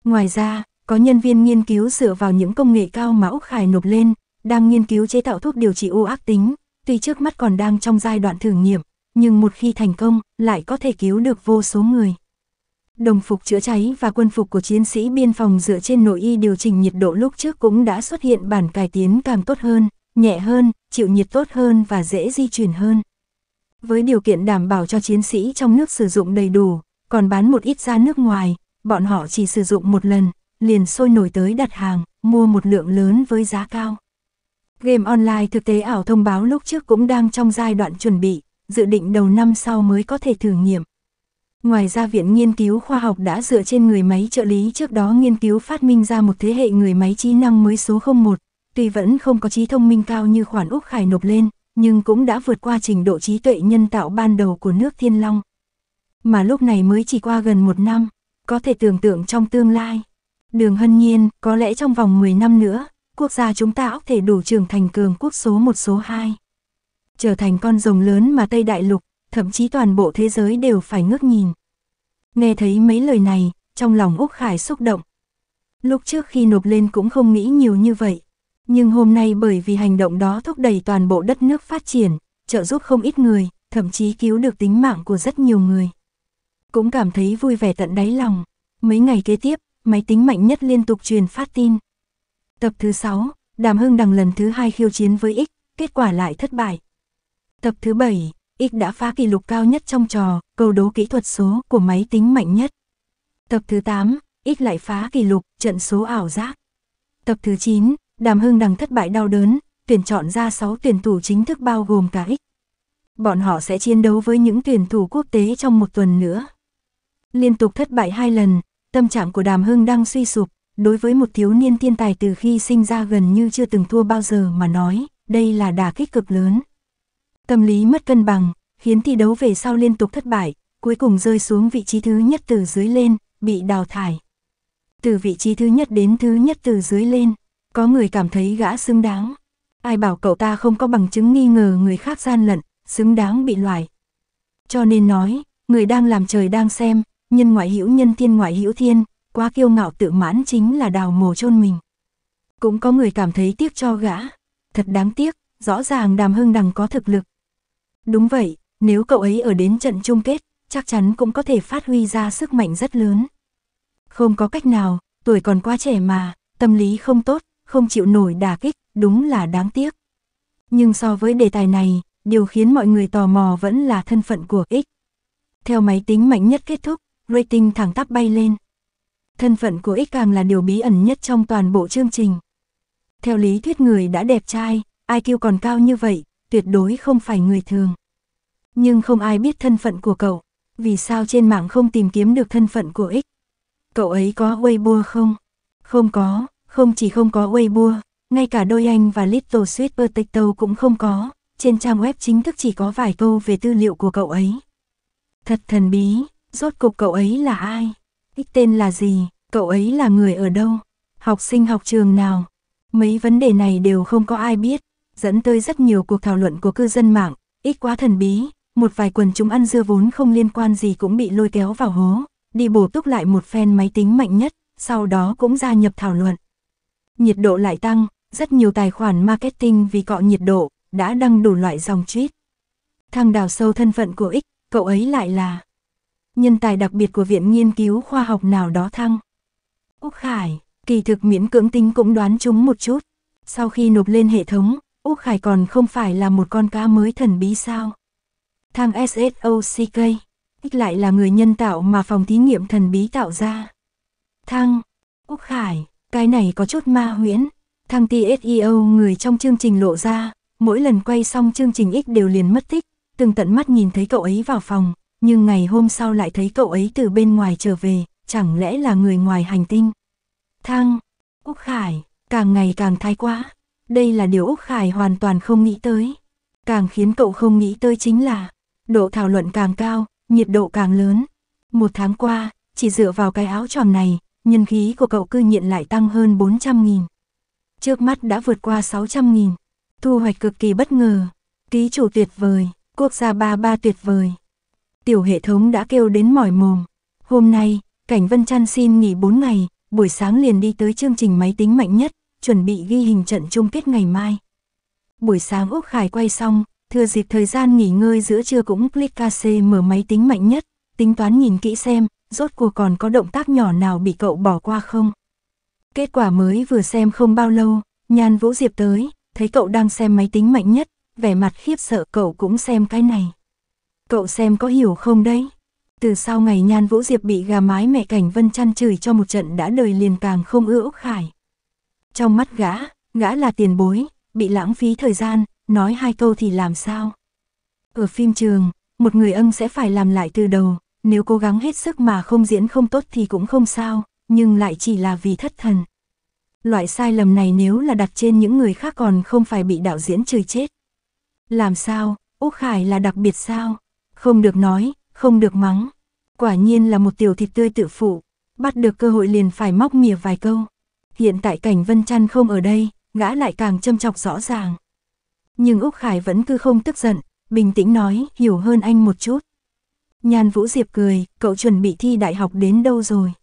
Ngoài ra, có nhân viên nghiên cứu dựa vào những công nghệ cao mà Úc Khải nộp lên, đang nghiên cứu chế tạo thuốc điều trị u ác tính, tuy trước mắt còn đang trong giai đoạn thử nghiệm, nhưng một khi thành công, lại có thể cứu được vô số người đồng phục chữa cháy và quân phục của chiến sĩ biên phòng dựa trên nội y điều chỉnh nhiệt độ lúc trước cũng đã xuất hiện bản cải tiến càng tốt hơn, nhẹ hơn, chịu nhiệt tốt hơn và dễ di chuyển hơn. Với điều kiện đảm bảo cho chiến sĩ trong nước sử dụng đầy đủ, còn bán một ít ra nước ngoài, bọn họ chỉ sử dụng một lần, liền sôi nổi tới đặt hàng, mua một lượng lớn với giá cao. Game online thực tế ảo thông báo lúc trước cũng đang trong giai đoạn chuẩn bị, dự định đầu năm sau mới có thể thử nghiệm. Ngoài ra Viện Nghiên cứu Khoa học đã dựa trên người máy trợ lý trước đó nghiên cứu phát minh ra một thế hệ người máy trí năng mới số 01, tuy vẫn không có trí thông minh cao như khoản Úc Khải nộp lên, nhưng cũng đã vượt qua trình độ trí tuệ nhân tạo ban đầu của nước Thiên Long. Mà lúc này mới chỉ qua gần một năm, có thể tưởng tượng trong tương lai. Đường hân nhiên, có lẽ trong vòng 10 năm nữa, quốc gia chúng ta có thể đủ trưởng thành cường quốc số một số 2. Trở thành con rồng lớn mà Tây Đại Lục, thậm chí toàn bộ thế giới đều phải ngước nhìn. Nghe thấy mấy lời này, trong lòng Úc Khải xúc động. Lúc trước khi nộp lên cũng không nghĩ nhiều như vậy, nhưng hôm nay bởi vì hành động đó thúc đẩy toàn bộ đất nước phát triển, trợ giúp không ít người, thậm chí cứu được tính mạng của rất nhiều người. Cũng cảm thấy vui vẻ tận đáy lòng. Mấy ngày kế tiếp, máy tính mạnh nhất liên tục truyền phát tin. Tập thứ 6, Đàm Hưng đằng lần thứ hai khiêu chiến với X, kết quả lại thất bại. Tập thứ 7, X đã phá kỷ lục cao nhất trong trò, câu đố kỹ thuật số của máy tính mạnh nhất. Tập thứ 8, X lại phá kỷ lục, trận số ảo giác. Tập thứ 9, Đàm Hưng đằng thất bại đau đớn, tuyển chọn ra 6 tuyển thủ chính thức bao gồm cả X. Bọn họ sẽ chiến đấu với những tuyển thủ quốc tế trong một tuần nữa. Liên tục thất bại hai lần, tâm trạng của Đàm Hưng đang suy sụp, đối với một thiếu niên thiên tài từ khi sinh ra gần như chưa từng thua bao giờ mà nói, đây là đà kích cực lớn. Tâm lý mất cân bằng, khiến thi đấu về sau liên tục thất bại, cuối cùng rơi xuống vị trí thứ nhất từ dưới lên, bị đào thải. Từ vị trí thứ nhất đến thứ nhất từ dưới lên, có người cảm thấy gã xứng đáng. Ai bảo cậu ta không có bằng chứng nghi ngờ người khác gian lận, xứng đáng bị loại. Cho nên nói, người đang làm trời đang xem, nhân ngoại hữu nhân thiên ngoại hữu thiên, quá kiêu ngạo tự mãn chính là đào mồ chôn mình. Cũng có người cảm thấy tiếc cho gã, thật đáng tiếc, rõ ràng Đàm Hưng Đằng có thực lực, Đúng vậy, nếu cậu ấy ở đến trận chung kết, chắc chắn cũng có thể phát huy ra sức mạnh rất lớn. Không có cách nào, tuổi còn quá trẻ mà, tâm lý không tốt, không chịu nổi đả kích, đúng là đáng tiếc. Nhưng so với đề tài này, điều khiến mọi người tò mò vẫn là thân phận của X. Theo máy tính mạnh nhất kết thúc, rating thẳng tắp bay lên. Thân phận của X càng là điều bí ẩn nhất trong toàn bộ chương trình. Theo lý thuyết người đã đẹp trai, IQ còn cao như vậy, tuyệt đối không phải người thường. Nhưng không ai biết thân phận của cậu, vì sao trên mạng không tìm kiếm được thân phận của ích. Cậu ấy có Weibo không? Không có, không chỉ không có Weibo, ngay cả đôi anh và Little Sweet Potato cũng không có, trên trang web chính thức chỉ có vài câu về tư liệu của cậu ấy. Thật thần bí, rốt cục cậu ấy là ai? Ích tên là gì? Cậu ấy là người ở đâu? Học sinh học trường nào? Mấy vấn đề này đều không có ai biết dẫn tới rất nhiều cuộc thảo luận của cư dân mạng, ít quá thần bí, một vài quần chúng ăn dưa vốn không liên quan gì cũng bị lôi kéo vào hố, đi bổ túc lại một phen máy tính mạnh nhất, sau đó cũng gia nhập thảo luận. Nhiệt độ lại tăng, rất nhiều tài khoản marketing vì cọ nhiệt độ, đã đăng đủ loại dòng tweet. Thằng đào sâu thân phận của X, cậu ấy lại là nhân tài đặc biệt của viện nghiên cứu khoa học nào đó thăng. Úc Khải, kỳ thực miễn cưỡng tính cũng đoán chúng một chút. Sau khi nộp lên hệ thống, Úc Khải còn không phải là một con cá mới thần bí sao? Thang SSOCK, ích lại là người nhân tạo mà phòng thí nghiệm thần bí tạo ra. Thang, Úc Khải, cái này có chút ma huyễn. Thang TSEO người trong chương trình lộ ra, mỗi lần quay xong chương trình X đều liền mất tích, từng tận mắt nhìn thấy cậu ấy vào phòng, nhưng ngày hôm sau lại thấy cậu ấy từ bên ngoài trở về, chẳng lẽ là người ngoài hành tinh. Thang, Úc Khải, càng ngày càng thái quá. Đây là điều Úc Khải hoàn toàn không nghĩ tới. Càng khiến cậu không nghĩ tới chính là, độ thảo luận càng cao, nhiệt độ càng lớn. Một tháng qua, chỉ dựa vào cái áo tròn này, nhân khí của cậu cư nhiên lại tăng hơn 400.000. Trước mắt đã vượt qua 600.000. Thu hoạch cực kỳ bất ngờ. Ký chủ tuyệt vời, quốc gia ba ba tuyệt vời. Tiểu hệ thống đã kêu đến mỏi mồm. Hôm nay, Cảnh Vân Trăn xin nghỉ 4 ngày, buổi sáng liền đi tới chương trình máy tính mạnh nhất, chuẩn bị ghi hình trận chung kết ngày mai. Buổi sáng Úc Khải quay xong, thừa dịp thời gian nghỉ ngơi giữa trưa cũng click KC mở máy tính mạnh nhất, tính toán nhìn kỹ xem, rốt cuộc còn có động tác nhỏ nào bị cậu bỏ qua không. Kết quả mới vừa xem không bao lâu, Nhan Vũ Diệp tới, thấy cậu đang xem máy tính mạnh nhất, vẻ mặt khiếp sợ cậu cũng xem cái này. Cậu xem có hiểu không đấy? Từ sau ngày Nhan Vũ Diệp bị gà mái mẹ Cảnh Vân chăn chửi cho một trận đã đời liền càng không ưa Úc Khải. Trong mắt gã, gã là tiền bối, bị lãng phí thời gian, nói hai câu thì làm sao? Ở phim trường, một người ân sẽ phải làm lại từ đầu, nếu cố gắng hết sức mà không diễn không tốt thì cũng không sao, nhưng lại chỉ là vì thất thần. Loại sai lầm này nếu là đặt trên những người khác còn không phải bị đạo diễn chửi chết. Làm sao, Úc Khải là đặc biệt sao? Không được nói, không được mắng. Quả nhiên là một tiểu thịt tươi tự phụ, bắt được cơ hội liền phải móc mỉa vài câu hiện tại cảnh Vân Trăn không ở đây, gã lại càng châm chọc rõ ràng. Nhưng Úc Khải vẫn cứ không tức giận, bình tĩnh nói, hiểu hơn anh một chút. nhàn Vũ Diệp cười, cậu chuẩn bị thi đại học đến đâu rồi?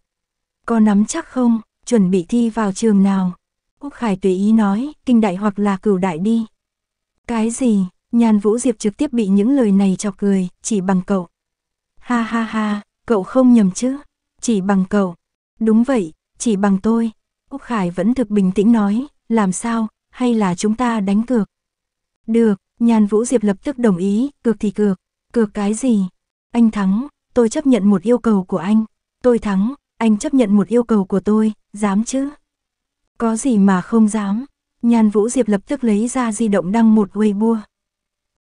Có nắm chắc không, chuẩn bị thi vào trường nào? Úc Khải tùy ý nói, kinh đại hoặc là cửu đại đi. Cái gì, nhàn Vũ Diệp trực tiếp bị những lời này chọc cười, chỉ bằng cậu. Ha ha ha, cậu không nhầm chứ, chỉ bằng cậu. Đúng vậy, chỉ bằng tôi, Úc Khải vẫn thực bình tĩnh nói, làm sao, hay là chúng ta đánh cược? Được, Nhan Vũ Diệp lập tức đồng ý, cược thì cược, cược cái gì? Anh thắng, tôi chấp nhận một yêu cầu của anh, tôi thắng, anh chấp nhận một yêu cầu của tôi, dám chứ? Có gì mà không dám? Nhan Vũ Diệp lập tức lấy ra di động đăng một Weibo.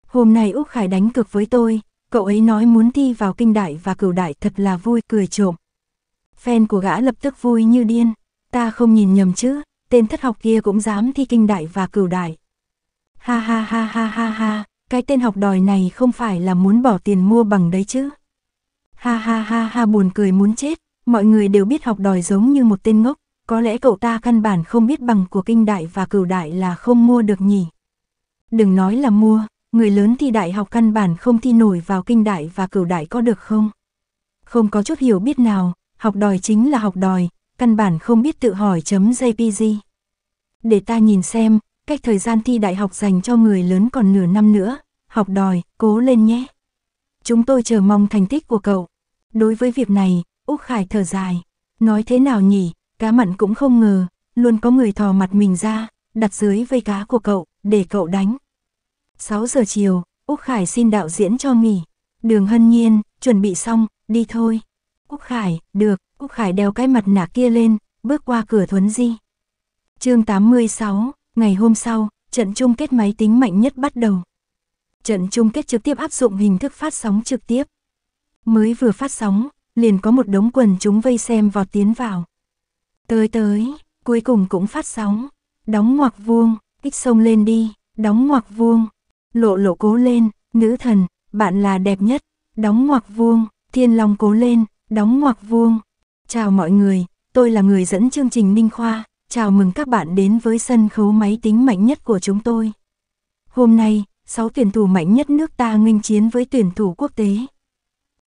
Hôm nay Úc Khải đánh cược với tôi, cậu ấy nói muốn thi vào kinh đại và cửu đại thật là vui cười trộm. Fan của gã lập tức vui như điên. Ta không nhìn nhầm chứ, tên thất học kia cũng dám thi kinh đại và cửu đại. Ha ha ha ha ha ha, cái tên học đòi này không phải là muốn bỏ tiền mua bằng đấy chứ. Ha ha ha ha buồn cười muốn chết, mọi người đều biết học đòi giống như một tên ngốc, có lẽ cậu ta căn bản không biết bằng của kinh đại và cửu đại là không mua được nhỉ. Đừng nói là mua, người lớn thi đại học căn bản không thi nổi vào kinh đại và cửu đại có được không? Không có chút hiểu biết nào, học đòi chính là học đòi, căn bản không biết tự hỏi chấm JPG. Để ta nhìn xem, cách thời gian thi đại học dành cho người lớn còn nửa năm nữa, học đòi, cố lên nhé. Chúng tôi chờ mong thành tích của cậu. Đối với việc này, Úc Khải thở dài. Nói thế nào nhỉ, cá mặn cũng không ngờ, luôn có người thò mặt mình ra, đặt dưới vây cá của cậu, để cậu đánh. 6 giờ chiều, Úc Khải xin đạo diễn cho nghỉ. Đường hân nhiên, chuẩn bị xong, đi thôi. Úc Khải, được, Úc Khải đeo cái mặt nạ kia lên, bước qua cửa thuấn di. chương 86, ngày hôm sau, trận chung kết máy tính mạnh nhất bắt đầu. Trận chung kết trực tiếp áp dụng hình thức phát sóng trực tiếp. Mới vừa phát sóng, liền có một đống quần chúng vây xem vọt tiến vào. Tới tới, cuối cùng cũng phát sóng. Đóng ngoặc vuông, kích sông lên đi, đóng ngoặc vuông. Lộ lộ cố lên, nữ thần, bạn là đẹp nhất. Đóng ngoặc vuông, thiên long cố lên, Đóng ngoặc vuông. Chào mọi người, tôi là người dẫn chương trình Ninh Khoa, chào mừng các bạn đến với sân khấu máy tính mạnh nhất của chúng tôi. Hôm nay, 6 tuyển thủ mạnh nhất nước ta nghênh chiến với tuyển thủ quốc tế.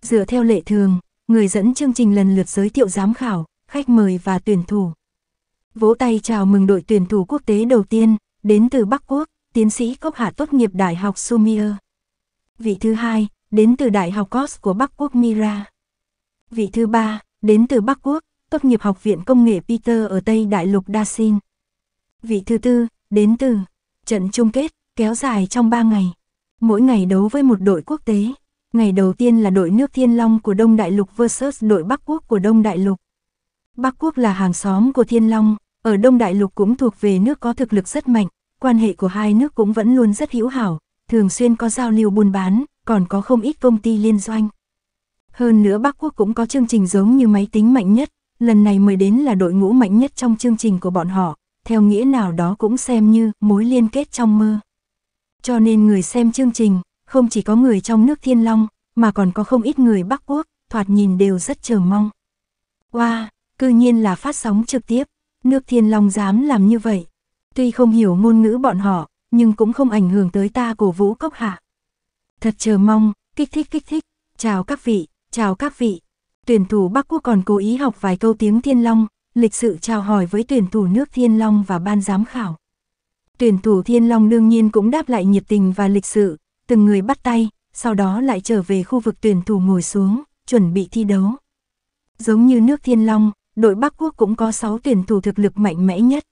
Dựa theo lệ thường, người dẫn chương trình lần lượt giới thiệu giám khảo, khách mời và tuyển thủ. Vỗ tay chào mừng đội tuyển thủ quốc tế đầu tiên, đến từ Bắc Quốc, tiến sĩ cốc hạ tốt nghiệp Đại học Sumir. Vị thứ hai, đến từ Đại học Cos của Bắc Quốc Mira. Vị thứ ba, đến từ Bắc Quốc, tốt nghiệp Học viện Công nghệ Peter ở Tây Đại lục Daxin. Vị thứ tư, đến từ trận chung kết, kéo dài trong 3 ngày. Mỗi ngày đấu với một đội quốc tế. Ngày đầu tiên là đội nước Thiên Long của Đông Đại lục versus đội Bắc Quốc của Đông Đại lục. Bắc Quốc là hàng xóm của Thiên Long, ở Đông Đại lục cũng thuộc về nước có thực lực rất mạnh, quan hệ của hai nước cũng vẫn luôn rất hữu hảo, thường xuyên có giao lưu buôn bán, còn có không ít công ty liên doanh. Hơn nữa Bắc Quốc cũng có chương trình giống như máy tính mạnh nhất, lần này mới đến là đội ngũ mạnh nhất trong chương trình của bọn họ, theo nghĩa nào đó cũng xem như mối liên kết trong mơ. Cho nên người xem chương trình, không chỉ có người trong nước Thiên Long, mà còn có không ít người Bắc Quốc, thoạt nhìn đều rất chờ mong. Wow, cư nhiên là phát sóng trực tiếp, nước Thiên Long dám làm như vậy. Tuy không hiểu ngôn ngữ bọn họ, nhưng cũng không ảnh hưởng tới ta cổ vũ cốc hạ. Thật chờ mong, kích thích kích thích, chào các vị. Chào các vị. Tuyển thủ Bắc Quốc còn cố ý học vài câu tiếng Thiên Long, lịch sự chào hỏi với tuyển thủ nước Thiên Long và ban giám khảo. Tuyển thủ Thiên Long đương nhiên cũng đáp lại nhiệt tình và lịch sự, từng người bắt tay, sau đó lại trở về khu vực tuyển thủ ngồi xuống, chuẩn bị thi đấu. Giống như nước Thiên Long, đội Bắc Quốc cũng có 6 tuyển thủ thực lực mạnh mẽ nhất.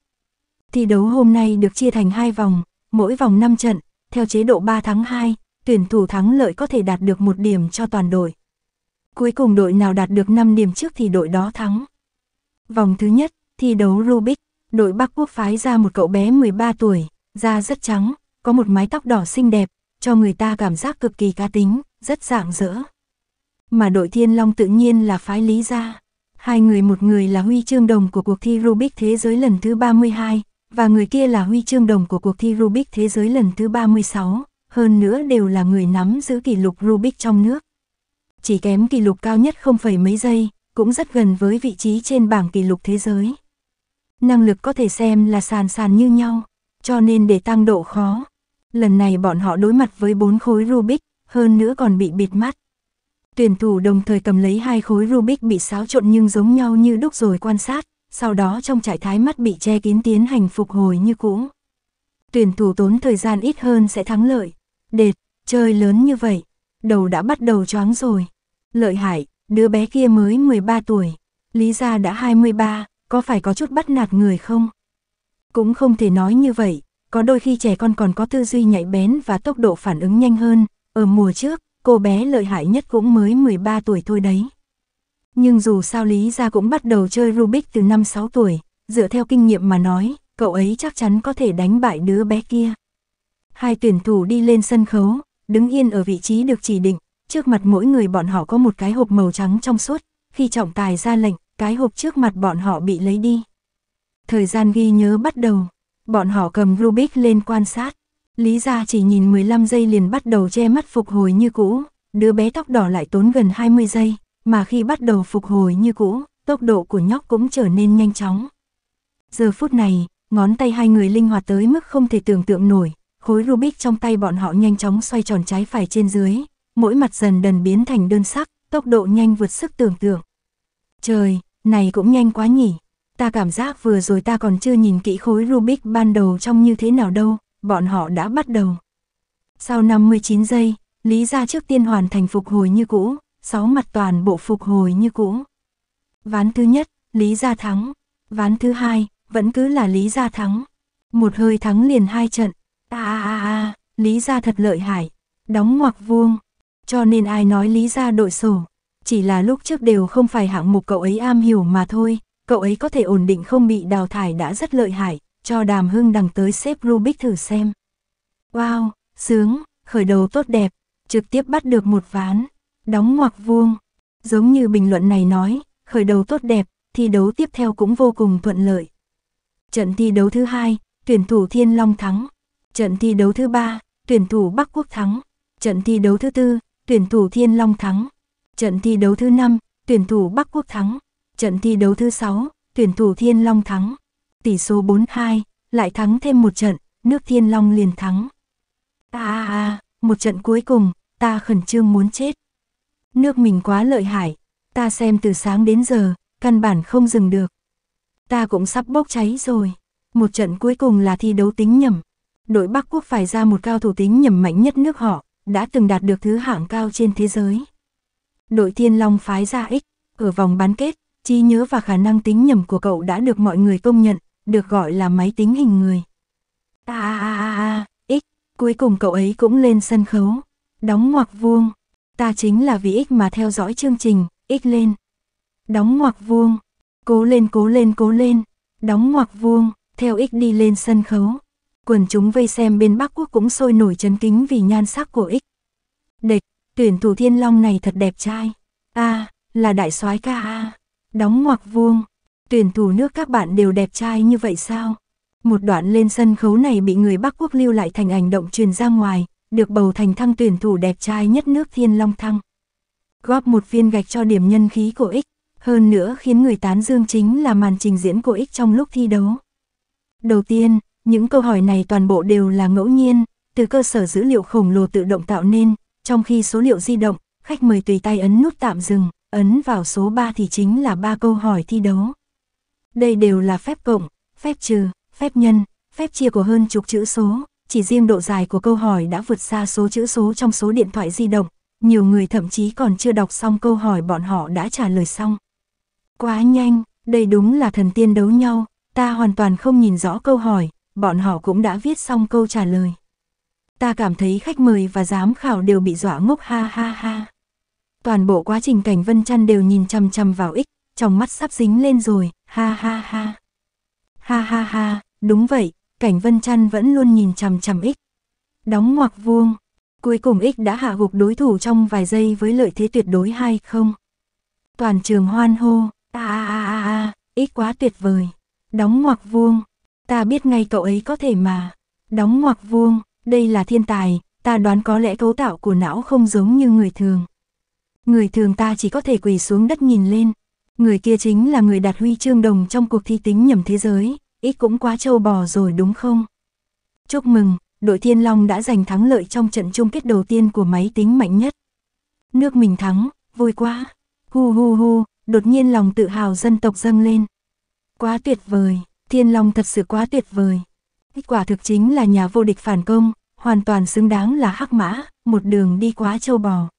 Thi đấu hôm nay được chia thành hai vòng, mỗi vòng 5 trận, theo chế độ 3 thắng 2, tuyển thủ thắng lợi có thể đạt được một điểm cho toàn đội. Cuối cùng đội nào đạt được 5 điểm trước thì đội đó thắng. Vòng thứ nhất, thi đấu Rubik, đội Bắc Quốc phái ra một cậu bé 13 tuổi, da rất trắng, có một mái tóc đỏ xinh đẹp, cho người ta cảm giác cực kỳ cá tính, rất rạng rỡ. Mà đội Thiên Long tự nhiên là phái Lý Gia. Hai người một người là huy chương đồng của cuộc thi Rubik thế giới lần thứ 32, và người kia là huy chương đồng của cuộc thi Rubik thế giới lần thứ 36, hơn nữa đều là người nắm giữ kỷ lục Rubik trong nước chỉ kém kỷ lục cao nhất không phải mấy giây, cũng rất gần với vị trí trên bảng kỷ lục thế giới. Năng lực có thể xem là sàn sàn như nhau, cho nên để tăng độ khó. Lần này bọn họ đối mặt với bốn khối Rubik, hơn nữa còn bị bịt mắt. Tuyển thủ đồng thời cầm lấy hai khối Rubik bị xáo trộn nhưng giống nhau như đúc rồi quan sát, sau đó trong trạng thái mắt bị che kín tiến hành phục hồi như cũ. Tuyển thủ tốn thời gian ít hơn sẽ thắng lợi. Đệt, chơi lớn như vậy, đầu đã bắt đầu choáng rồi. Lợi hại, đứa bé kia mới 13 tuổi, Lý Gia đã 23, có phải có chút bắt nạt người không? Cũng không thể nói như vậy, có đôi khi trẻ con còn có tư duy nhạy bén và tốc độ phản ứng nhanh hơn, ở mùa trước, cô bé lợi hại nhất cũng mới 13 tuổi thôi đấy. Nhưng dù sao Lý Gia cũng bắt đầu chơi Rubik từ năm 6 tuổi, dựa theo kinh nghiệm mà nói, cậu ấy chắc chắn có thể đánh bại đứa bé kia. Hai tuyển thủ đi lên sân khấu, đứng yên ở vị trí được chỉ định, trước mặt mỗi người bọn họ có một cái hộp màu trắng trong suốt, khi trọng tài ra lệnh, cái hộp trước mặt bọn họ bị lấy đi. Thời gian ghi nhớ bắt đầu, bọn họ cầm Rubik lên quan sát. Lý gia chỉ nhìn 15 giây liền bắt đầu che mắt phục hồi như cũ, đứa bé tóc đỏ lại tốn gần 20 giây, mà khi bắt đầu phục hồi như cũ, tốc độ của nhóc cũng trở nên nhanh chóng. Giờ phút này, ngón tay hai người linh hoạt tới mức không thể tưởng tượng nổi, khối Rubik trong tay bọn họ nhanh chóng xoay tròn trái phải trên dưới, mỗi mặt dần dần biến thành đơn sắc, tốc độ nhanh vượt sức tưởng tượng. Trời, này cũng nhanh quá nhỉ. Ta cảm giác vừa rồi ta còn chưa nhìn kỹ khối Rubik ban đầu trông như thế nào đâu, bọn họ đã bắt đầu. Sau 59 giây, Lý gia trước tiên hoàn thành phục hồi như cũ, 6 mặt toàn bộ phục hồi như cũ. Ván thứ nhất, Lý gia thắng. Ván thứ hai, vẫn cứ là Lý gia thắng. Một hơi thắng liền hai trận. À à à Lý gia thật lợi hại. Đóng ngoặc vuông, cho nên ai nói lý ra đội sổ. Chỉ là lúc trước đều không phải hạng mục cậu ấy am hiểu mà thôi, cậu ấy có thể ổn định không bị đào thải đã rất lợi hại, cho đàm hưng đằng tới xếp Rubik thử xem. Wow, sướng, khởi đầu tốt đẹp, trực tiếp bắt được một ván, đóng ngoặc vuông. Giống như bình luận này nói, khởi đầu tốt đẹp, thi đấu tiếp theo cũng vô cùng thuận lợi. Trận thi đấu thứ hai, tuyển thủ Thiên Long thắng. Trận thi đấu thứ ba, tuyển thủ Bắc Quốc thắng. Trận thi đấu thứ tư, tuyển thủ Thiên Long thắng. Trận thi đấu thứ 5, tuyển thủ Bắc Quốc thắng. Trận thi đấu thứ 6, tuyển thủ Thiên Long thắng. Tỷ số 4-2, lại thắng thêm một trận, nước Thiên Long liền thắng. A a một trận cuối cùng, ta khẩn trương muốn chết. Nước mình quá lợi hại, ta xem từ sáng đến giờ, căn bản không dừng được. Ta cũng sắp bốc cháy rồi. Một trận cuối cùng là thi đấu tính nhầm. Đội Bắc Quốc phải ra một cao thủ tính nhầm mạnh nhất nước họ, đã từng đạt được thứ hạng cao trên thế giới. Đội Thiên Long phái ra ích, ở vòng bán kết, trí nhớ và khả năng tính nhầm của cậu đã được mọi người công nhận, được gọi là máy tính hình người. À à à à ích, cuối cùng cậu ấy cũng lên sân khấu, đóng ngoặc vuông. Ta chính là vì ích mà theo dõi chương trình, ích lên. Đóng ngoặc vuông, cố lên cố lên cố lên, đóng ngoặc vuông, theo ích đi lên sân khấu quần chúng vây xem bên Bắc Quốc cũng sôi nổi chấn kính vì nhan sắc của ích. Địch, tuyển thủ thiên long này thật đẹp trai. a à, là đại soái ca a Đóng ngoặc vuông. Tuyển thủ nước các bạn đều đẹp trai như vậy sao? Một đoạn lên sân khấu này bị người Bắc Quốc lưu lại thành ảnh động truyền ra ngoài, được bầu thành thăng tuyển thủ đẹp trai nhất nước Thiên Long Thăng. Góp một viên gạch cho điểm nhân khí của ích, hơn nữa khiến người tán dương chính là màn trình diễn của ích trong lúc thi đấu. Đầu tiên, những câu hỏi này toàn bộ đều là ngẫu nhiên, từ cơ sở dữ liệu khổng lồ tự động tạo nên, trong khi số liệu di động, khách mời tùy tay ấn nút tạm dừng, ấn vào số 3 thì chính là ba câu hỏi thi đấu. Đây đều là phép cộng, phép trừ, phép nhân, phép chia của hơn chục chữ số, chỉ riêng độ dài của câu hỏi đã vượt xa số chữ số trong số điện thoại di động, nhiều người thậm chí còn chưa đọc xong câu hỏi bọn họ đã trả lời xong. Quá nhanh, đây đúng là thần tiên đấu nhau, ta hoàn toàn không nhìn rõ câu hỏi, bọn họ cũng đã viết xong câu trả lời. Ta cảm thấy khách mời và giám khảo đều bị dọa ngốc ha ha ha. Toàn bộ quá trình cảnh Vân trăn đều nhìn chăm chăm vào ích, trong mắt sắp dính lên rồi, ha ha ha. Ha ha ha, đúng vậy, cảnh Vân trăn vẫn luôn nhìn chằm chằm ích. Đóng ngoặc vuông, cuối cùng ích đã hạ gục đối thủ trong vài giây với lợi thế tuyệt đối hay không. Toàn trường hoan hô, a a a a, ích quá tuyệt vời. Đóng ngoặc vuông, Ta biết ngay cậu ấy có thể mà. Đóng ngoặc vuông, đây là thiên tài, ta đoán có lẽ cấu tạo của não không giống như người thường. Người thường ta chỉ có thể quỳ xuống đất nhìn lên. Người kia chính là người đạt huy chương đồng trong cuộc thi tính nhầm thế giới, ít cũng quá trâu bò rồi đúng không? Chúc mừng, đội Thiên Long đã giành thắng lợi trong trận chung kết đầu tiên của máy tính mạnh nhất. Nước mình thắng, vui quá. Hu hu hu, đột nhiên lòng tự hào dân tộc dâng lên. Quá tuyệt vời. Thiên Long thật sự quá tuyệt vời. Kết quả thực chính là nhà vô địch phản công, hoàn toàn xứng đáng là hắc mã, một đường đi quá châu bò.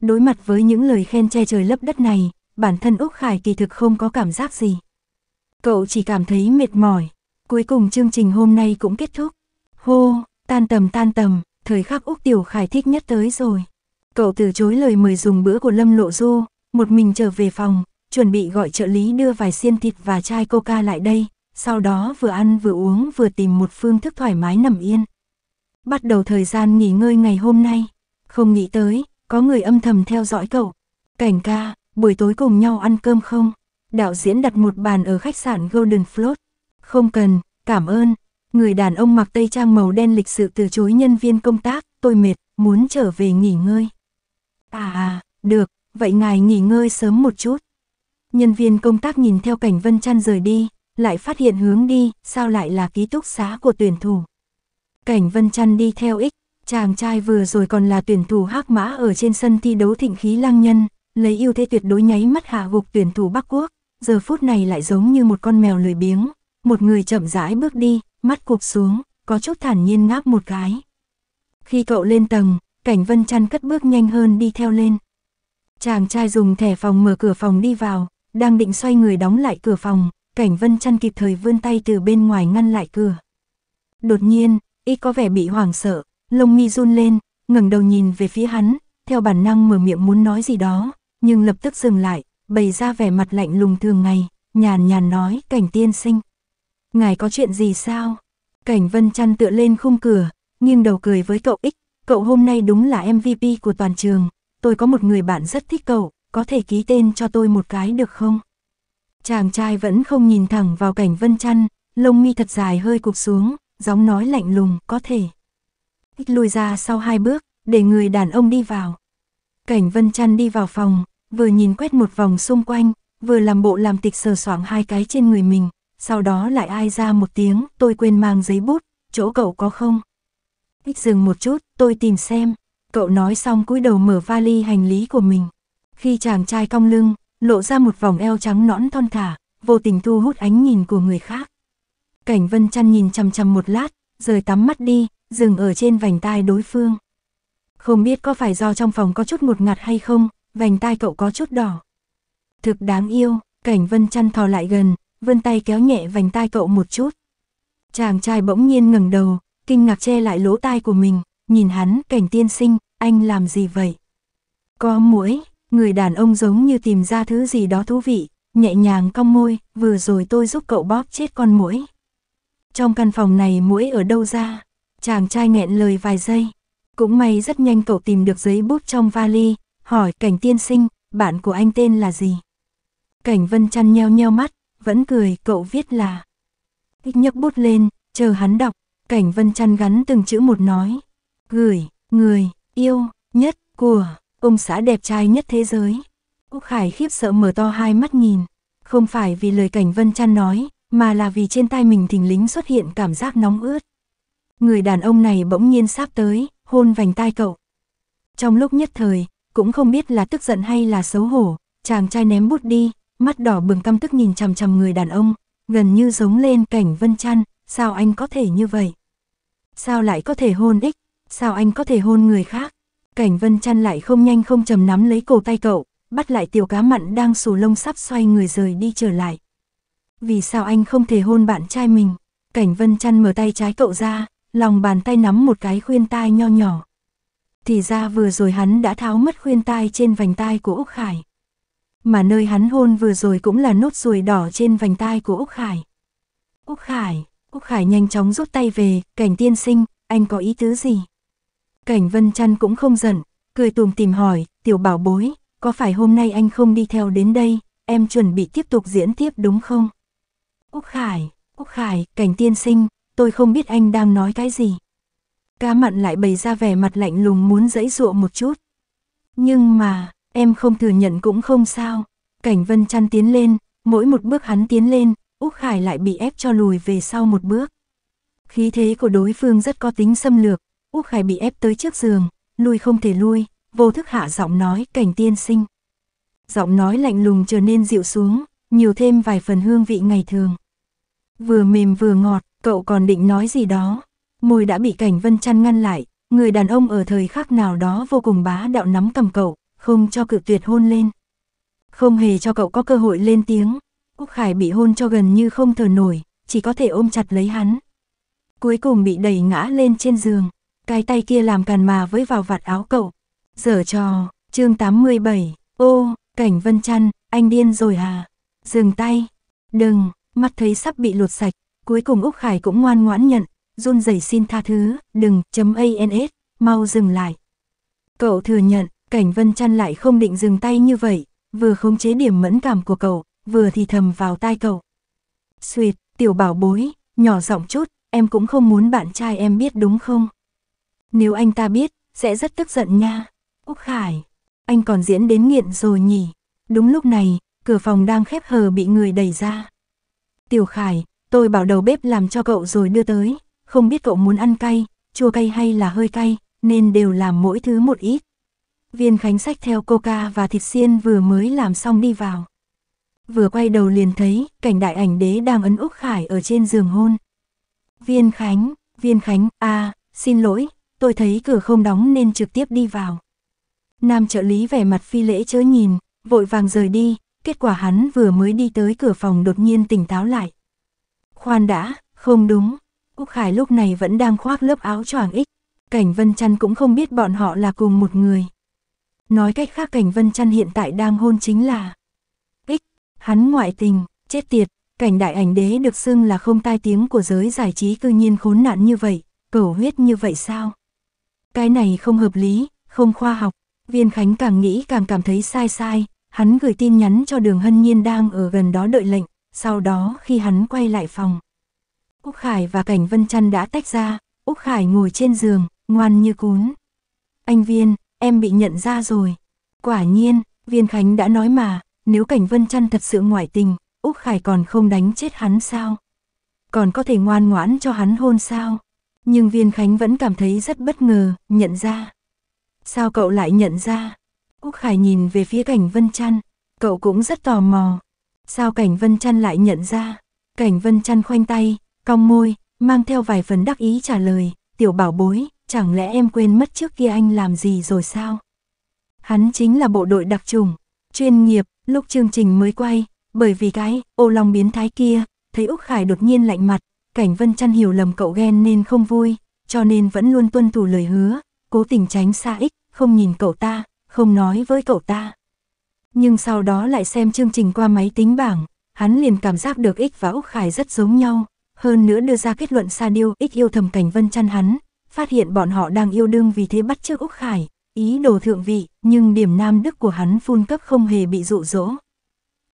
Đối mặt với những lời khen che trời lấp đất này, bản thân Úc Khải kỳ thực không có cảm giác gì. Cậu chỉ cảm thấy mệt mỏi. Cuối cùng chương trình hôm nay cũng kết thúc. Hô, tan tầm tan tầm, thời khắc Úc Tiểu Khải thích nhất tới rồi. Cậu từ chối lời mời dùng bữa của Lâm Lộ Du, một mình trở về phòng, chuẩn bị gọi trợ lý đưa vài xiên thịt và chai coca lại đây, sau đó vừa ăn vừa uống vừa tìm một phương thức thoải mái nằm yên. Bắt đầu thời gian nghỉ ngơi ngày hôm nay, không nghĩ tới, có người âm thầm theo dõi cậu. Cảnh ca, buổi tối cùng nhau ăn cơm không? Đạo diễn đặt một bàn ở khách sạn Golden Float. Không cần, cảm ơn. Người đàn ông mặc tây trang màu đen lịch sự từ chối nhân viên công tác, tôi mệt, muốn trở về nghỉ ngơi. À à, được, vậy ngài nghỉ ngơi sớm một chút. Nhân viên công tác nhìn theo cảnh Vân Trăn rời đi, lại phát hiện hướng đi, sao lại là ký túc xá của tuyển thủ. Cảnh Vân Trăn đi theo ích, chàng trai vừa rồi còn là tuyển thủ hắc mã ở trên sân thi đấu thịnh khí lăng nhân, lấy ưu thế tuyệt đối nháy mắt hạ gục tuyển thủ Bắc Quốc, giờ phút này lại giống như một con mèo lười biếng, một người chậm rãi bước đi, mắt cụp xuống, có chút thản nhiên ngáp một cái. Khi cậu lên tầng, Cảnh Vân Trăn cất bước nhanh hơn đi theo lên. Chàng trai dùng thẻ phòng mở cửa phòng đi vào, đang định xoay người đóng lại cửa phòng, Cảnh Vân Trăn kịp thời vươn tay từ bên ngoài ngăn lại cửa. Đột nhiên, y có vẻ bị hoảng sợ, lông mi run lên, ngẩng đầu nhìn về phía hắn, theo bản năng mở miệng muốn nói gì đó, nhưng lập tức dừng lại, bày ra vẻ mặt lạnh lùng thường ngày, nhàn nhàn nói, cảnh tiên sinh. Ngài có chuyện gì sao? Cảnh Vân Trăn tựa lên khung cửa, nghiêng đầu cười với cậu ích, cậu hôm nay đúng là MVP của toàn trường, tôi có một người bạn rất thích cậu, có thể ký tên cho tôi một cái được không? Chàng trai vẫn không nhìn thẳng vào cảnh vân chăn, lông mi thật dài hơi cục xuống, gióng nói lạnh lùng, có thể. Ít lùi ra sau hai bước, để người đàn ông đi vào. Cảnh vân chăn đi vào phòng, vừa nhìn quét một vòng xung quanh, vừa làm bộ làm tịch sờ soảng hai cái trên người mình, sau đó lại ai ra một tiếng, tôi quên mang giấy bút, chỗ cậu có không? Ít dừng một chút, tôi tìm xem. Cậu nói xong cúi đầu mở vali hành lý của mình. Khi chàng trai cong lưng, lộ ra một vòng eo trắng nõn thon thả, vô tình thu hút ánh nhìn của người khác. Cảnh Vân Chăn nhìn chằm chằm một lát, rời tắm mắt đi, dừng ở trên vành tai đối phương. Không biết có phải do trong phòng có chút ngột ngạt hay không, vành tai cậu có chút đỏ. Thực đáng yêu, Cảnh Vân Chăn thò lại gần, vươn tay kéo nhẹ vành tai cậu một chút. Chàng trai bỗng nhiên ngẩng đầu, kinh ngạc che lại lỗ tai của mình, nhìn hắn, Cảnh tiên sinh, anh làm gì vậy? Có muỗi, người đàn ông giống như tìm ra thứ gì đó thú vị, nhẹ nhàng cong môi, vừa rồi tôi giúp cậu bóp chết con muỗi. Trong căn phòng này muỗi ở đâu ra? Chàng trai nghẹn lời vài giây. Cũng may rất nhanh cậu tìm được giấy bút trong vali, hỏi cảnh tiên sinh, bạn của anh tên là gì? Cảnh vân chăn nheo nheo mắt, vẫn cười, cậu viết là. nhấc bút lên, chờ hắn đọc, cảnh vân chăn gắn từng chữ một nói. Gửi, người, yêu, nhất, của ông xã đẹp trai nhất thế giới. Quốc Khải khiếp sợ mở to hai mắt nhìn, không phải vì lời cảnh Vân Trăn nói, mà là vì trên tay mình thình lính xuất hiện cảm giác nóng ướt. Người đàn ông này bỗng nhiên sáp tới, hôn vành tai cậu. Trong lúc nhất thời, cũng không biết là tức giận hay là xấu hổ, chàng trai ném bút đi, mắt đỏ bừng căm tức nhìn chằm chằm người đàn ông, gần như giống lên cảnh Vân Trăn, sao anh có thể như vậy? Sao lại có thể hôn ích? Sao anh có thể hôn người khác? Cảnh vân chăn lại không nhanh không chầm nắm lấy cổ tay cậu, bắt lại tiểu cá mặn đang xù lông sắp xoay người rời đi trở lại. Vì sao anh không thể hôn bạn trai mình? Cảnh vân chăn mở tay trái cậu ra, lòng bàn tay nắm một cái khuyên tai nho nhỏ. Thì ra vừa rồi hắn đã tháo mất khuyên tai trên vành tai của Úc Khải. Mà nơi hắn hôn vừa rồi cũng là nốt ruồi đỏ trên vành tai của Úc Khải. Úc Khải, Úc Khải nhanh chóng rút tay về, cảnh tiên sinh, anh có ý tứ gì? Cảnh Vân Trăn cũng không giận, cười tùm tìm hỏi, tiểu bảo bối, có phải hôm nay anh không đi theo đến đây, em chuẩn bị tiếp tục diễn tiếp đúng không? Úc Khải, Úc Khải, cảnh tiên sinh, tôi không biết anh đang nói cái gì. Cá mặn lại bày ra vẻ mặt lạnh lùng muốn dẫy dụa một chút. Nhưng mà, em không thừa nhận cũng không sao. Cảnh Vân Trăn tiến lên, mỗi một bước hắn tiến lên, Úc Khải lại bị ép cho lùi về sau một bước. Khí thế của đối phương rất có tính xâm lược, Úc Khải bị ép tới trước giường, lui không thể lui, vô thức hạ giọng nói cảnh tiên sinh. Giọng nói lạnh lùng trở nên dịu xuống, nhiều thêm vài phần hương vị ngày thường. Vừa mềm vừa ngọt, cậu còn định nói gì đó. Môi đã bị cảnh vân chăn ngăn lại, người đàn ông ở thời khắc nào đó vô cùng bá đạo nắm cầm cậu, không cho cự tuyệt hôn lên. Không hề cho cậu có cơ hội lên tiếng, Úc Khải bị hôn cho gần như không thở nổi, chỉ có thể ôm chặt lấy hắn. Cuối cùng bị đẩy ngã lên trên giường, cái tay kia làm càn mà với vào vạt áo cậu. Giở trò, chương 87, ô, cảnh vân chăn, anh điên rồi hà. Dừng tay, đừng, mắt thấy sắp bị lột sạch, cuối cùng Úc Khải cũng ngoan ngoãn nhận, run rẩy xin tha thứ, đừng, chấm ans, mau dừng lại. Cậu thừa nhận, cảnh vân chăn lại không định dừng tay như vậy, vừa khống chế điểm mẫn cảm của cậu, vừa thì thầm vào tai cậu. Xuyệt, tiểu bảo bối, nhỏ giọng chút, em cũng không muốn bạn trai em biết đúng không? Nếu anh ta biết, sẽ rất tức giận nha. Úc Khải, anh còn diễn đến nghiện rồi nhỉ. Đúng lúc này, cửa phòng đang khép hờ bị người đẩy ra. Tiểu Khải, tôi bảo đầu bếp làm cho cậu rồi đưa tới. Không biết cậu muốn ăn cay, chua cay hay là hơi cay, nên đều làm mỗi thứ một ít. Viên Khánh sách theo coca và thịt xiên vừa mới làm xong đi vào. Vừa quay đầu liền thấy, cảnh đại ảnh đế đang ấn Úc Khải ở trên giường hôn. Viên Khánh, Viên Khánh, a xin lỗi, tôi thấy cửa không đóng nên trực tiếp đi vào. Nam trợ lý vẻ mặt phi lễ chớ nhìn, vội vàng rời đi, kết quả hắn vừa mới đi tới cửa phòng đột nhiên tỉnh táo lại. Khoan đã, không đúng, Úc Khải lúc này vẫn đang khoác lớp áo choàng ích, Cảnh Vân Trăn cũng không biết bọn họ là cùng một người. Nói cách khác Cảnh Vân Trăn hiện tại đang hôn chính là ích, hắn ngoại tình, chết tiệt, cảnh đại ảnh đế được xưng là không tai tiếng của giới giải trí cư nhiên khốn nạn như vậy, cẩu huyết như vậy sao? Cái này không hợp lý, không khoa học. Viên Khánh càng nghĩ càng cảm thấy sai sai, hắn gửi tin nhắn cho đường hân nhiên đang ở gần đó đợi lệnh, sau đó khi hắn quay lại phòng. Úc Khải và Cảnh Vân Trăn đã tách ra, Úc Khải ngồi trên giường, ngoan như cún. Anh Viên, em bị nhận ra rồi. Quả nhiên, Viên Khánh đã nói mà, nếu Cảnh Vân Trăn thật sự ngoại tình, Úc Khải còn không đánh chết hắn sao? Còn có thể ngoan ngoãn cho hắn hôn sao? nhưng Viên Khánh vẫn cảm thấy rất bất ngờ, nhận ra. Sao cậu lại nhận ra? Úc Khải nhìn về phía cảnh Vân Trăn, cậu cũng rất tò mò. Sao cảnh Vân Trăn lại nhận ra? Cảnh Vân Trăn khoanh tay, cong môi, mang theo vài phần đắc ý trả lời, tiểu bảo bối, chẳng lẽ em quên mất trước kia anh làm gì rồi sao? Hắn chính là bộ đội đặc trùng, chuyên nghiệp, lúc chương trình mới quay, bởi vì cái ô long biến thái kia, thấy Úc Khải đột nhiên lạnh mặt, Cảnh Vân Chăn hiểu lầm cậu ghen nên không vui, cho nên vẫn luôn tuân thủ lời hứa, cố tình tránh xa ích, không nhìn cậu ta, không nói với cậu ta. Nhưng sau đó lại xem chương trình qua máy tính bảng, hắn liền cảm giác được ích và Úc Khải rất giống nhau, hơn nữa đưa ra kết luận Sa Điêu ích yêu thầm Cảnh Vân Chăn hắn, phát hiện bọn họ đang yêu đương vì thế bắt chước Úc Khải, ý đồ thượng vị, nhưng điểm nam đức của hắn phun cấp không hề bị dụ dỗ.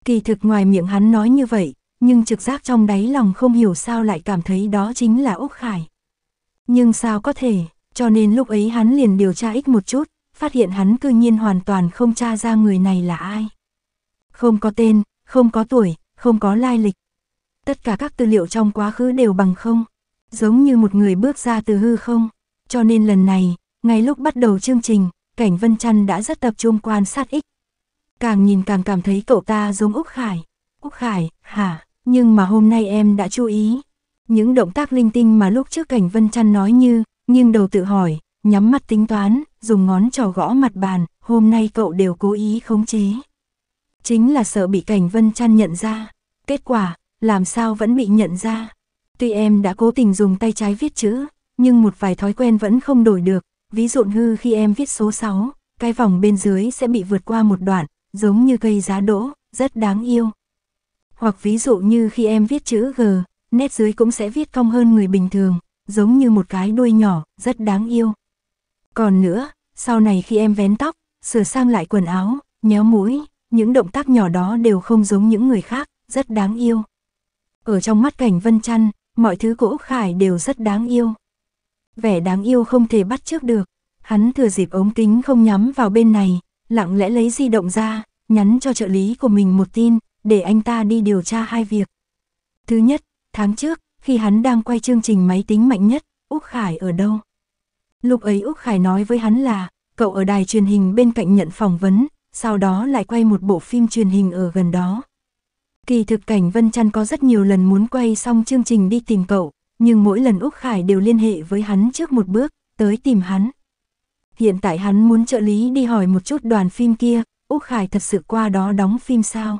Kỳ thực ngoài miệng hắn nói như vậy, nhưng trực giác trong đáy lòng không hiểu sao lại cảm thấy đó chính là Úc Khải. Nhưng sao có thể, cho nên lúc ấy hắn liền điều tra ít một chút, phát hiện hắn cư nhiên hoàn toàn không tra ra người này là ai. Không có tên, không có tuổi, không có lai lịch. Tất cả các tư liệu trong quá khứ đều bằng không, giống như một người bước ra từ hư không. Cho nên lần này, ngay lúc bắt đầu chương trình, cảnh Vân Trăn đã rất tập trung quan sát ích. Càng nhìn càng cảm thấy cậu ta giống Úc Khải. Úc Khải, hả? Nhưng mà hôm nay em đã chú ý. Những động tác linh tinh mà lúc trước Cảnh Vân Trăn nói như, nghiêng đầu tự hỏi, nhắm mắt tính toán, dùng ngón trò gõ mặt bàn, hôm nay cậu đều cố ý khống chế. Chính là sợ bị Cảnh Vân Trăn nhận ra. Kết quả, làm sao vẫn bị nhận ra. Tuy em đã cố tình dùng tay trái viết chữ, nhưng một vài thói quen vẫn không đổi được. Ví dụ hư khi em viết số 6, cái vòng bên dưới sẽ bị vượt qua một đoạn, giống như cây giá đỗ, rất đáng yêu hoặc ví dụ như khi em viết chữ G, nét dưới cũng sẽ viết cong hơn người bình thường, giống như một cái đuôi nhỏ, rất đáng yêu. Còn nữa, sau này khi em vén tóc, sửa sang lại quần áo, nhéo mũi, những động tác nhỏ đó đều không giống những người khác, rất đáng yêu. Ở trong mắt cảnh Vân Chăn, mọi thứ của Úc Khải đều rất đáng yêu. Vẻ đáng yêu không thể bắt trước được, hắn thừa dịp ống kính không nhắm vào bên này, lặng lẽ lấy di động ra, nhắn cho trợ lý của mình một tin, để anh ta đi điều tra hai việc. Thứ nhất, tháng trước, khi hắn đang quay chương trình máy tính mạnh nhất, Úc Khải ở đâu? Lúc ấy Úc Khải nói với hắn là, cậu ở đài truyền hình bên cạnh nhận phỏng vấn, sau đó lại quay một bộ phim truyền hình ở gần đó. Kỳ thực cảnh Vân Trăn có rất nhiều lần muốn quay xong chương trình đi tìm cậu, nhưng mỗi lần Úc Khải đều liên hệ với hắn trước một bước, tới tìm hắn. Hiện tại hắn muốn trợ lý đi hỏi một chút đoàn phim kia, Úc Khải thật sự qua đó đóng phim sao?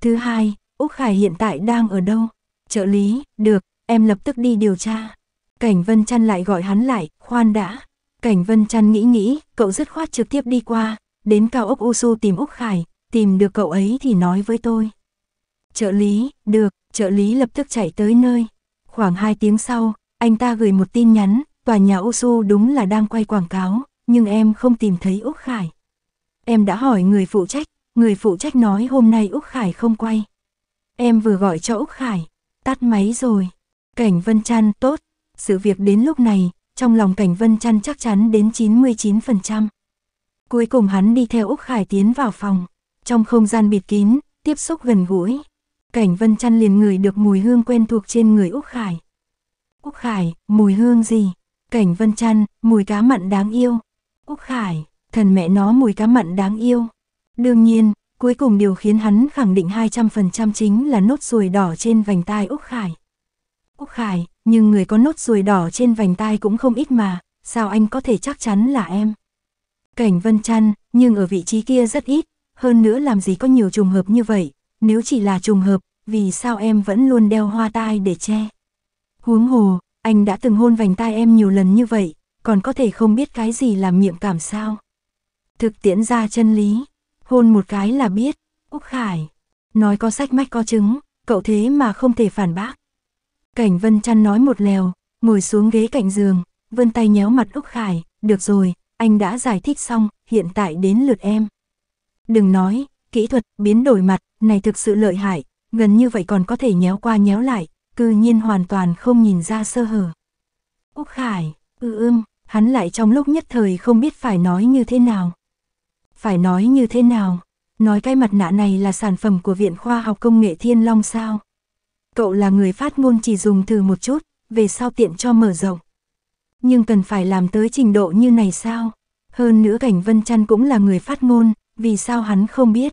Thứ hai, Úc Khải hiện tại đang ở đâu? Trợ lý, được, em lập tức đi điều tra. Cảnh Vân Trăn lại gọi hắn lại, khoan đã. Cảnh Vân Trăn nghĩ nghĩ, cậu dứt khoát trực tiếp đi qua, đến cao ốc Usu tìm Úc Khải, tìm được cậu ấy thì nói với tôi. Trợ lý, được, trợ lý lập tức chạy tới nơi. Khoảng 2 tiếng sau, anh ta gửi một tin nhắn, tòa nhà Usu đúng là đang quay quảng cáo, nhưng em không tìm thấy Úc Khải. Em đã hỏi người phụ trách, Người phụ trách nói hôm nay Úc Khải không quay. Em vừa gọi cho Úc Khải, tắt máy rồi. Cảnh Vân Trăn tốt, sự việc đến lúc này, trong lòng Cảnh Vân Trăn chắc chắn đến 99%. Cuối cùng hắn đi theo Úc Khải tiến vào phòng, trong không gian bịt kín, tiếp xúc gần gũi. Cảnh Vân Trăn liền ngửi được mùi hương quen thuộc trên người Úc Khải. Úc Khải, mùi hương gì? Cảnh Vân Trăn, mùi cá mặn đáng yêu. Úc Khải, thần mẹ nó mùi cá mặn đáng yêu. Đương nhiên, cuối cùng điều khiến hắn khẳng định 200% chính là nốt ruồi đỏ trên vành tai Úc Khải. Úc Khải, nhưng người có nốt ruồi đỏ trên vành tai cũng không ít mà, sao anh có thể chắc chắn là em? Cảnh Vân Trăn, nhưng ở vị trí kia rất ít, hơn nữa làm gì có nhiều trùng hợp như vậy, nếu chỉ là trùng hợp, vì sao em vẫn luôn đeo hoa tai để che? Huống hồ, anh đã từng hôn vành tai em nhiều lần như vậy, còn có thể không biết cái gì làm miệng cảm sao? Thực tiễn ra chân lý hôn một cái là biết, Úc Khải, nói có sách mách có chứng, cậu thế mà không thể phản bác. Cảnh Vân chăn nói một lèo, ngồi xuống ghế cạnh giường, vươn tay nhéo mặt Úc Khải, được rồi, anh đã giải thích xong, hiện tại đến lượt em. Đừng nói, kỹ thuật biến đổi mặt này thực sự lợi hại, gần như vậy còn có thể nhéo qua nhéo lại, cư nhiên hoàn toàn không nhìn ra sơ hở. Úc Khải, ư ừ, ưm, hắn lại trong lúc nhất thời không biết phải nói như thế nào. Phải nói như thế nào? Nói cái mặt nạ này là sản phẩm của Viện Khoa học Công nghệ Thiên Long sao? Cậu là người phát ngôn chỉ dùng thử một chút, về sau tiện cho mở rộng. Nhưng cần phải làm tới trình độ như này sao? Hơn nữa Cảnh Vân Trăn cũng là người phát ngôn, vì sao hắn không biết?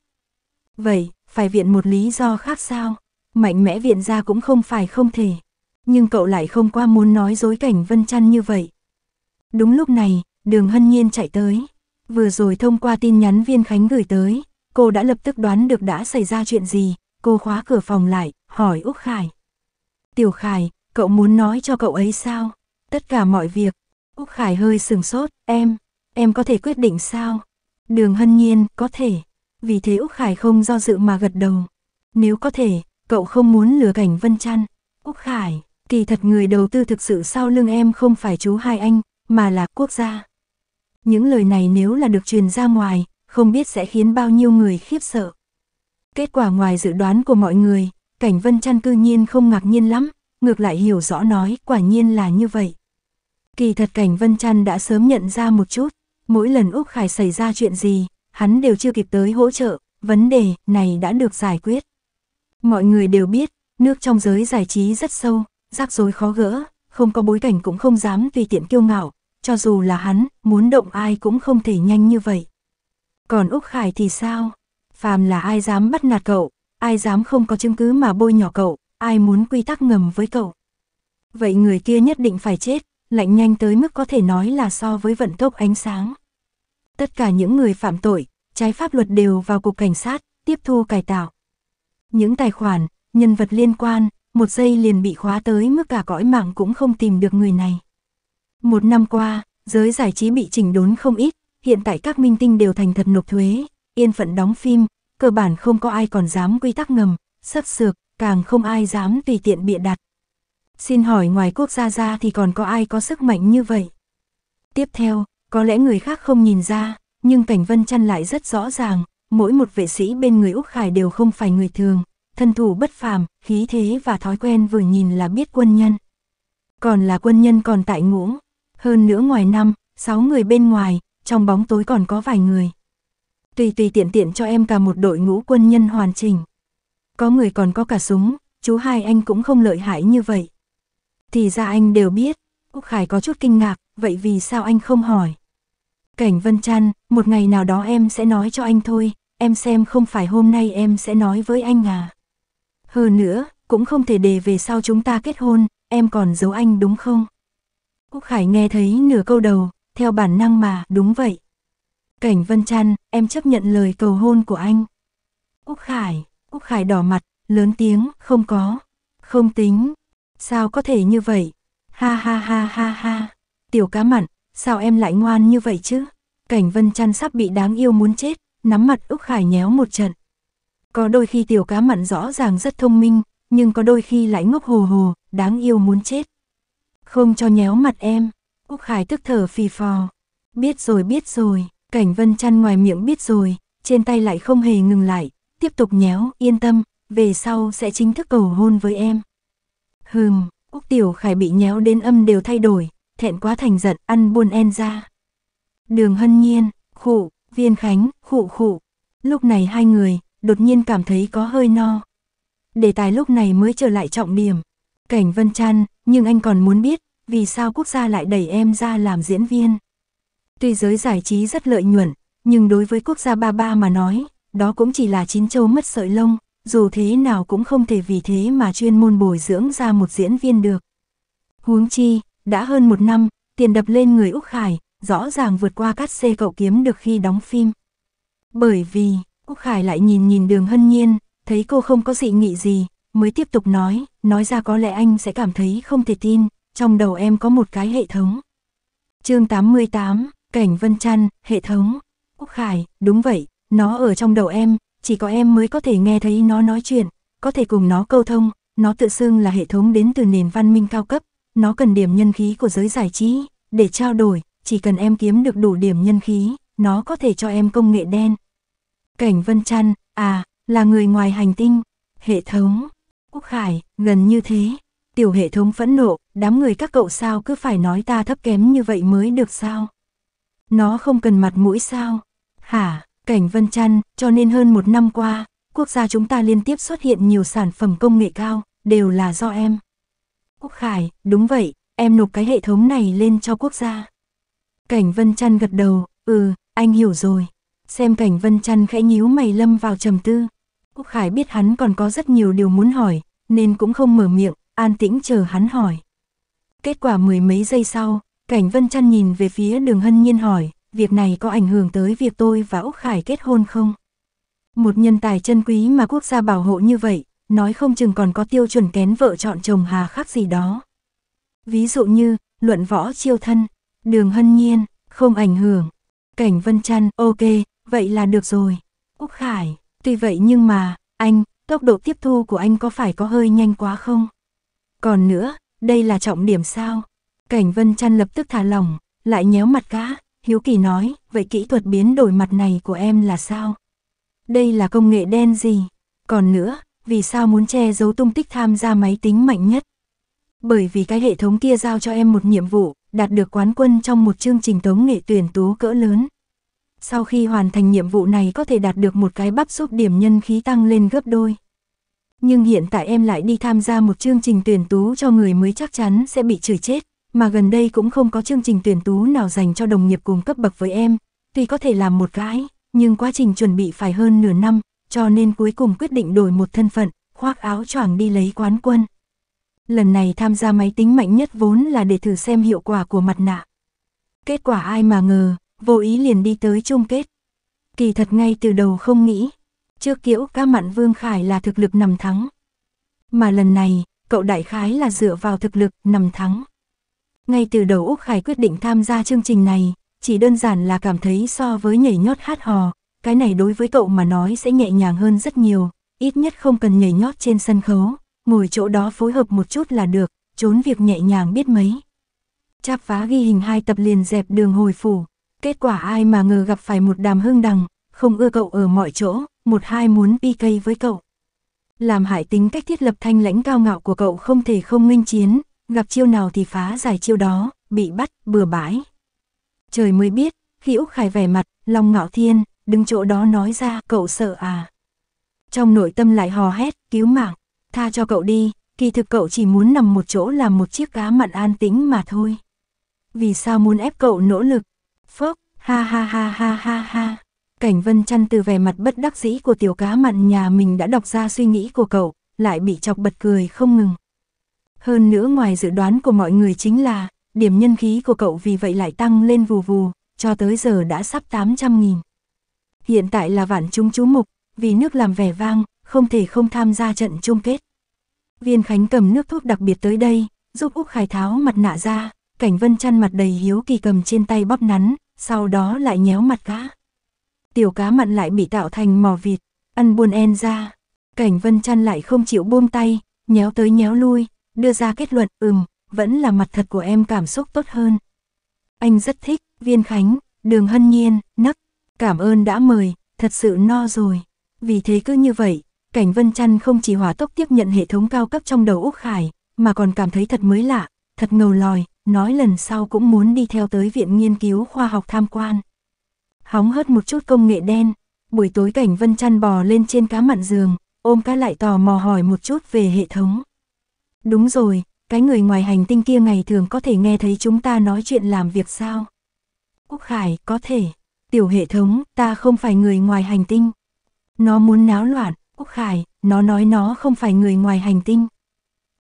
Vậy, phải viện một lý do khác sao? Mạnh mẽ viện ra cũng không phải không thể. Nhưng cậu lại không qua muốn nói dối Cảnh Vân Trăn như vậy. Đúng lúc này, đường hân nhiên chạy tới vừa rồi thông qua tin nhắn Viên Khánh gửi tới, cô đã lập tức đoán được đã xảy ra chuyện gì, cô khóa cửa phòng lại, hỏi Úc Khải. Tiểu Khải, cậu muốn nói cho cậu ấy sao? Tất cả mọi việc. Úc Khải hơi sừng sốt, em, em có thể quyết định sao? Đường hân nhiên, có thể. Vì thế Úc Khải không do dự mà gật đầu. Nếu có thể, cậu không muốn lừa cảnh Vân Trăn. Úc Khải, kỳ thật người đầu tư thực sự sau lưng em không phải chú hai anh, mà là quốc gia những lời này nếu là được truyền ra ngoài, không biết sẽ khiến bao nhiêu người khiếp sợ. Kết quả ngoài dự đoán của mọi người, Cảnh Vân Trăn cư nhiên không ngạc nhiên lắm, ngược lại hiểu rõ nói quả nhiên là như vậy. Kỳ thật Cảnh Vân Trăn đã sớm nhận ra một chút, mỗi lần Úc Khải xảy ra chuyện gì, hắn đều chưa kịp tới hỗ trợ, vấn đề này đã được giải quyết. Mọi người đều biết, nước trong giới giải trí rất sâu, rắc rối khó gỡ, không có bối cảnh cũng không dám tùy tiện kiêu ngạo, cho dù là hắn, muốn động ai cũng không thể nhanh như vậy. Còn Úc Khải thì sao? Phàm là ai dám bắt nạt cậu, ai dám không có chứng cứ mà bôi nhỏ cậu, ai muốn quy tắc ngầm với cậu. Vậy người kia nhất định phải chết, lạnh nhanh tới mức có thể nói là so với vận tốc ánh sáng. Tất cả những người phạm tội, trái pháp luật đều vào cục cảnh sát, tiếp thu cải tạo. Những tài khoản, nhân vật liên quan, một giây liền bị khóa tới mức cả cõi mạng cũng không tìm được người này. Một năm qua, giới giải trí bị chỉnh đốn không ít, hiện tại các minh tinh đều thành thật nộp thuế, yên phận đóng phim, cơ bản không có ai còn dám quy tắc ngầm, sấp sược, càng không ai dám tùy tiện bịa đặt. Xin hỏi ngoài quốc gia ra thì còn có ai có sức mạnh như vậy? Tiếp theo, có lẽ người khác không nhìn ra, nhưng Cảnh Vân Chăn lại rất rõ ràng, mỗi một vệ sĩ bên người Úc Khải đều không phải người thường, thân thủ bất phàm, khí thế và thói quen vừa nhìn là biết quân nhân. Còn là quân nhân còn tại ngũ, hơn nữa ngoài năm, sáu người bên ngoài, trong bóng tối còn có vài người. Tùy tùy tiện tiện cho em cả một đội ngũ quân nhân hoàn chỉnh. Có người còn có cả súng, chú hai anh cũng không lợi hại như vậy. Thì ra anh đều biết, Úc Khải có chút kinh ngạc, vậy vì sao anh không hỏi? Cảnh Vân Trăn, một ngày nào đó em sẽ nói cho anh thôi, em xem không phải hôm nay em sẽ nói với anh à. Hơn nữa, cũng không thể để về sau chúng ta kết hôn, em còn giấu anh đúng không? Cúc Khải nghe thấy nửa câu đầu, theo bản năng mà, đúng vậy. Cảnh Vân Trăn, em chấp nhận lời cầu hôn của anh. Cúc Khải, Cúc Khải đỏ mặt, lớn tiếng, không có, không tính, sao có thể như vậy, ha ha ha ha ha, tiểu cá mặn, sao em lại ngoan như vậy chứ? Cảnh Vân Trăn sắp bị đáng yêu muốn chết, nắm mặt Úc Khải nhéo một trận. Có đôi khi tiểu cá mặn rõ ràng rất thông minh, nhưng có đôi khi lại ngốc hồ hồ, đáng yêu muốn chết không cho nhéo mặt em. quốc Khải tức thở phì phò. Biết rồi biết rồi, cảnh vân chăn ngoài miệng biết rồi, trên tay lại không hề ngừng lại, tiếp tục nhéo, yên tâm, về sau sẽ chính thức cầu hôn với em. Hừm, quốc Tiểu Khải bị nhéo đến âm đều thay đổi, thẹn quá thành giận, ăn buôn en ra. Đường hân nhiên, khụ, viên khánh, khụ khụ. Lúc này hai người, đột nhiên cảm thấy có hơi no. Đề tài lúc này mới trở lại trọng điểm. Cảnh Vân Trăn, nhưng anh còn muốn biết, vì sao quốc gia lại đẩy em ra làm diễn viên? Tuy giới giải trí rất lợi nhuận, nhưng đối với quốc gia ba ba mà nói, đó cũng chỉ là chín châu mất sợi lông, dù thế nào cũng không thể vì thế mà chuyên môn bồi dưỡng ra một diễn viên được. Huống chi, đã hơn một năm, tiền đập lên người Úc Khải, rõ ràng vượt qua cát xê cậu kiếm được khi đóng phim. Bởi vì, Úc Khải lại nhìn nhìn đường hân nhiên, thấy cô không có dị nghị gì, mới tiếp tục nói, nói ra có lẽ anh sẽ cảm thấy không thể tin, trong đầu em có một cái hệ thống. chương 88, Cảnh Vân Trăn, hệ thống. quốc Khải, đúng vậy, nó ở trong đầu em, chỉ có em mới có thể nghe thấy nó nói chuyện, có thể cùng nó câu thông, nó tự xưng là hệ thống đến từ nền văn minh cao cấp, nó cần điểm nhân khí của giới giải trí, để trao đổi, chỉ cần em kiếm được đủ điểm nhân khí, nó có thể cho em công nghệ đen. Cảnh Vân Trăn, à, là người ngoài hành tinh, hệ thống, Quốc Khải, gần như thế, tiểu hệ thống phẫn nộ, đám người các cậu sao cứ phải nói ta thấp kém như vậy mới được sao? Nó không cần mặt mũi sao? Hả, cảnh vân chăn, cho nên hơn một năm qua, quốc gia chúng ta liên tiếp xuất hiện nhiều sản phẩm công nghệ cao, đều là do em. Quốc Khải, đúng vậy, em nộp cái hệ thống này lên cho quốc gia. Cảnh vân chăn gật đầu, ừ, anh hiểu rồi. Xem cảnh vân chăn khẽ nhíu mày lâm vào trầm tư. Quốc Khải biết hắn còn có rất nhiều điều muốn hỏi, nên cũng không mở miệng, an tĩnh chờ hắn hỏi. Kết quả mười mấy giây sau, cảnh Vân Trăn nhìn về phía đường hân nhiên hỏi, việc này có ảnh hưởng tới việc tôi và Úc Khải kết hôn không? Một nhân tài chân quý mà quốc gia bảo hộ như vậy, nói không chừng còn có tiêu chuẩn kén vợ chọn chồng hà khắc gì đó. Ví dụ như, luận võ chiêu thân, đường hân nhiên, không ảnh hưởng. Cảnh Vân Trăn, ok, vậy là được rồi. Úc Khải, tuy vậy nhưng mà, anh, tốc độ tiếp thu của anh có phải có hơi nhanh quá không? Còn nữa, đây là trọng điểm sao? Cảnh Vân Trăn lập tức thả lỏng, lại nhéo mặt cá, Hiếu Kỳ nói, vậy kỹ thuật biến đổi mặt này của em là sao? Đây là công nghệ đen gì? Còn nữa, vì sao muốn che giấu tung tích tham gia máy tính mạnh nhất? Bởi vì cái hệ thống kia giao cho em một nhiệm vụ, đạt được quán quân trong một chương trình tống nghệ tuyển tú cỡ lớn. Sau khi hoàn thành nhiệm vụ này có thể đạt được một cái bắp giúp điểm nhân khí tăng lên gấp đôi nhưng hiện tại em lại đi tham gia một chương trình tuyển tú cho người mới chắc chắn sẽ bị chửi chết, mà gần đây cũng không có chương trình tuyển tú nào dành cho đồng nghiệp cùng cấp bậc với em, tuy có thể làm một gái nhưng quá trình chuẩn bị phải hơn nửa năm, cho nên cuối cùng quyết định đổi một thân phận, khoác áo choàng đi lấy quán quân. Lần này tham gia máy tính mạnh nhất vốn là để thử xem hiệu quả của mặt nạ. Kết quả ai mà ngờ, vô ý liền đi tới chung kết. Kỳ thật ngay từ đầu không nghĩ, Trước kiễu ca mặn Vương Khải là thực lực nằm thắng. Mà lần này, cậu đại khái là dựa vào thực lực nằm thắng. Ngay từ đầu Úc Khải quyết định tham gia chương trình này, chỉ đơn giản là cảm thấy so với nhảy nhót hát hò, cái này đối với cậu mà nói sẽ nhẹ nhàng hơn rất nhiều, ít nhất không cần nhảy nhót trên sân khấu, ngồi chỗ đó phối hợp một chút là được, trốn việc nhẹ nhàng biết mấy. Cháp phá ghi hình hai tập liền dẹp đường hồi phủ, kết quả ai mà ngờ gặp phải một đàm hương đằng, không ưa cậu ở mọi chỗ, một hai muốn PK với cậu. Làm hại tính cách thiết lập thanh lãnh cao ngạo của cậu không thể không minh chiến, gặp chiêu nào thì phá giải chiêu đó, bị bắt, bừa bãi. Trời mới biết, khi Úc Khải vẻ mặt, lòng ngạo thiên, đứng chỗ đó nói ra, cậu sợ à. Trong nội tâm lại hò hét, cứu mạng, tha cho cậu đi, kỳ thực cậu chỉ muốn nằm một chỗ làm một chiếc cá mặn an tĩnh mà thôi. Vì sao muốn ép cậu nỗ lực? Phốc, ha ha ha ha ha ha. Cảnh vân chăn từ vẻ mặt bất đắc dĩ của tiểu cá mặn nhà mình đã đọc ra suy nghĩ của cậu, lại bị chọc bật cười không ngừng. Hơn nữa ngoài dự đoán của mọi người chính là, điểm nhân khí của cậu vì vậy lại tăng lên vù vù, cho tới giờ đã sắp 800.000. Hiện tại là vạn chúng chú mục, vì nước làm vẻ vang, không thể không tham gia trận chung kết. Viên Khánh cầm nước thuốc đặc biệt tới đây, giúp Úc Khải tháo mặt nạ ra, Cảnh Vân chăn mặt đầy hiếu kỳ cầm trên tay bóp nắn, sau đó lại nhéo mặt gã tiểu cá mặn lại bị tạo thành mò vịt, ăn buồn en ra. Cảnh vân chăn lại không chịu buông tay, nhéo tới nhéo lui, đưa ra kết luận ừm, vẫn là mặt thật của em cảm xúc tốt hơn. Anh rất thích, Viên Khánh, Đường Hân Nhiên, Nấc, cảm ơn đã mời, thật sự no rồi. Vì thế cứ như vậy, Cảnh Vân Chăn không chỉ hòa tốc tiếp nhận hệ thống cao cấp trong đầu Úc Khải, mà còn cảm thấy thật mới lạ, thật ngầu lòi, nói lần sau cũng muốn đi theo tới viện nghiên cứu khoa học tham quan hóng hớt một chút công nghệ đen. Buổi tối cảnh vân chăn bò lên trên cá mặn giường, ôm cá lại tò mò hỏi một chút về hệ thống. Đúng rồi, cái người ngoài hành tinh kia ngày thường có thể nghe thấy chúng ta nói chuyện làm việc sao? Quốc Khải, có thể. Tiểu hệ thống, ta không phải người ngoài hành tinh. Nó muốn náo loạn, Quốc Khải, nó nói nó không phải người ngoài hành tinh.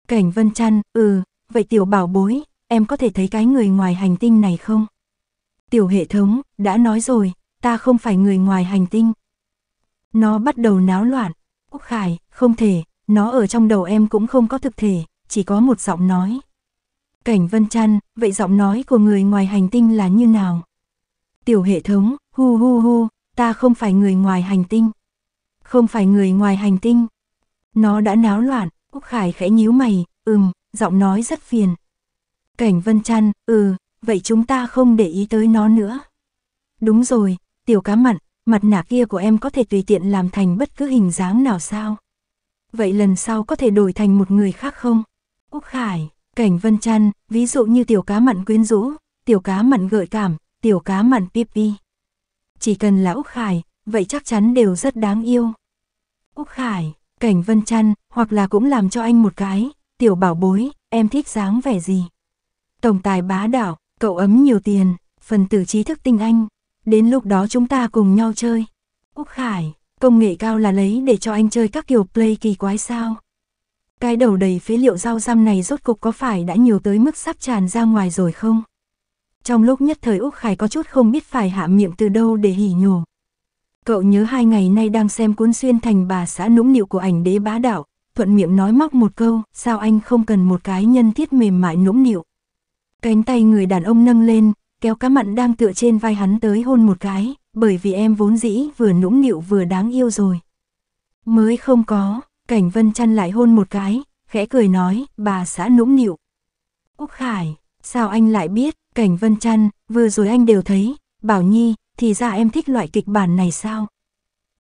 Cảnh Vân Chăn, ừ, vậy tiểu bảo bối, em có thể thấy cái người ngoài hành tinh này không? tiểu hệ thống, đã nói rồi, ta không phải người ngoài hành tinh. Nó bắt đầu náo loạn, Úc Khải, không thể, nó ở trong đầu em cũng không có thực thể, chỉ có một giọng nói. Cảnh Vân Trăn, vậy giọng nói của người ngoài hành tinh là như nào? Tiểu hệ thống, hu hu hu, ta không phải người ngoài hành tinh. Không phải người ngoài hành tinh. Nó đã náo loạn, Úc Khải khẽ nhíu mày, ừm, giọng nói rất phiền. Cảnh Vân Trăn, ừ, vậy chúng ta không để ý tới nó nữa. Đúng rồi, tiểu cá mặn, mặt nạ kia của em có thể tùy tiện làm thành bất cứ hình dáng nào sao? Vậy lần sau có thể đổi thành một người khác không? Úc Khải, Cảnh Vân Trăn, ví dụ như tiểu cá mặn quyến rũ, tiểu cá mặn gợi cảm, tiểu cá mặn pipi. Chỉ cần là Úc Khải, vậy chắc chắn đều rất đáng yêu. Úc Khải, Cảnh Vân Trăn, hoặc là cũng làm cho anh một cái, tiểu bảo bối, em thích dáng vẻ gì? Tổng tài bá đạo, Cậu ấm nhiều tiền, phần tử trí thức tinh anh. Đến lúc đó chúng ta cùng nhau chơi. quốc Khải, công nghệ cao là lấy để cho anh chơi các kiểu play kỳ quái sao. Cái đầu đầy phế liệu rau răm này rốt cục có phải đã nhiều tới mức sắp tràn ra ngoài rồi không? Trong lúc nhất thời Úc Khải có chút không biết phải hạ miệng từ đâu để hỉ nhổ. Cậu nhớ hai ngày nay đang xem cuốn xuyên thành bà xã nũng nịu của ảnh đế bá đạo, thuận miệng nói móc một câu, sao anh không cần một cái nhân thiết mềm mại nũng nịu. Cánh tay người đàn ông nâng lên, kéo cá mặn đang tựa trên vai hắn tới hôn một cái, bởi vì em vốn dĩ vừa nũng nịu vừa đáng yêu rồi. Mới không có, cảnh vân chăn lại hôn một cái, khẽ cười nói, bà xã nũng nịu. Úc Khải, sao anh lại biết, cảnh vân chăn, vừa rồi anh đều thấy, bảo nhi, thì ra em thích loại kịch bản này sao?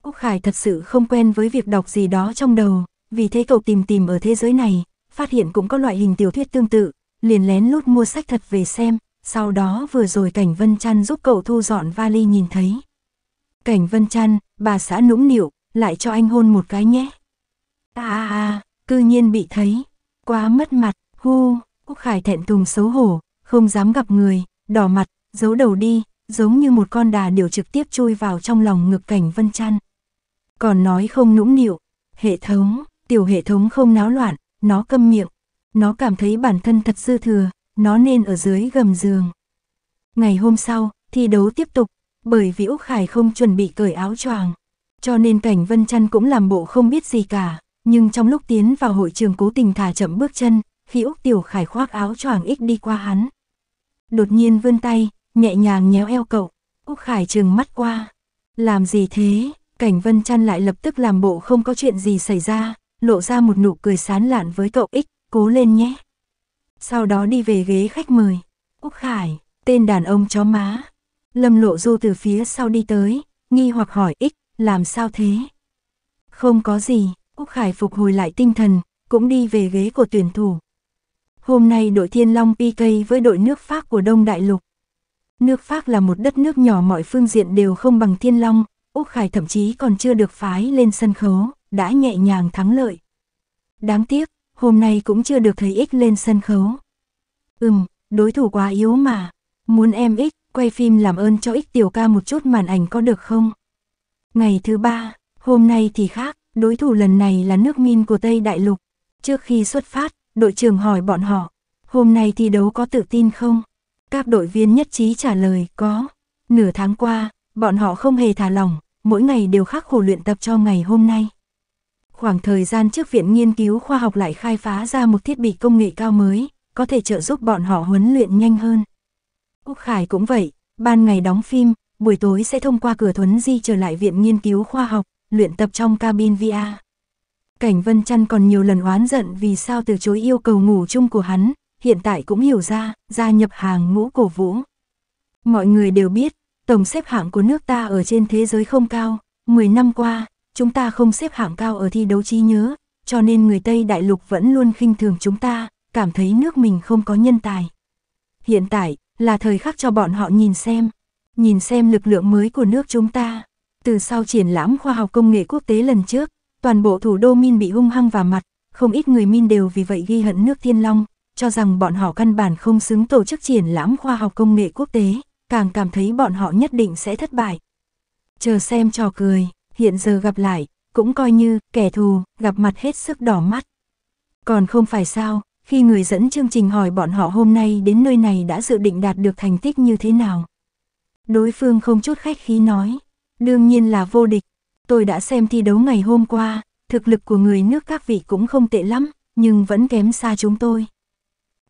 Úc Khải thật sự không quen với việc đọc gì đó trong đầu, vì thế cậu tìm tìm ở thế giới này, phát hiện cũng có loại hình tiểu thuyết tương tự, liền lén lút mua sách thật về xem, sau đó vừa rồi Cảnh Vân Trăn giúp cậu thu dọn vali nhìn thấy. Cảnh Vân Trăn, bà xã nũng nịu, lại cho anh hôn một cái nhé. À à à, cư nhiên bị thấy, quá mất mặt, hu, Quốc Khải thẹn thùng xấu hổ, không dám gặp người, đỏ mặt, giấu đầu đi, giống như một con đà điều trực tiếp chui vào trong lòng ngực Cảnh Vân Trăn. Còn nói không nũng nịu, hệ thống, tiểu hệ thống không náo loạn, nó câm miệng, nó cảm thấy bản thân thật dư thừa, nó nên ở dưới gầm giường. Ngày hôm sau, thi đấu tiếp tục, bởi vì Úc Khải không chuẩn bị cởi áo choàng, cho nên Cảnh Vân Chăn cũng làm bộ không biết gì cả, nhưng trong lúc tiến vào hội trường cố tình thả chậm bước chân, khi Úc Tiểu Khải khoác áo choàng ích đi qua hắn. Đột nhiên vươn tay, nhẹ nhàng nhéo eo cậu, Úc Khải trừng mắt qua. Làm gì thế? Cảnh Vân Chăn lại lập tức làm bộ không có chuyện gì xảy ra, lộ ra một nụ cười sán lạn với cậu ích cố lên nhé. Sau đó đi về ghế khách mời. quốc Khải, tên đàn ông chó má. Lâm Lộ Du từ phía sau đi tới, nghi hoặc hỏi ích, làm sao thế? Không có gì, quốc Khải phục hồi lại tinh thần, cũng đi về ghế của tuyển thủ. Hôm nay đội Thiên Long PK với đội nước Pháp của Đông Đại Lục. Nước Pháp là một đất nước nhỏ mọi phương diện đều không bằng Thiên Long, Úc Khải thậm chí còn chưa được phái lên sân khấu, đã nhẹ nhàng thắng lợi. Đáng tiếc, hôm nay cũng chưa được thấy X lên sân khấu. Ừm, đối thủ quá yếu mà. Muốn em X, quay phim làm ơn cho X tiểu ca một chút màn ảnh có được không? Ngày thứ ba, hôm nay thì khác, đối thủ lần này là nước min của Tây Đại Lục. Trước khi xuất phát, đội trưởng hỏi bọn họ, hôm nay thi đấu có tự tin không? Các đội viên nhất trí trả lời có. Nửa tháng qua, bọn họ không hề thả lỏng, mỗi ngày đều khắc khổ luyện tập cho ngày hôm nay. Khoảng thời gian trước Viện Nghiên cứu Khoa học lại khai phá ra một thiết bị công nghệ cao mới, có thể trợ giúp bọn họ huấn luyện nhanh hơn. Úc Khải cũng vậy, ban ngày đóng phim, buổi tối sẽ thông qua cửa thuấn di trở lại Viện Nghiên cứu Khoa học, luyện tập trong cabin VR. Cảnh Vân Trăn còn nhiều lần oán giận vì sao từ chối yêu cầu ngủ chung của hắn, hiện tại cũng hiểu ra, gia nhập hàng ngũ cổ vũ. Mọi người đều biết, tổng xếp hạng của nước ta ở trên thế giới không cao, 10 năm qua, chúng ta không xếp hạng cao ở thi đấu trí nhớ, cho nên người Tây Đại Lục vẫn luôn khinh thường chúng ta, cảm thấy nước mình không có nhân tài. Hiện tại, là thời khắc cho bọn họ nhìn xem, nhìn xem lực lượng mới của nước chúng ta. Từ sau triển lãm khoa học công nghệ quốc tế lần trước, toàn bộ thủ đô Min bị hung hăng vào mặt, không ít người Min đều vì vậy ghi hận nước Thiên Long, cho rằng bọn họ căn bản không xứng tổ chức triển lãm khoa học công nghệ quốc tế, càng cảm thấy bọn họ nhất định sẽ thất bại. Chờ xem trò cười hiện giờ gặp lại, cũng coi như kẻ thù, gặp mặt hết sức đỏ mắt. Còn không phải sao, khi người dẫn chương trình hỏi bọn họ hôm nay đến nơi này đã dự định đạt được thành tích như thế nào. Đối phương không chút khách khí nói, đương nhiên là vô địch, tôi đã xem thi đấu ngày hôm qua, thực lực của người nước các vị cũng không tệ lắm, nhưng vẫn kém xa chúng tôi.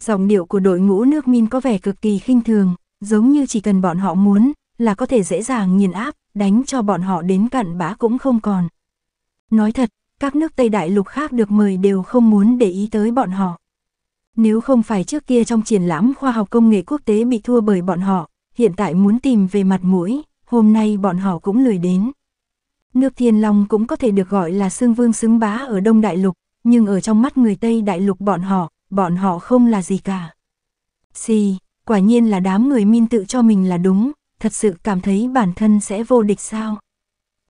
Dòng điệu của đội ngũ nước Min có vẻ cực kỳ khinh thường, giống như chỉ cần bọn họ muốn, là có thể dễ dàng nghiền áp, đánh cho bọn họ đến cặn bã cũng không còn. Nói thật, các nước Tây Đại Lục khác được mời đều không muốn để ý tới bọn họ. Nếu không phải trước kia trong triển lãm khoa học công nghệ quốc tế bị thua bởi bọn họ, hiện tại muốn tìm về mặt mũi, hôm nay bọn họ cũng lười đến. Nước Thiên Long cũng có thể được gọi là xương vương xứng bá ở Đông Đại Lục, nhưng ở trong mắt người Tây Đại Lục bọn họ, bọn họ không là gì cả. Xì, quả nhiên là đám người min tự cho mình là đúng, thật sự cảm thấy bản thân sẽ vô địch sao?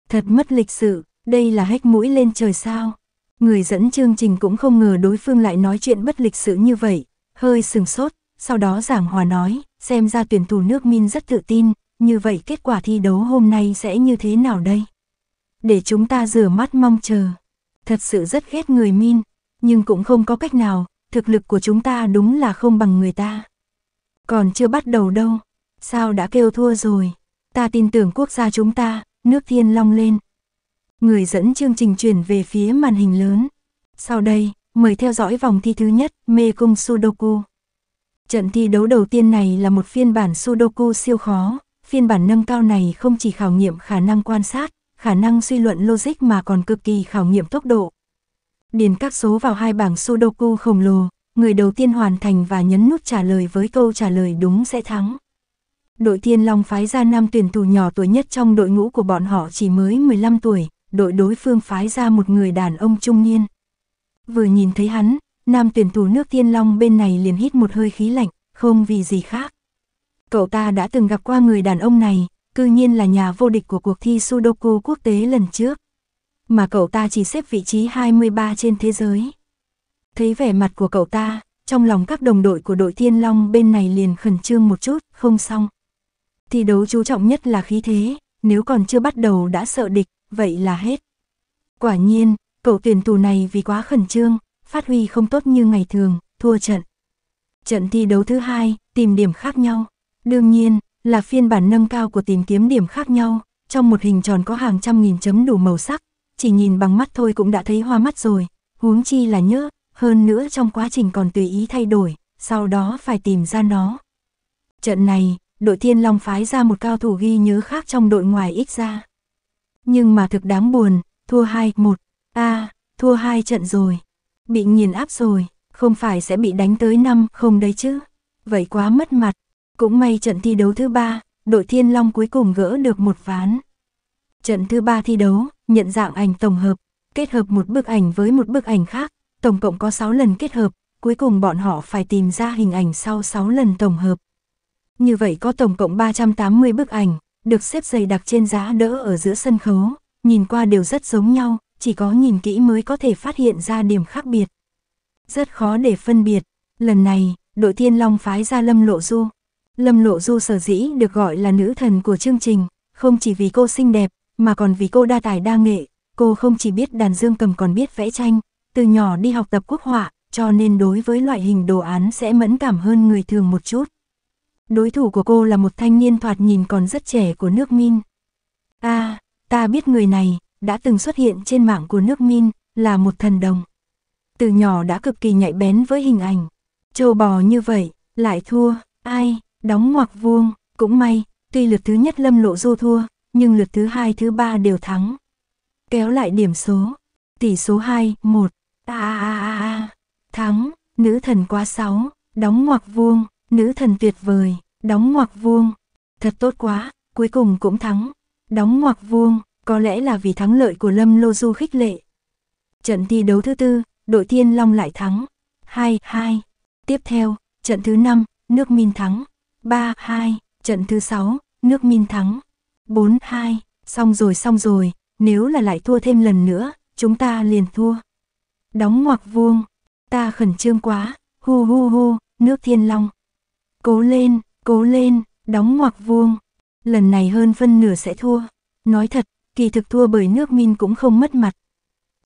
Thật mất lịch sự, đây là hách mũi lên trời sao? Người dẫn chương trình cũng không ngờ đối phương lại nói chuyện bất lịch sự như vậy, hơi sừng sốt, sau đó giảng hòa nói, xem ra tuyển thủ nước Min rất tự tin, như vậy kết quả thi đấu hôm nay sẽ như thế nào đây? Để chúng ta rửa mắt mong chờ. Thật sự rất ghét người Min, nhưng cũng không có cách nào, thực lực của chúng ta đúng là không bằng người ta. Còn chưa bắt đầu đâu, Sao đã kêu thua rồi? Ta tin tưởng quốc gia chúng ta, nước thiên long lên. Người dẫn chương trình chuyển về phía màn hình lớn. Sau đây, mời theo dõi vòng thi thứ nhất, mê cung Sudoku. Trận thi đấu đầu tiên này là một phiên bản Sudoku siêu khó. Phiên bản nâng cao này không chỉ khảo nghiệm khả năng quan sát, khả năng suy luận logic mà còn cực kỳ khảo nghiệm tốc độ. Điền các số vào hai bảng Sudoku khổng lồ, người đầu tiên hoàn thành và nhấn nút trả lời với câu trả lời đúng sẽ thắng đội Thiên Long phái ra nam tuyển thủ nhỏ tuổi nhất trong đội ngũ của bọn họ chỉ mới 15 tuổi, đội đối phương phái ra một người đàn ông trung niên. Vừa nhìn thấy hắn, nam tuyển thủ nước Thiên Long bên này liền hít một hơi khí lạnh, không vì gì khác. Cậu ta đã từng gặp qua người đàn ông này, cư nhiên là nhà vô địch của cuộc thi Sudoku quốc tế lần trước. Mà cậu ta chỉ xếp vị trí 23 trên thế giới. Thấy vẻ mặt của cậu ta, trong lòng các đồng đội của đội Thiên Long bên này liền khẩn trương một chút, không xong. Thi đấu chú trọng nhất là khí thế, nếu còn chưa bắt đầu đã sợ địch, vậy là hết. Quả nhiên, cậu tuyển thủ này vì quá khẩn trương, phát huy không tốt như ngày thường, thua trận. Trận thi đấu thứ hai, tìm điểm khác nhau. Đương nhiên, là phiên bản nâng cao của tìm kiếm điểm khác nhau, trong một hình tròn có hàng trăm nghìn chấm đủ màu sắc, chỉ nhìn bằng mắt thôi cũng đã thấy hoa mắt rồi, huống chi là nhớ, hơn nữa trong quá trình còn tùy ý thay đổi, sau đó phải tìm ra nó. Trận này, đội thiên long phái ra một cao thủ ghi nhớ khác trong đội ngoài ít ra. Nhưng mà thực đáng buồn, thua 2-1, a thua hai trận rồi, bị nghiền áp rồi, không phải sẽ bị đánh tới năm không đấy chứ. Vậy quá mất mặt, cũng may trận thi đấu thứ ba, đội thiên long cuối cùng gỡ được một ván. Trận thứ ba thi đấu, nhận dạng ảnh tổng hợp, kết hợp một bức ảnh với một bức ảnh khác, tổng cộng có 6 lần kết hợp, cuối cùng bọn họ phải tìm ra hình ảnh sau 6 lần tổng hợp. Như vậy có tổng cộng 380 bức ảnh, được xếp dày đặc trên giá đỡ ở giữa sân khấu, nhìn qua đều rất giống nhau, chỉ có nhìn kỹ mới có thể phát hiện ra điểm khác biệt. Rất khó để phân biệt, lần này, đội Thiên Long phái ra Lâm Lộ Du. Lâm Lộ Du sở dĩ được gọi là nữ thần của chương trình, không chỉ vì cô xinh đẹp, mà còn vì cô đa tài đa nghệ, cô không chỉ biết đàn dương cầm còn biết vẽ tranh, từ nhỏ đi học tập quốc họa, cho nên đối với loại hình đồ án sẽ mẫn cảm hơn người thường một chút. Đối thủ của cô là một thanh niên thoạt nhìn còn rất trẻ của nước Min. a à, ta biết người này, đã từng xuất hiện trên mạng của nước Min, là một thần đồng. Từ nhỏ đã cực kỳ nhạy bén với hình ảnh. Châu bò như vậy, lại thua, ai, đóng ngoặc vuông, cũng may, tuy lượt thứ nhất lâm lộ du thua, nhưng lượt thứ hai thứ ba đều thắng. Kéo lại điểm số, tỷ số 2, 1, a a a a, thắng, nữ thần quá 6, đóng ngoặc vuông, Nữ thần tuyệt vời, đóng ngoặc vuông. Thật tốt quá, cuối cùng cũng thắng. Đóng ngoặc vuông, có lẽ là vì thắng lợi của Lâm Lô Du khích lệ. Trận thi đấu thứ tư, đội Thiên Long lại thắng. 2-2. Tiếp theo, trận thứ năm nước minh thắng. 3-2. Trận thứ sáu nước minh thắng. 4-2. Xong rồi xong rồi, nếu là lại thua thêm lần nữa, chúng ta liền thua. Đóng ngoặc vuông, ta khẩn trương quá, hu hu hu, nước Thiên Long. Cố lên, cố lên, đóng ngoặc vuông. Lần này hơn phân nửa sẽ thua. Nói thật, kỳ thực thua bởi nước min cũng không mất mặt.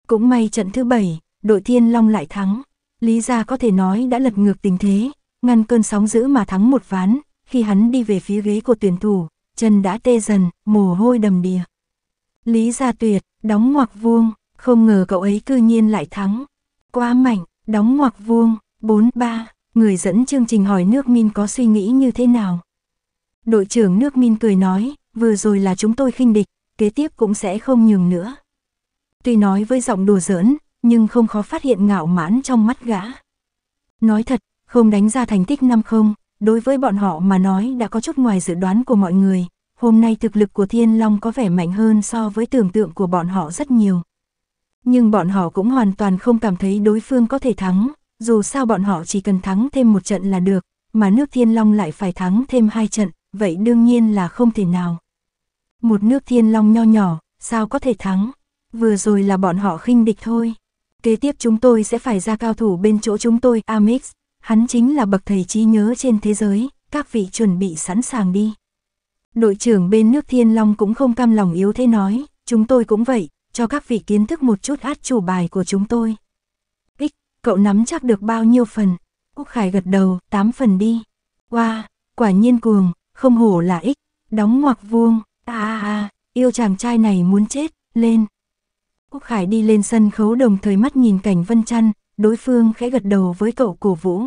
Cũng may trận thứ bảy, đội Thiên Long lại thắng. Lý Gia có thể nói đã lật ngược tình thế, ngăn cơn sóng giữ mà thắng một ván. Khi hắn đi về phía ghế của tuyển thủ, chân đã tê dần, mồ hôi đầm đìa. Lý Gia tuyệt, đóng ngoặc vuông, không ngờ cậu ấy cư nhiên lại thắng. Quá mạnh, đóng ngoặc vuông, 4-3. Người dẫn chương trình hỏi nước min có suy nghĩ như thế nào. Đội trưởng nước min cười nói, vừa rồi là chúng tôi khinh địch, kế tiếp cũng sẽ không nhường nữa. Tuy nói với giọng đùa giỡn, nhưng không khó phát hiện ngạo mãn trong mắt gã. Nói thật, không đánh ra thành tích năm không, đối với bọn họ mà nói đã có chút ngoài dự đoán của mọi người, hôm nay thực lực của Thiên Long có vẻ mạnh hơn so với tưởng tượng của bọn họ rất nhiều. Nhưng bọn họ cũng hoàn toàn không cảm thấy đối phương có thể thắng, dù sao bọn họ chỉ cần thắng thêm một trận là được, mà nước Thiên Long lại phải thắng thêm hai trận, vậy đương nhiên là không thể nào. Một nước Thiên Long nho nhỏ, sao có thể thắng? Vừa rồi là bọn họ khinh địch thôi. Kế tiếp chúng tôi sẽ phải ra cao thủ bên chỗ chúng tôi, Amix. Hắn chính là bậc thầy trí nhớ trên thế giới, các vị chuẩn bị sẵn sàng đi. Đội trưởng bên nước Thiên Long cũng không cam lòng yếu thế nói, chúng tôi cũng vậy, cho các vị kiến thức một chút át chủ bài của chúng tôi. Cậu nắm chắc được bao nhiêu phần? Quốc Khải gật đầu, tám phần đi. Wow, quả nhiên cuồng, không hổ là ích, đóng ngoặc vuông, a à, a à, à, yêu chàng trai này muốn chết, lên. Quốc Khải đi lên sân khấu đồng thời mắt nhìn cảnh Vân trăn đối phương khẽ gật đầu với cậu cổ vũ.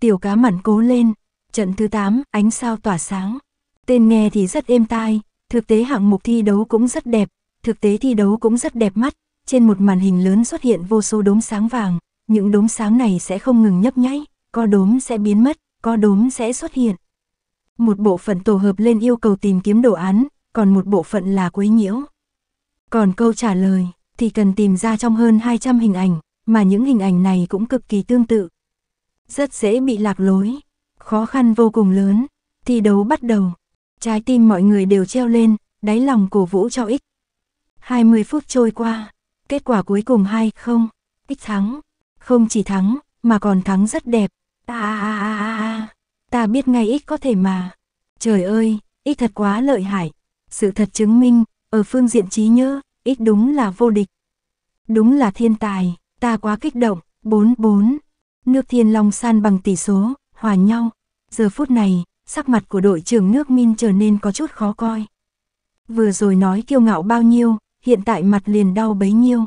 Tiểu cá mặn cố lên, trận thứ 8, ánh sao tỏa sáng. Tên nghe thì rất êm tai, thực tế hạng mục thi đấu cũng rất đẹp, thực tế thi đấu cũng rất đẹp mắt, trên một màn hình lớn xuất hiện vô số đốm sáng vàng, những đốm sáng này sẽ không ngừng nhấp nháy, có đốm sẽ biến mất, có đốm sẽ xuất hiện. Một bộ phận tổ hợp lên yêu cầu tìm kiếm đồ án, còn một bộ phận là quấy nhiễu. Còn câu trả lời thì cần tìm ra trong hơn 200 hình ảnh, mà những hình ảnh này cũng cực kỳ tương tự. Rất dễ bị lạc lối, khó khăn vô cùng lớn, thi đấu bắt đầu. Trái tim mọi người đều treo lên, đáy lòng cổ vũ cho ích. 20 phút trôi qua, kết quả cuối cùng hay không, ích thắng. Không chỉ thắng, mà còn thắng rất đẹp. À, Ta biết ngay ít có thể mà. Trời ơi, ít thật quá lợi hại. Sự thật chứng minh, ở phương diện trí nhớ, ít đúng là vô địch. Đúng là thiên tài, ta quá kích động, 4-4. Nước thiên long san bằng tỷ số, hòa nhau. Giờ phút này, sắc mặt của đội trưởng nước Min trở nên có chút khó coi. Vừa rồi nói kiêu ngạo bao nhiêu, hiện tại mặt liền đau bấy nhiêu.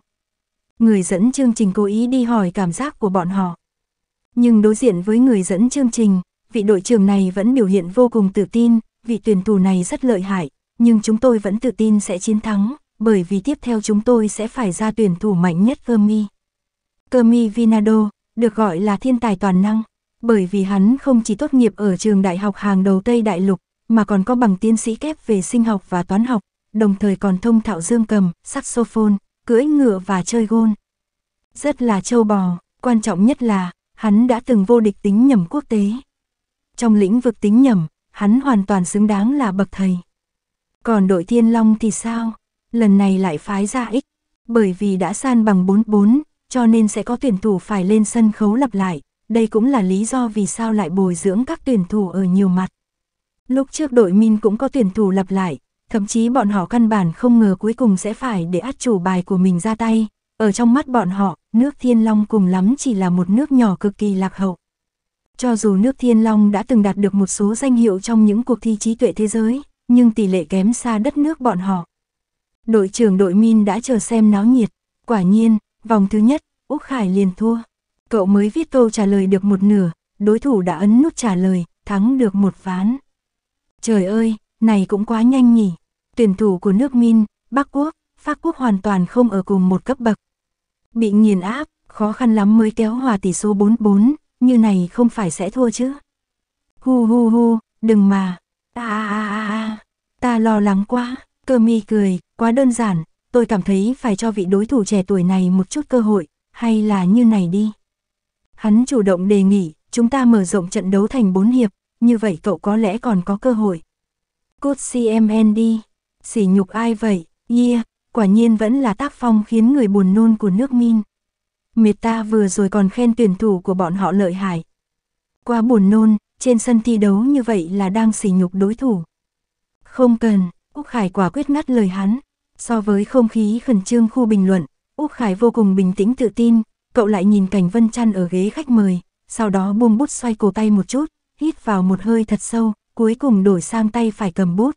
Người dẫn chương trình cố ý đi hỏi cảm giác của bọn họ. Nhưng đối diện với người dẫn chương trình, vị đội trưởng này vẫn biểu hiện vô cùng tự tin, vị tuyển thủ này rất lợi hại, nhưng chúng tôi vẫn tự tin sẽ chiến thắng, bởi vì tiếp theo chúng tôi sẽ phải ra tuyển thủ mạnh nhất Fermi. Kermi Vinado, được gọi là thiên tài toàn năng, bởi vì hắn không chỉ tốt nghiệp ở trường đại học hàng đầu Tây Đại Lục, mà còn có bằng tiến sĩ kép về sinh học và toán học, đồng thời còn thông thạo dương cầm, saxophone, cưỡi ngựa và chơi gôn. Rất là châu bò, quan trọng nhất là, hắn đã từng vô địch tính nhầm quốc tế. Trong lĩnh vực tính nhầm, hắn hoàn toàn xứng đáng là bậc thầy. Còn đội Thiên Long thì sao? Lần này lại phái ra ích, bởi vì đã san bằng 4-4, cho nên sẽ có tuyển thủ phải lên sân khấu lặp lại. Đây cũng là lý do vì sao lại bồi dưỡng các tuyển thủ ở nhiều mặt. Lúc trước đội Min cũng có tuyển thủ lặp lại, thậm chí bọn họ căn bản không ngờ cuối cùng sẽ phải để át chủ bài của mình ra tay. Ở trong mắt bọn họ, nước Thiên Long cùng lắm chỉ là một nước nhỏ cực kỳ lạc hậu. Cho dù nước Thiên Long đã từng đạt được một số danh hiệu trong những cuộc thi trí tuệ thế giới, nhưng tỷ lệ kém xa đất nước bọn họ. Đội trưởng đội Min đã chờ xem náo nhiệt, quả nhiên, vòng thứ nhất, Úc Khải liền thua. Cậu mới viết câu trả lời được một nửa, đối thủ đã ấn nút trả lời, thắng được một ván. Trời ơi, này cũng quá nhanh nhỉ. Tuyển thủ của nước Min, Bắc Quốc, Pháp Quốc hoàn toàn không ở cùng một cấp bậc. Bị nghiền áp, khó khăn lắm mới kéo hòa tỷ số 4-4, như này không phải sẽ thua chứ. Hu hu hu, đừng mà. À à à à, ta lo lắng quá, cơ mi cười, quá đơn giản, tôi cảm thấy phải cho vị đối thủ trẻ tuổi này một chút cơ hội, hay là như này đi. Hắn chủ động đề nghị, chúng ta mở rộng trận đấu thành 4 hiệp, như vậy cậu có lẽ còn có cơ hội cốt CMN đi, sỉ nhục ai vậy, yeah, quả nhiên vẫn là tác phong khiến người buồn nôn của nước min. Miệt ta vừa rồi còn khen tuyển thủ của bọn họ lợi hại. Qua buồn nôn, trên sân thi đấu như vậy là đang sỉ nhục đối thủ. Không cần, Úc Khải quả quyết ngắt lời hắn. So với không khí khẩn trương khu bình luận, Úc Khải vô cùng bình tĩnh tự tin, cậu lại nhìn cảnh Vân Trăn ở ghế khách mời, sau đó buông bút xoay cổ tay một chút, hít vào một hơi thật sâu, cuối cùng đổi sang tay phải cầm bút.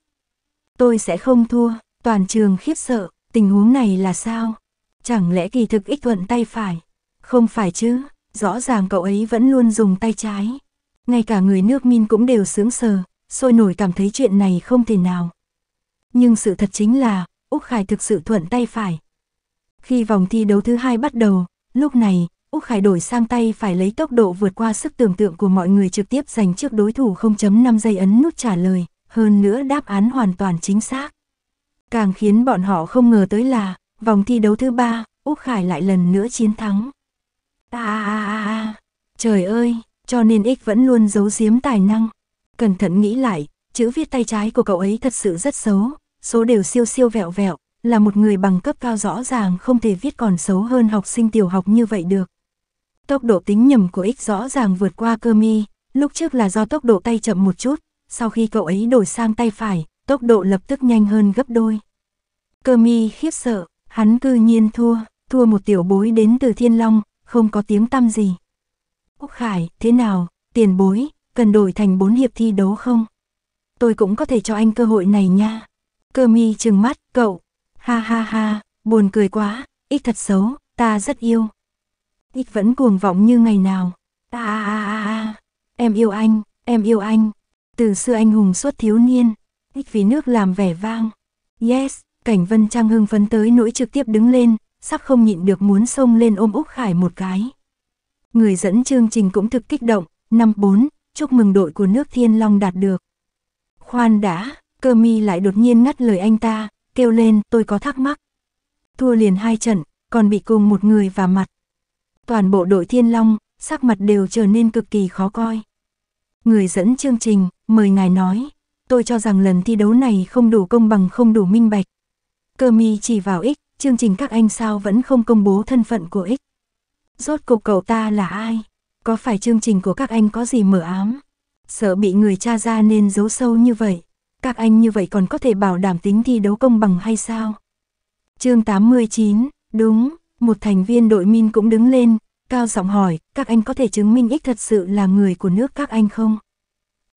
Tôi sẽ không thua, toàn trường khiếp sợ, tình huống này là sao? Chẳng lẽ kỳ thực ích thuận tay phải? Không phải chứ, rõ ràng cậu ấy vẫn luôn dùng tay trái. Ngay cả người nước min cũng đều sướng sờ, sôi nổi cảm thấy chuyện này không thể nào. Nhưng sự thật chính là, Úc Khải thực sự thuận tay phải. Khi vòng thi đấu thứ hai bắt đầu, lúc này, Úc Khải đổi sang tay phải lấy tốc độ vượt qua sức tưởng tượng của mọi người trực tiếp giành trước đối thủ 0.5 giây ấn nút trả lời, hơn nữa đáp án hoàn toàn chính xác. Càng khiến bọn họ không ngờ tới là, vòng thi đấu thứ ba, Úc Khải lại lần nữa chiến thắng. À, à, à, à. Trời ơi, cho nên ích vẫn luôn giấu giếm tài năng. Cẩn thận nghĩ lại, chữ viết tay trái của cậu ấy thật sự rất xấu, số đều siêu siêu vẹo vẹo, là một người bằng cấp cao rõ ràng không thể viết còn xấu hơn học sinh tiểu học như vậy được tốc độ tính nhầm của X rõ ràng vượt qua cơ mi, lúc trước là do tốc độ tay chậm một chút, sau khi cậu ấy đổi sang tay phải, tốc độ lập tức nhanh hơn gấp đôi. Cơ mi khiếp sợ, hắn cư nhiên thua, thua một tiểu bối đến từ Thiên Long, không có tiếng tăm gì. Quốc Khải, thế nào, tiền bối, cần đổi thành bốn hiệp thi đấu không? Tôi cũng có thể cho anh cơ hội này nha. Cơ mi trừng mắt, cậu. Ha ha ha, buồn cười quá, ít thật xấu, ta rất yêu. Ích vẫn cuồng vọng như ngày nào. À, à, à, à, em yêu anh, em yêu anh. Từ xưa anh hùng suốt thiếu niên, ích vì nước làm vẻ vang. Yes, Cảnh Vân Trang hưng phấn tới nỗi trực tiếp đứng lên, sắp không nhịn được muốn xông lên ôm Úc Khải một cái. Người dẫn chương trình cũng thực kích động, năm bốn chúc mừng đội của nước Thiên Long đạt được. Khoan đã, cơ mi lại đột nhiên ngắt lời anh ta, kêu lên tôi có thắc mắc. Thua liền hai trận, còn bị cùng một người và mặt toàn bộ đội Thiên Long, sắc mặt đều trở nên cực kỳ khó coi. Người dẫn chương trình, mời ngài nói, tôi cho rằng lần thi đấu này không đủ công bằng không đủ minh bạch. Cơ mi chỉ vào ích, chương trình các anh sao vẫn không công bố thân phận của ích. Rốt cuộc cậu ta là ai? Có phải chương trình của các anh có gì mở ám? Sợ bị người cha ra nên giấu sâu như vậy. Các anh như vậy còn có thể bảo đảm tính thi đấu công bằng hay sao? chương 89, đúng, một thành viên đội min cũng đứng lên, cao giọng hỏi, các anh có thể chứng minh ích thật sự là người của nước các anh không?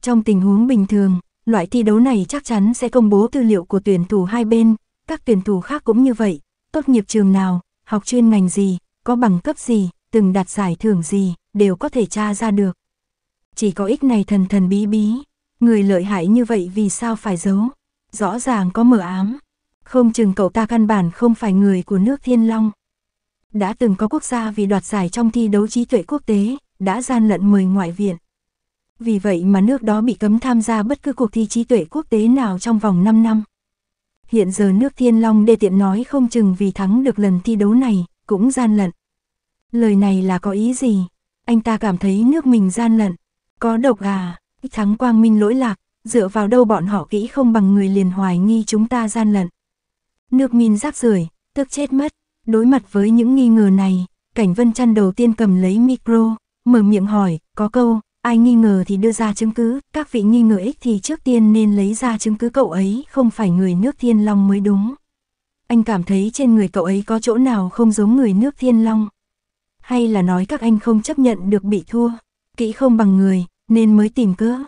Trong tình huống bình thường, loại thi đấu này chắc chắn sẽ công bố tư liệu của tuyển thủ hai bên, các tuyển thủ khác cũng như vậy, tốt nghiệp trường nào, học chuyên ngành gì, có bằng cấp gì, từng đạt giải thưởng gì, đều có thể tra ra được. Chỉ có ích này thần thần bí bí, người lợi hại như vậy vì sao phải giấu, rõ ràng có mở ám. Không chừng cậu ta căn bản không phải người của nước Thiên Long. Đã từng có quốc gia vì đoạt giải trong thi đấu trí tuệ quốc tế, đã gian lận mời ngoại viện. Vì vậy mà nước đó bị cấm tham gia bất cứ cuộc thi trí tuệ quốc tế nào trong vòng 5 năm. Hiện giờ nước Thiên Long đê tiện nói không chừng vì thắng được lần thi đấu này, cũng gian lận. Lời này là có ý gì? Anh ta cảm thấy nước mình gian lận. Có độc à, thắng quang minh lỗi lạc, dựa vào đâu bọn họ kỹ không bằng người liền hoài nghi chúng ta gian lận. Nước min rác rưởi, tức chết mất. Đối mặt với những nghi ngờ này, Cảnh Vân Trăn đầu tiên cầm lấy micro, mở miệng hỏi, có câu, ai nghi ngờ thì đưa ra chứng cứ, các vị nghi ngờ ích thì trước tiên nên lấy ra chứng cứ cậu ấy không phải người nước Thiên Long mới đúng. Anh cảm thấy trên người cậu ấy có chỗ nào không giống người nước Thiên Long. Hay là nói các anh không chấp nhận được bị thua, kỹ không bằng người, nên mới tìm cớ.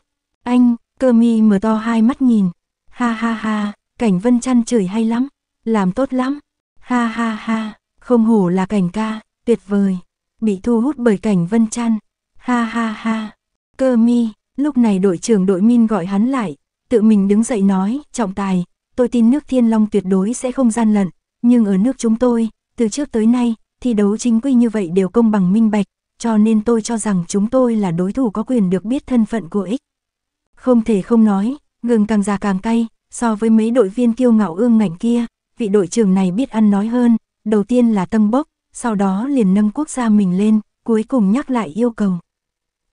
Anh, cơ mi mở to hai mắt nhìn. Ha ha ha, cảnh vân chăn chửi hay lắm, làm tốt lắm, Ha ha ha, không hổ là cảnh ca, tuyệt vời. Bị thu hút bởi cảnh vân chăn. Ha ha ha. Cơ mi, lúc này đội trưởng đội min gọi hắn lại, tự mình đứng dậy nói, trọng tài, tôi tin nước thiên long tuyệt đối sẽ không gian lận, nhưng ở nước chúng tôi, từ trước tới nay, thi đấu chính quy như vậy đều công bằng minh bạch, cho nên tôi cho rằng chúng tôi là đối thủ có quyền được biết thân phận của ích. Không thể không nói, gừng càng già càng cay, so với mấy đội viên kiêu ngạo ương ngạnh kia, vị đội trưởng này biết ăn nói hơn, đầu tiên là tâm bốc, sau đó liền nâng quốc gia mình lên, cuối cùng nhắc lại yêu cầu.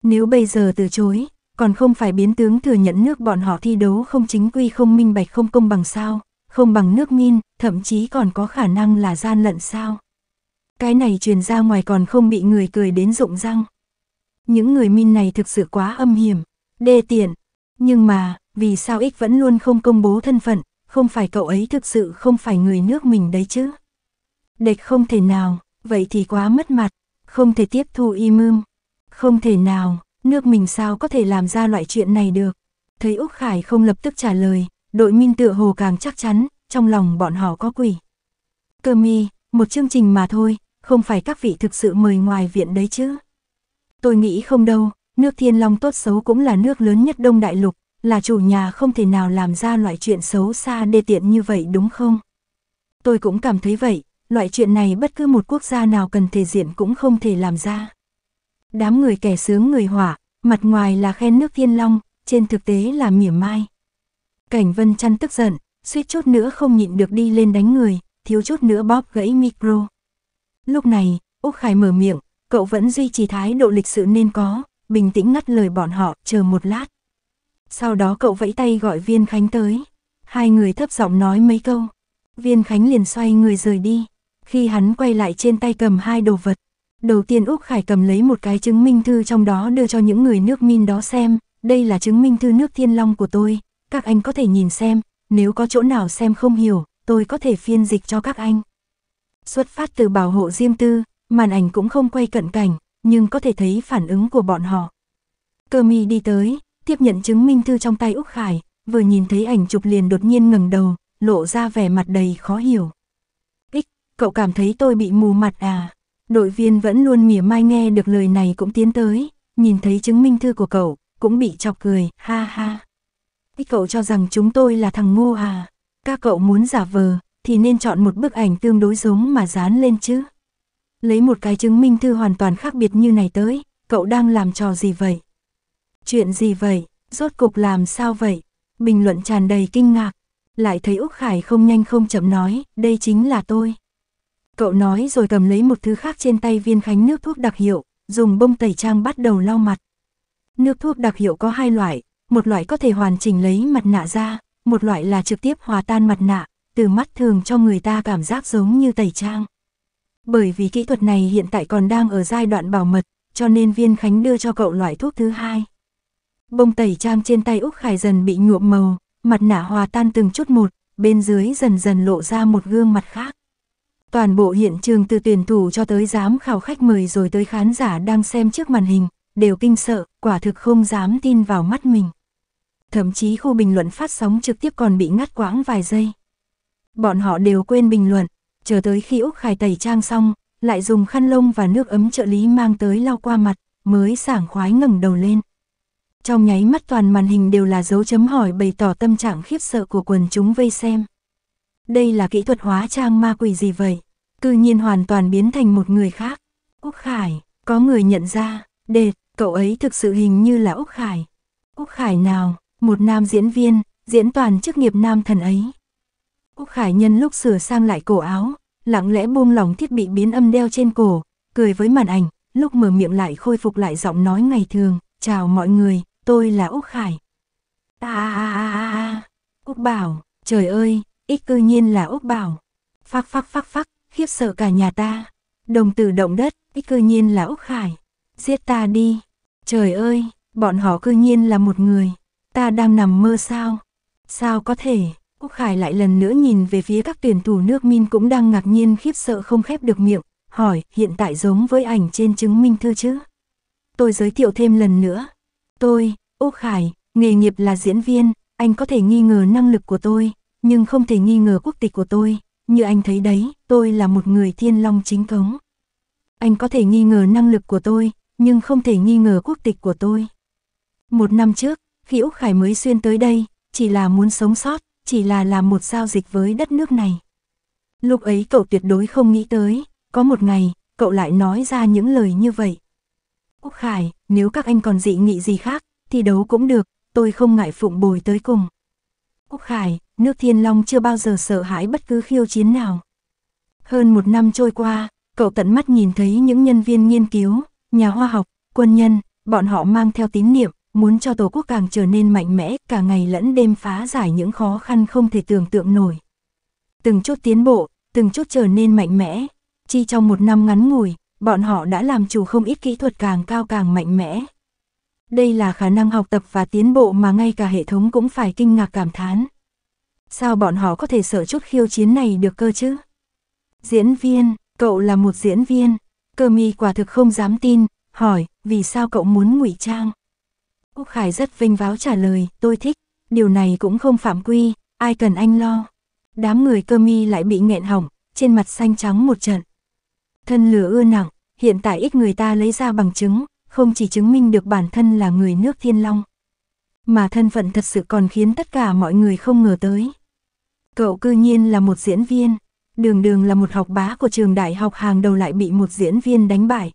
Nếu bây giờ từ chối, còn không phải biến tướng thừa nhận nước bọn họ thi đấu không chính quy không minh bạch không công bằng sao, không bằng nước min, thậm chí còn có khả năng là gian lận sao. Cái này truyền ra ngoài còn không bị người cười đến rụng răng. Những người min này thực sự quá âm hiểm, đê tiện. Nhưng mà, vì sao ích vẫn luôn không công bố thân phận, không phải cậu ấy thực sự không phải người nước mình đấy chứ. Địch không thể nào, vậy thì quá mất mặt, không thể tiếp thu y mưm. Không thể nào, nước mình sao có thể làm ra loại chuyện này được. Thấy Úc Khải không lập tức trả lời, đội minh tựa hồ càng chắc chắn, trong lòng bọn họ có quỷ. Cơ mi, một chương trình mà thôi, không phải các vị thực sự mời ngoài viện đấy chứ. Tôi nghĩ không đâu, nước Thiên Long tốt xấu cũng là nước lớn nhất Đông Đại Lục, là chủ nhà không thể nào làm ra loại chuyện xấu xa đê tiện như vậy đúng không? Tôi cũng cảm thấy vậy, loại chuyện này bất cứ một quốc gia nào cần thể diện cũng không thể làm ra. Đám người kẻ sướng người hỏa, mặt ngoài là khen nước thiên long, trên thực tế là mỉa mai. Cảnh Vân chăn tức giận, suýt chút nữa không nhịn được đi lên đánh người, thiếu chút nữa bóp gãy micro. Lúc này, Úc Khải mở miệng, cậu vẫn duy trì thái độ lịch sự nên có, bình tĩnh ngắt lời bọn họ, chờ một lát. Sau đó cậu vẫy tay gọi Viên Khánh tới. Hai người thấp giọng nói mấy câu. Viên Khánh liền xoay người rời đi. Khi hắn quay lại trên tay cầm hai đồ vật. Đầu tiên Úc Khải cầm lấy một cái chứng minh thư trong đó đưa cho những người nước min đó xem. Đây là chứng minh thư nước thiên long của tôi. Các anh có thể nhìn xem. Nếu có chỗ nào xem không hiểu, tôi có thể phiên dịch cho các anh. Xuất phát từ bảo hộ riêng tư, màn ảnh cũng không quay cận cảnh, nhưng có thể thấy phản ứng của bọn họ. Cơ mi đi tới, tiếp nhận chứng minh thư trong tay Úc Khải, vừa nhìn thấy ảnh chụp liền đột nhiên ngẩng đầu, lộ ra vẻ mặt đầy khó hiểu. Ích, cậu cảm thấy tôi bị mù mặt à? Đội viên vẫn luôn mỉa mai nghe được lời này cũng tiến tới, nhìn thấy chứng minh thư của cậu, cũng bị chọc cười, ha ha. Ích cậu cho rằng chúng tôi là thằng ngu à? Các cậu muốn giả vờ, thì nên chọn một bức ảnh tương đối giống mà dán lên chứ. Lấy một cái chứng minh thư hoàn toàn khác biệt như này tới, cậu đang làm trò gì vậy? Chuyện gì vậy? Rốt cục làm sao vậy? Bình luận tràn đầy kinh ngạc. Lại thấy Úc Khải không nhanh không chậm nói, đây chính là tôi. Cậu nói rồi cầm lấy một thứ khác trên tay viên khánh nước thuốc đặc hiệu, dùng bông tẩy trang bắt đầu lau mặt. Nước thuốc đặc hiệu có hai loại, một loại có thể hoàn chỉnh lấy mặt nạ ra, một loại là trực tiếp hòa tan mặt nạ, từ mắt thường cho người ta cảm giác giống như tẩy trang. Bởi vì kỹ thuật này hiện tại còn đang ở giai đoạn bảo mật, cho nên viên khánh đưa cho cậu loại thuốc thứ hai bông tẩy trang trên tay Úc Khải dần bị nhuộm màu, mặt nạ hòa tan từng chút một, bên dưới dần dần lộ ra một gương mặt khác. Toàn bộ hiện trường từ tuyển thủ cho tới giám khảo khách mời rồi tới khán giả đang xem trước màn hình, đều kinh sợ, quả thực không dám tin vào mắt mình. Thậm chí khu bình luận phát sóng trực tiếp còn bị ngắt quãng vài giây. Bọn họ đều quên bình luận, chờ tới khi Úc Khải tẩy trang xong, lại dùng khăn lông và nước ấm trợ lý mang tới lau qua mặt, mới sảng khoái ngẩng đầu lên trong nháy mắt toàn màn hình đều là dấu chấm hỏi bày tỏ tâm trạng khiếp sợ của quần chúng vây xem. Đây là kỹ thuật hóa trang ma quỷ gì vậy? Cư nhiên hoàn toàn biến thành một người khác. Úc Khải, có người nhận ra, đệt, cậu ấy thực sự hình như là Úc Khải. Úc Khải nào, một nam diễn viên, diễn toàn chức nghiệp nam thần ấy. Úc Khải nhân lúc sửa sang lại cổ áo, lặng lẽ buông lỏng thiết bị biến âm đeo trên cổ, cười với màn ảnh, lúc mở miệng lại khôi phục lại giọng nói ngày thường, chào mọi người, tôi là Úc Khải. À, Úc Bảo, trời ơi, ít cư nhiên là Úc Bảo. Phắc phắc phắc phắc, khiếp sợ cả nhà ta. Đồng tử động đất, ít cư nhiên là Úc Khải. Giết ta đi. Trời ơi, bọn họ cư nhiên là một người. Ta đang nằm mơ sao? Sao có thể? Úc Khải lại lần nữa nhìn về phía các tuyển thủ nước min cũng đang ngạc nhiên khiếp sợ không khép được miệng, hỏi hiện tại giống với ảnh trên chứng minh thư chứ? Tôi giới thiệu thêm lần nữa, Tôi, Ô Khải, nghề nghiệp là diễn viên, anh có thể nghi ngờ năng lực của tôi, nhưng không thể nghi ngờ quốc tịch của tôi. Như anh thấy đấy, tôi là một người thiên long chính cống. Anh có thể nghi ngờ năng lực của tôi, nhưng không thể nghi ngờ quốc tịch của tôi. Một năm trước, khi Úc Khải mới xuyên tới đây, chỉ là muốn sống sót, chỉ là làm một giao dịch với đất nước này. Lúc ấy cậu tuyệt đối không nghĩ tới, có một ngày, cậu lại nói ra những lời như vậy, Úc Khải, nếu các anh còn dị nghị gì khác, thì đấu cũng được, tôi không ngại phụng bồi tới cùng. Úc Khải, nước Thiên Long chưa bao giờ sợ hãi bất cứ khiêu chiến nào. Hơn một năm trôi qua, cậu tận mắt nhìn thấy những nhân viên nghiên cứu, nhà khoa học, quân nhân, bọn họ mang theo tín niệm, muốn cho Tổ quốc càng trở nên mạnh mẽ, cả ngày lẫn đêm phá giải những khó khăn không thể tưởng tượng nổi. Từng chút tiến bộ, từng chút trở nên mạnh mẽ, chỉ trong một năm ngắn ngủi, bọn họ đã làm chủ không ít kỹ thuật càng cao càng mạnh mẽ. Đây là khả năng học tập và tiến bộ mà ngay cả hệ thống cũng phải kinh ngạc cảm thán. Sao bọn họ có thể sở chút khiêu chiến này được cơ chứ? Diễn viên, cậu là một diễn viên. Cơ mi quả thực không dám tin, hỏi, vì sao cậu muốn ngụy trang? Quốc Khải rất vinh váo trả lời, tôi thích, điều này cũng không phạm quy, ai cần anh lo. Đám người cơ mi lại bị nghẹn hỏng, trên mặt xanh trắng một trận. Thân lửa ưa nặng, hiện tại ít người ta lấy ra bằng chứng, không chỉ chứng minh được bản thân là người nước thiên long. Mà thân phận thật sự còn khiến tất cả mọi người không ngờ tới. Cậu cư nhiên là một diễn viên, đường đường là một học bá của trường đại học hàng đầu lại bị một diễn viên đánh bại.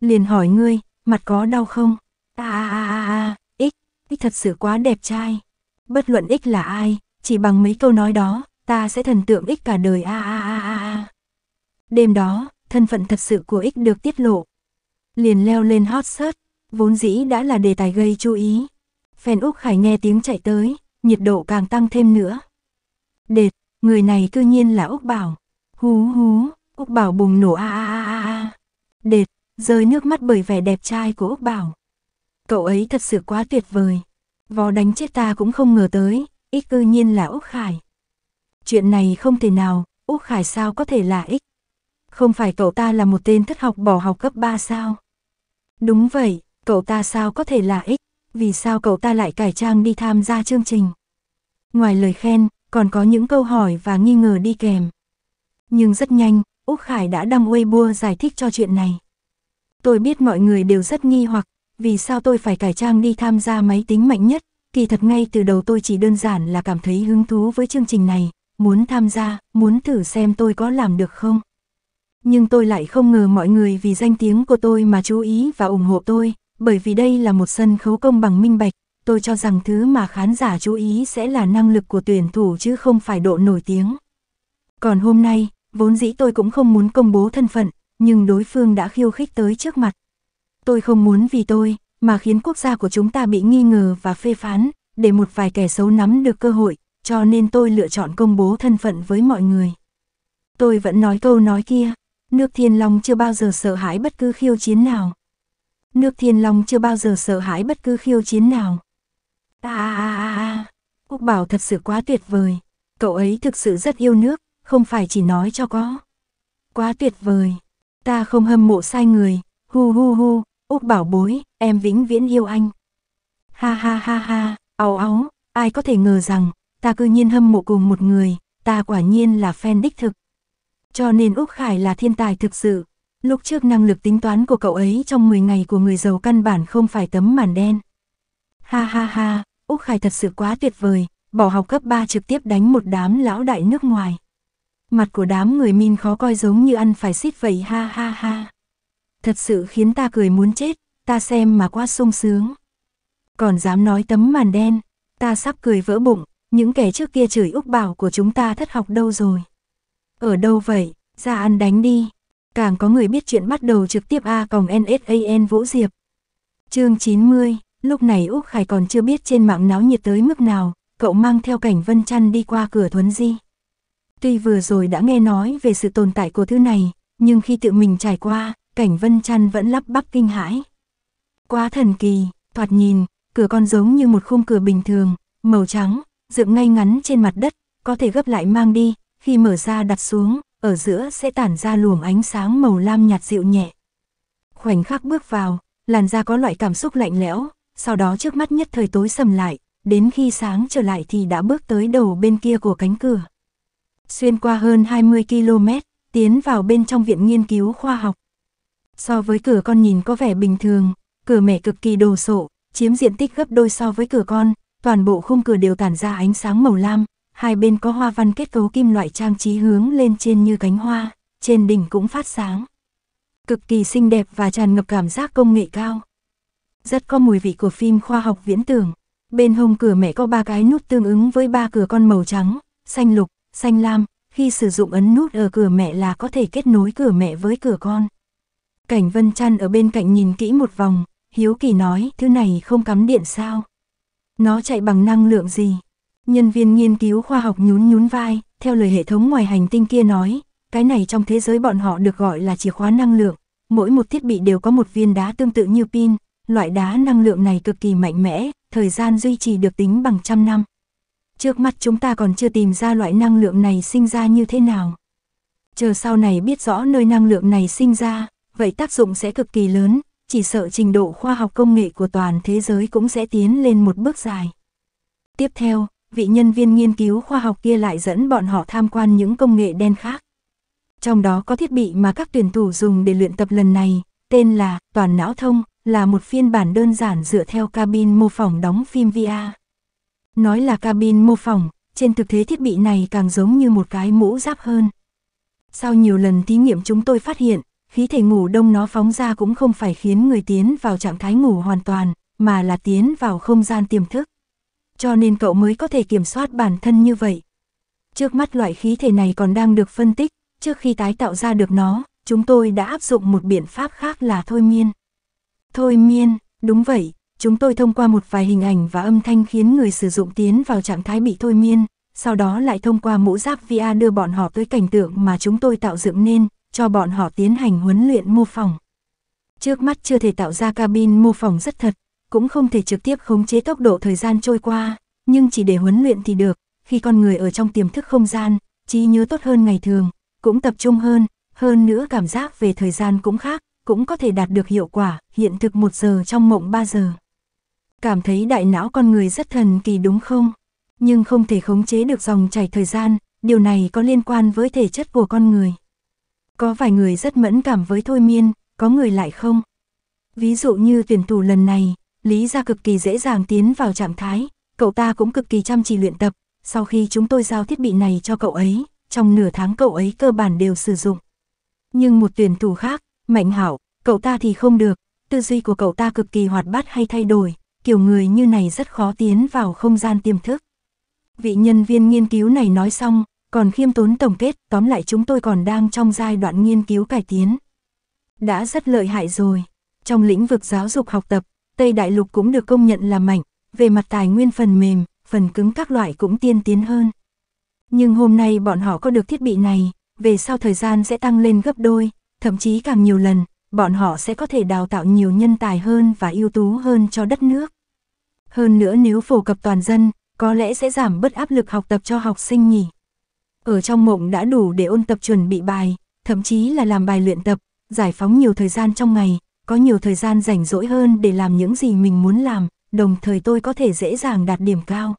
Liền hỏi ngươi, mặt có đau không? À à à à à, ích, ích thật sự quá đẹp trai. Bất luận ích là ai, chỉ bằng mấy câu nói đó, ta sẽ thần tượng ích cả đời a a a a. Đêm đó, thân phận thật sự của X được tiết lộ. Liền leo lên hot search, vốn dĩ đã là đề tài gây chú ý. Phen Úc Khải nghe tiếng chạy tới, nhiệt độ càng tăng thêm nữa. Đệt, người này cư nhiên là Úc Bảo. Hú hú, Úc Bảo bùng nổ a a a a. Đệt, rơi nước mắt bởi vẻ đẹp trai của Úc Bảo. Cậu ấy thật sự quá tuyệt vời. Vò đánh chết ta cũng không ngờ tới, ít cư nhiên là Úc Khải. Chuyện này không thể nào, Úc Khải sao có thể là ích. Không phải cậu ta là một tên thất học bỏ học cấp 3 sao? Đúng vậy, cậu ta sao có thể là ích, vì sao cậu ta lại cải trang đi tham gia chương trình? Ngoài lời khen, còn có những câu hỏi và nghi ngờ đi kèm. Nhưng rất nhanh, Úc Khải đã đăng Weibo giải thích cho chuyện này. Tôi biết mọi người đều rất nghi hoặc, vì sao tôi phải cải trang đi tham gia máy tính mạnh nhất, kỳ thật ngay từ đầu tôi chỉ đơn giản là cảm thấy hứng thú với chương trình này, muốn tham gia, muốn thử xem tôi có làm được không. Nhưng tôi lại không ngờ mọi người vì danh tiếng của tôi mà chú ý và ủng hộ tôi, bởi vì đây là một sân khấu công bằng minh bạch, tôi cho rằng thứ mà khán giả chú ý sẽ là năng lực của tuyển thủ chứ không phải độ nổi tiếng. Còn hôm nay, vốn dĩ tôi cũng không muốn công bố thân phận, nhưng đối phương đã khiêu khích tới trước mặt. Tôi không muốn vì tôi, mà khiến quốc gia của chúng ta bị nghi ngờ và phê phán, để một vài kẻ xấu nắm được cơ hội, cho nên tôi lựa chọn công bố thân phận với mọi người. Tôi vẫn nói câu nói kia, Nước Thiên Long chưa bao giờ sợ hãi bất cứ khiêu chiến nào. Nước Thiên Long chưa bao giờ sợ hãi bất cứ khiêu chiến nào. A a a a, Quốc Bảo thật sự quá tuyệt vời. Cậu ấy thực sự rất yêu nước, không phải chỉ nói cho có. Quá tuyệt vời. Ta không hâm mộ sai người. Hu hu hu, Úc Bảo bối, em vĩnh viễn yêu anh. Ha ha ha ha, áo áo, ai có thể ngờ rằng, ta cư nhiên hâm mộ cùng một người, ta quả nhiên là fan đích thực. Cho nên Úc Khải là thiên tài thực sự. Lúc trước năng lực tính toán của cậu ấy trong 10 ngày của người giàu căn bản không phải tấm màn đen. Ha ha ha, Úc Khải thật sự quá tuyệt vời, bỏ học cấp 3 trực tiếp đánh một đám lão đại nước ngoài. Mặt của đám người min khó coi giống như ăn phải xít vậy ha ha ha. Thật sự khiến ta cười muốn chết, ta xem mà quá sung sướng. Còn dám nói tấm màn đen, ta sắp cười vỡ bụng, những kẻ trước kia chửi Úc Bảo của chúng ta thất học đâu rồi. Ở đâu vậy? Ra ăn đánh đi. Càng có người biết chuyện bắt đầu trực tiếp A còng NSAN Vũ Diệp. chương 90, lúc này Úc Khải còn chưa biết trên mạng náo nhiệt tới mức nào, cậu mang theo cảnh Vân trăn đi qua cửa Thuấn Di. Tuy vừa rồi đã nghe nói về sự tồn tại của thứ này, nhưng khi tự mình trải qua, cảnh Vân trăn vẫn lắp bắp kinh hãi. Quá thần kỳ, thoạt nhìn, cửa con giống như một khung cửa bình thường, màu trắng, dựng ngay ngắn trên mặt đất, có thể gấp lại mang đi, khi mở ra đặt xuống, ở giữa sẽ tản ra luồng ánh sáng màu lam nhạt dịu nhẹ. Khoảnh khắc bước vào, làn da có loại cảm xúc lạnh lẽo, sau đó trước mắt nhất thời tối sầm lại, đến khi sáng trở lại thì đã bước tới đầu bên kia của cánh cửa. Xuyên qua hơn 20 km, tiến vào bên trong viện nghiên cứu khoa học. So với cửa con nhìn có vẻ bình thường, cửa mẹ cực kỳ đồ sộ, chiếm diện tích gấp đôi so với cửa con, toàn bộ khung cửa đều tản ra ánh sáng màu lam, hai bên có hoa văn kết cấu kim loại trang trí hướng lên trên như cánh hoa, trên đỉnh cũng phát sáng. Cực kỳ xinh đẹp và tràn ngập cảm giác công nghệ cao. Rất có mùi vị của phim khoa học viễn tưởng. Bên hông cửa mẹ có ba cái nút tương ứng với ba cửa con màu trắng, xanh lục, xanh lam, khi sử dụng ấn nút ở cửa mẹ là có thể kết nối cửa mẹ với cửa con. Cảnh Vân Trăn ở bên cạnh nhìn kỹ một vòng, hiếu kỳ nói, thứ này không cắm điện sao? Nó chạy bằng năng lượng gì? Nhân viên nghiên cứu khoa học nhún nhún vai, theo lời hệ thống ngoài hành tinh kia nói, cái này trong thế giới bọn họ được gọi là chìa khóa năng lượng, mỗi một thiết bị đều có một viên đá tương tự như pin, loại đá năng lượng này cực kỳ mạnh mẽ, thời gian duy trì được tính bằng trăm năm. Trước mắt chúng ta còn chưa tìm ra loại năng lượng này sinh ra như thế nào. Chờ sau này biết rõ nơi năng lượng này sinh ra, vậy tác dụng sẽ cực kỳ lớn, chỉ sợ trình độ khoa học công nghệ của toàn thế giới cũng sẽ tiến lên một bước dài. Tiếp theo, vị nhân viên nghiên cứu khoa học kia lại dẫn bọn họ tham quan những công nghệ đen khác. Trong đó có thiết bị mà các tuyển thủ dùng để luyện tập lần này, tên là Toàn não thông, là một phiên bản đơn giản dựa theo cabin mô phỏng đóng phim VR. Nói là cabin mô phỏng, trên thực tế thiết bị này càng giống như một cái mũ giáp hơn. Sau nhiều lần thí nghiệm chúng tôi phát hiện, khí thể ngủ đông nó phóng ra cũng không phải khiến người tiến vào trạng thái ngủ hoàn toàn, mà là tiến vào không gian tiềm thức cho nên cậu mới có thể kiểm soát bản thân như vậy. Trước mắt loại khí thể này còn đang được phân tích, trước khi tái tạo ra được nó, chúng tôi đã áp dụng một biện pháp khác là thôi miên. Thôi miên, đúng vậy, chúng tôi thông qua một vài hình ảnh và âm thanh khiến người sử dụng tiến vào trạng thái bị thôi miên, sau đó lại thông qua mũ giáp VR đưa bọn họ tới cảnh tượng mà chúng tôi tạo dựng nên, cho bọn họ tiến hành huấn luyện mô phỏng. Trước mắt chưa thể tạo ra cabin mô phỏng rất thật, cũng không thể trực tiếp khống chế tốc độ thời gian trôi qua, nhưng chỉ để huấn luyện thì được, khi con người ở trong tiềm thức không gian, trí nhớ tốt hơn ngày thường, cũng tập trung hơn, hơn nữa cảm giác về thời gian cũng khác, cũng có thể đạt được hiệu quả, hiện thực 1 giờ trong mộng 3 giờ. Cảm thấy đại não con người rất thần kỳ đúng không? Nhưng không thể khống chế được dòng chảy thời gian, điều này có liên quan với thể chất của con người. Có vài người rất mẫn cảm với thôi miên, có người lại không. Ví dụ như tuyển thủ lần này, Lý ra cực kỳ dễ dàng tiến vào trạng thái, cậu ta cũng cực kỳ chăm chỉ luyện tập, sau khi chúng tôi giao thiết bị này cho cậu ấy, trong nửa tháng cậu ấy cơ bản đều sử dụng. Nhưng một tuyển thủ khác, Mạnh Hảo, cậu ta thì không được, tư duy của cậu ta cực kỳ hoạt bát hay thay đổi, kiểu người như này rất khó tiến vào không gian tiềm thức. Vị nhân viên nghiên cứu này nói xong, còn khiêm tốn tổng kết, tóm lại chúng tôi còn đang trong giai đoạn nghiên cứu cải tiến. Đã rất lợi hại rồi. Trong lĩnh vực giáo dục học tập, Tây Đại Lục cũng được công nhận là mạnh, về mặt tài nguyên phần mềm, phần cứng các loại cũng tiên tiến hơn. Nhưng hôm nay bọn họ có được thiết bị này, về sau thời gian sẽ tăng lên gấp đôi, thậm chí càng nhiều lần, bọn họ sẽ có thể đào tạo nhiều nhân tài hơn và ưu tú hơn cho đất nước. Hơn nữa nếu phổ cập toàn dân, có lẽ sẽ giảm bớt áp lực học tập cho học sinh nhỉ. Ở trong mộng đã đủ để ôn tập chuẩn bị bài, thậm chí là làm bài luyện tập, giải phóng nhiều thời gian trong ngày, có nhiều thời gian rảnh rỗi hơn để làm những gì mình muốn làm, đồng thời tôi có thể dễ dàng đạt điểm cao.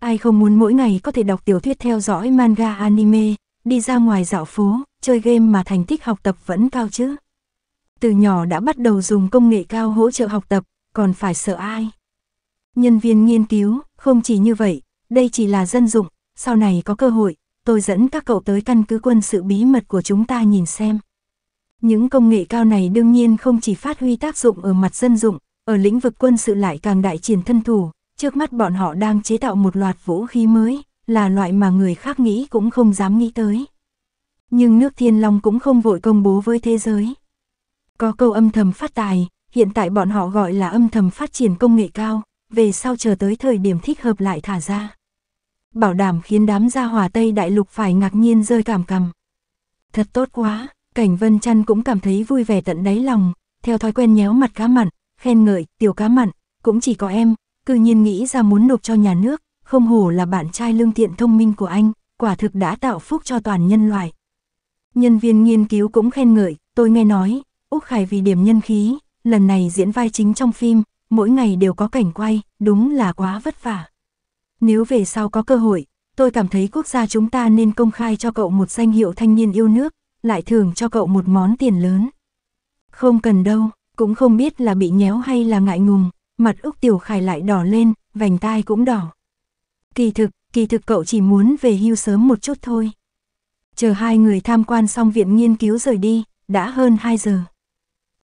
Ai không muốn mỗi ngày có thể đọc tiểu thuyết theo dõi manga anime, đi ra ngoài dạo phố, chơi game mà thành tích học tập vẫn cao chứ. Từ nhỏ đã bắt đầu dùng công nghệ cao hỗ trợ học tập, còn phải sợ ai. Nhân viên nghiên cứu, không chỉ như vậy, đây chỉ là dân dụng, sau này có cơ hội, tôi dẫn các cậu tới căn cứ quân sự bí mật của chúng ta nhìn xem. Những công nghệ cao này đương nhiên không chỉ phát huy tác dụng ở mặt dân dụng, ở lĩnh vực quân sự lại càng đại triển thân thủ, trước mắt bọn họ đang chế tạo một loạt vũ khí mới, là loại mà người khác nghĩ cũng không dám nghĩ tới. Nhưng nước Thiên Long cũng không vội công bố với thế giới. Có câu âm thầm phát tài, hiện tại bọn họ gọi là âm thầm phát triển công nghệ cao, về sau chờ tới thời điểm thích hợp lại thả ra. Bảo đảm khiến đám gia hòa Tây Đại Lục phải ngạc nhiên rơi cảm cầm. Thật tốt quá! Cảnh Vân Chăn cũng cảm thấy vui vẻ tận đáy lòng, theo thói quen nhéo mặt cá mặn, khen ngợi, tiểu cá mặn, cũng chỉ có em, cư nhiên nghĩ ra muốn nộp cho nhà nước, không hổ là bạn trai lương thiện thông minh của anh, quả thực đã tạo phúc cho toàn nhân loại. Nhân viên nghiên cứu cũng khen ngợi, tôi nghe nói, Úc Khải vì điểm nhân khí, lần này diễn vai chính trong phim, mỗi ngày đều có cảnh quay, đúng là quá vất vả. Nếu về sau có cơ hội, tôi cảm thấy quốc gia chúng ta nên công khai cho cậu một danh hiệu thanh niên yêu nước, lại thưởng cho cậu một món tiền lớn. Không cần đâu, cũng không biết là bị nhéo hay là ngại ngùng, mặt Úc Tiểu Khải lại đỏ lên, vành tai cũng đỏ. Kỳ thực, kỳ thực cậu chỉ muốn về hưu sớm một chút thôi. Chờ hai người tham quan xong viện nghiên cứu rời đi, đã hơn 2 giờ.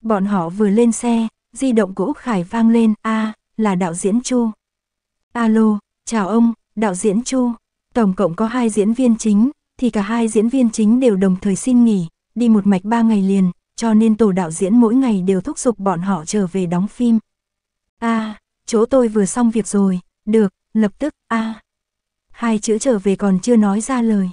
Bọn họ vừa lên xe, di động của Úc Khải vang lên, a à, là đạo diễn Chu. Alo, chào ông, đạo diễn Chu. Tổng cộng có hai diễn viên chính, thì cả hai diễn viên chính đều đồng thời xin nghỉ, đi một mạch ba ngày liền, cho nên tổ đạo diễn mỗi ngày đều thúc giục bọn họ trở về đóng phim. a à, chỗ tôi vừa xong việc rồi, được, lập tức, a à. Hai chữ trở về còn chưa nói ra lời.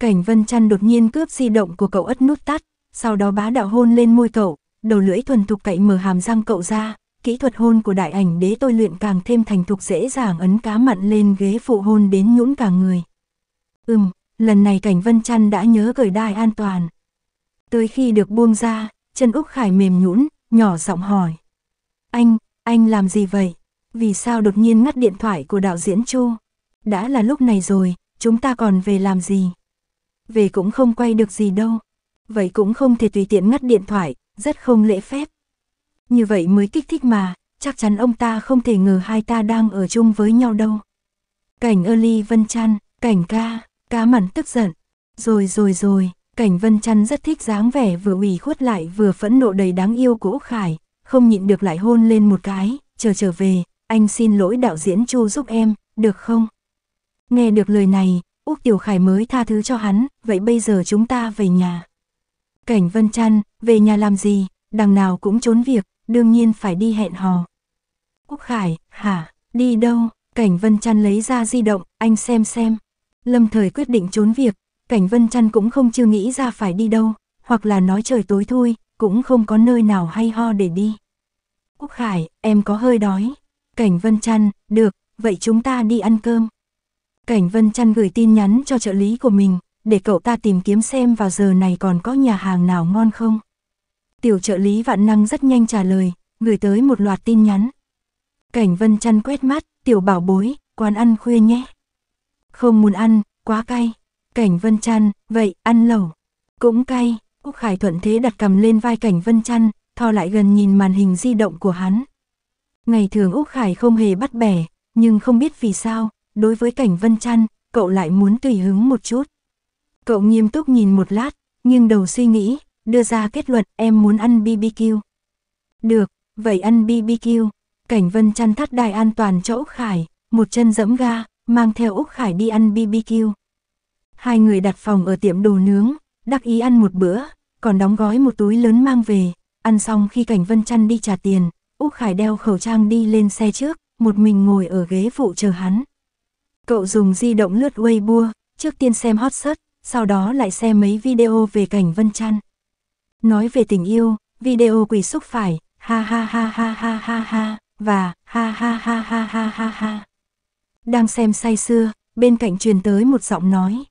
Cảnh Vân Trăn đột nhiên cướp di động của cậu ất nút tắt, sau đó bá đạo hôn lên môi cậu, đầu lưỡi thuần thục cậy mở hàm răng cậu ra, kỹ thuật hôn của đại ảnh đế tôi luyện càng thêm thành thục dễ dàng ấn cá mặn lên ghế phụ hôn đến nhũn cả người. Ừm, lần này cảnh vân chăn đã nhớ gửi đai an toàn. Tới khi được buông ra, chân Úc Khải mềm nhũn, nhỏ giọng hỏi. Anh, anh làm gì vậy? Vì sao đột nhiên ngắt điện thoại của đạo diễn Chu? Đã là lúc này rồi, chúng ta còn về làm gì? Về cũng không quay được gì đâu. Vậy cũng không thể tùy tiện ngắt điện thoại, rất không lễ phép. Như vậy mới kích thích mà, chắc chắn ông ta không thể ngờ hai ta đang ở chung với nhau đâu. Cảnh Early Vân Chăn, cảnh ca, Cá mặn tức giận. Rồi rồi rồi, Cảnh Vân Chăn rất thích dáng vẻ vừa ủy khuất lại vừa phẫn nộ đầy đáng yêu của Úc Khải, không nhịn được lại hôn lên một cái, chờ trở về, anh xin lỗi đạo diễn Chu giúp em, được không? Nghe được lời này, Úc Tiểu Khải mới tha thứ cho hắn, vậy bây giờ chúng ta về nhà. Cảnh Vân Chăn, về nhà làm gì, đằng nào cũng trốn việc, đương nhiên phải đi hẹn hò. Úc Khải, hả, đi đâu? Cảnh Vân Chăn lấy ra di động, anh xem xem, Lâm Thời quyết định trốn việc, Cảnh Vân Trăn cũng không chưa nghĩ ra phải đi đâu, hoặc là nói trời tối thôi, cũng không có nơi nào hay ho để đi. Quốc Khải, em có hơi đói. Cảnh Vân Trăn, được, vậy chúng ta đi ăn cơm. Cảnh Vân Trăn gửi tin nhắn cho trợ lý của mình, để cậu ta tìm kiếm xem vào giờ này còn có nhà hàng nào ngon không. Tiểu trợ lý vạn năng rất nhanh trả lời, gửi tới một loạt tin nhắn. Cảnh Vân Trăn quét mắt, tiểu bảo bối, quán ăn khuya nhé. Không muốn ăn, quá cay. Cảnh Vân Chăn, vậy, ăn lẩu. Cũng cay, Úc Khải thuận thế đặt cầm lên vai Cảnh Vân Chăn, thò lại gần nhìn màn hình di động của hắn. Ngày thường Úc Khải không hề bắt bẻ, nhưng không biết vì sao, đối với Cảnh Vân Chăn, cậu lại muốn tùy hứng một chút. Cậu nghiêm túc nhìn một lát, nghiêng đầu suy nghĩ, đưa ra kết luận em muốn ăn BBQ. Được, vậy ăn BBQ. Cảnh Vân chăn thắt đai an toàn chỗ Khải, một chân dẫm ga, mang theo Úc Khải đi ăn BBQ. Hai người đặt phòng ở tiệm đồ nướng, đắc ý ăn một bữa, còn đóng gói một túi lớn mang về, ăn xong khi Cảnh Vân Chăn đi trả tiền, Úc Khải đeo khẩu trang đi lên xe trước, một mình ngồi ở ghế phụ chờ hắn. Cậu dùng di động lướt Weibo, trước tiên xem hot search, sau đó lại xem mấy video về Cảnh Vân Chăn. Nói về tình yêu, video quỷ xúc phải, ha ha ha ha ha ha ha, và ha ha ha ha ha ha ha. Đang xem say xưa, bên cạnh truyền tới một giọng nói.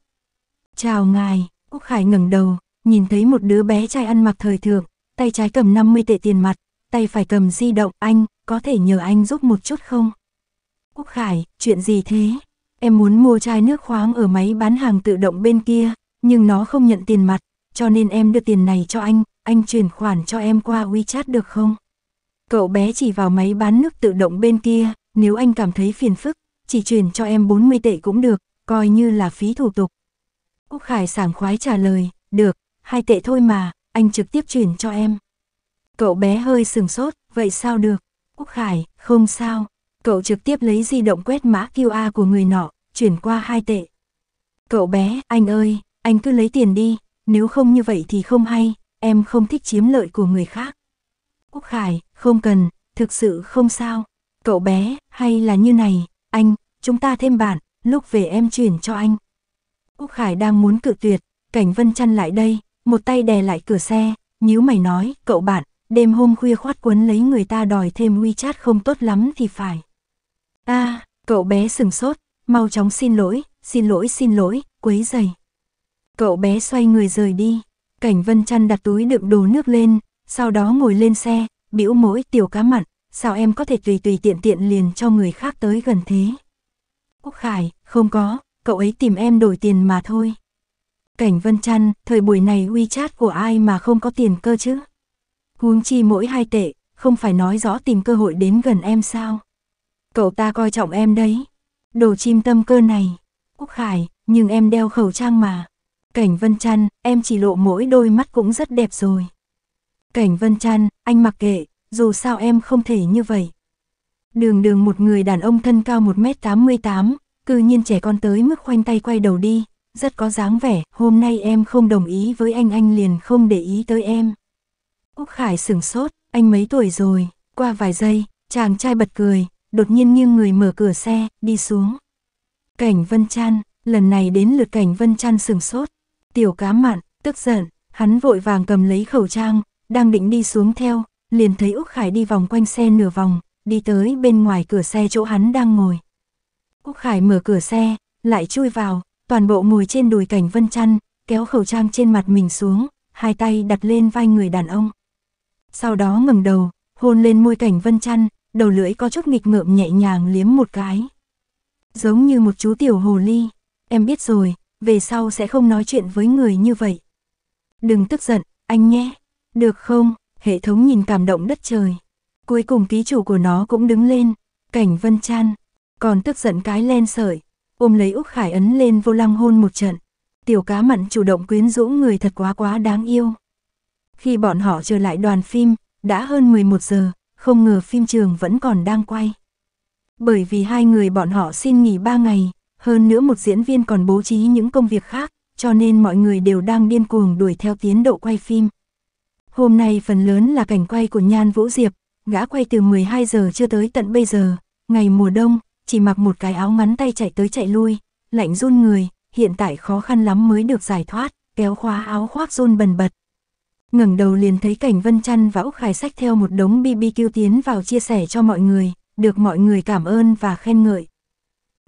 Chào ngài, Quốc Khải ngẩng đầu, nhìn thấy một đứa bé trai ăn mặc thời thượng, tay trái cầm 50 tệ tiền mặt, tay phải cầm di động, anh, có thể nhờ anh giúp một chút không? Quốc Khải, chuyện gì thế? Em muốn mua chai nước khoáng ở máy bán hàng tự động bên kia, nhưng nó không nhận tiền mặt, cho nên em đưa tiền này cho anh, anh chuyển khoản cho em qua WeChat được không? Cậu bé chỉ vào máy bán nước tự động bên kia, nếu anh cảm thấy phiền phức, chỉ chuyển cho em 40 tệ cũng được, coi như là phí thủ tục. Úc Khải sảng khoái trả lời, được, hai tệ thôi mà, anh trực tiếp chuyển cho em. Cậu bé hơi sừng sốt, vậy sao được? Úc Khải, không sao, cậu trực tiếp lấy di động quét mã QR của người nọ, chuyển qua hai tệ. Cậu bé, anh ơi, anh cứ lấy tiền đi, nếu không như vậy thì không hay, em không thích chiếm lợi của người khác. Úc Khải, không cần, thực sự không sao. Cậu bé, hay là như này, anh, chúng ta thêm bạn, lúc về em chuyển cho anh. Úc Khải đang muốn cự tuyệt, Cảnh Vân chăn lại đây, một tay đè lại cửa xe, nhíu mày nói, cậu bạn, đêm hôm khuya khoát quấn lấy người ta đòi thêm WeChat không tốt lắm thì phải. a à, cậu bé sừng sốt, mau chóng xin lỗi, xin lỗi xin lỗi, quấy giày. Cậu bé xoay người rời đi, Cảnh Vân chăn đặt túi đựng đồ nước lên, sau đó ngồi lên xe, bĩu mỗi tiểu cá mặn, sao em có thể tùy tùy tiện tiện liền cho người khác tới gần thế. Quốc Khải, không có, cậu ấy tìm em đổi tiền mà thôi. Cảnh Vân Trăn, thời buổi này WeChat của ai mà không có tiền cơ chứ? Huống chi mỗi hai tệ, không phải nói rõ tìm cơ hội đến gần em sao? Cậu ta coi trọng em đấy. Đồ chim tâm cơ này. Quốc Khải, nhưng em đeo khẩu trang mà. Cảnh Vân Trăn, em chỉ lộ mỗi đôi mắt cũng rất đẹp rồi. Cảnh Vân Trăn, anh mặc kệ, dù sao em không thể như vậy. Đường đường một người đàn ông thân cao 1m88, cư nhiên trẻ con tới mức khoanh tay quay đầu đi, rất có dáng vẻ, hôm nay em không đồng ý với anh anh liền không để ý tới em. Úc Khải sửng sốt, anh mấy tuổi rồi, qua vài giây, chàng trai bật cười, đột nhiên nghiêng người mở cửa xe, đi xuống. Cảnh Vân Chan, lần này đến lượt Cảnh Vân Chan sửng sốt, tiểu cá mạn, tức giận, hắn vội vàng cầm lấy khẩu trang, đang định đi xuống theo, liền thấy Úc Khải đi vòng quanh xe nửa vòng, đi tới bên ngoài cửa xe chỗ hắn đang ngồi. Quốc Khải mở cửa xe, lại chui vào, toàn bộ ngồi trên đùi cảnh vân chăn, kéo khẩu trang trên mặt mình xuống, hai tay đặt lên vai người đàn ông. Sau đó ngẩng đầu, hôn lên môi cảnh vân chăn, đầu lưỡi có chút nghịch ngợm nhẹ nhàng liếm một cái. Giống như một chú tiểu hồ ly, em biết rồi, về sau sẽ không nói chuyện với người như vậy. Đừng tức giận, anh nhé, được không, hệ thống nhìn cảm động đất trời. Cuối cùng ký chủ của nó cũng đứng lên, cảnh vân chan, còn tức giận cái len sợi, ôm lấy Úc Khải ấn lên vô lăng hôn một trận. Tiểu cá mặn chủ động quyến rũ người thật quá quá đáng yêu. Khi bọn họ trở lại đoàn phim, đã hơn 11 giờ, không ngờ phim trường vẫn còn đang quay. Bởi vì hai người bọn họ xin nghỉ ba ngày, hơn nữa một diễn viên còn bố trí những công việc khác, cho nên mọi người đều đang điên cuồng đuổi theo tiến độ quay phim. Hôm nay phần lớn là cảnh quay của Nhan Vũ Diệp, gã quay từ 12 giờ chưa tới tận bây giờ, ngày mùa đông, chỉ mặc một cái áo ngắn tay chạy tới chạy lui, lạnh run người, hiện tại khó khăn lắm mới được giải thoát, kéo khóa áo khoác run bần bật. ngẩng đầu liền thấy cảnh Vân Chăn và Úc Khải sách theo một đống BBQ tiến vào chia sẻ cho mọi người, được mọi người cảm ơn và khen ngợi.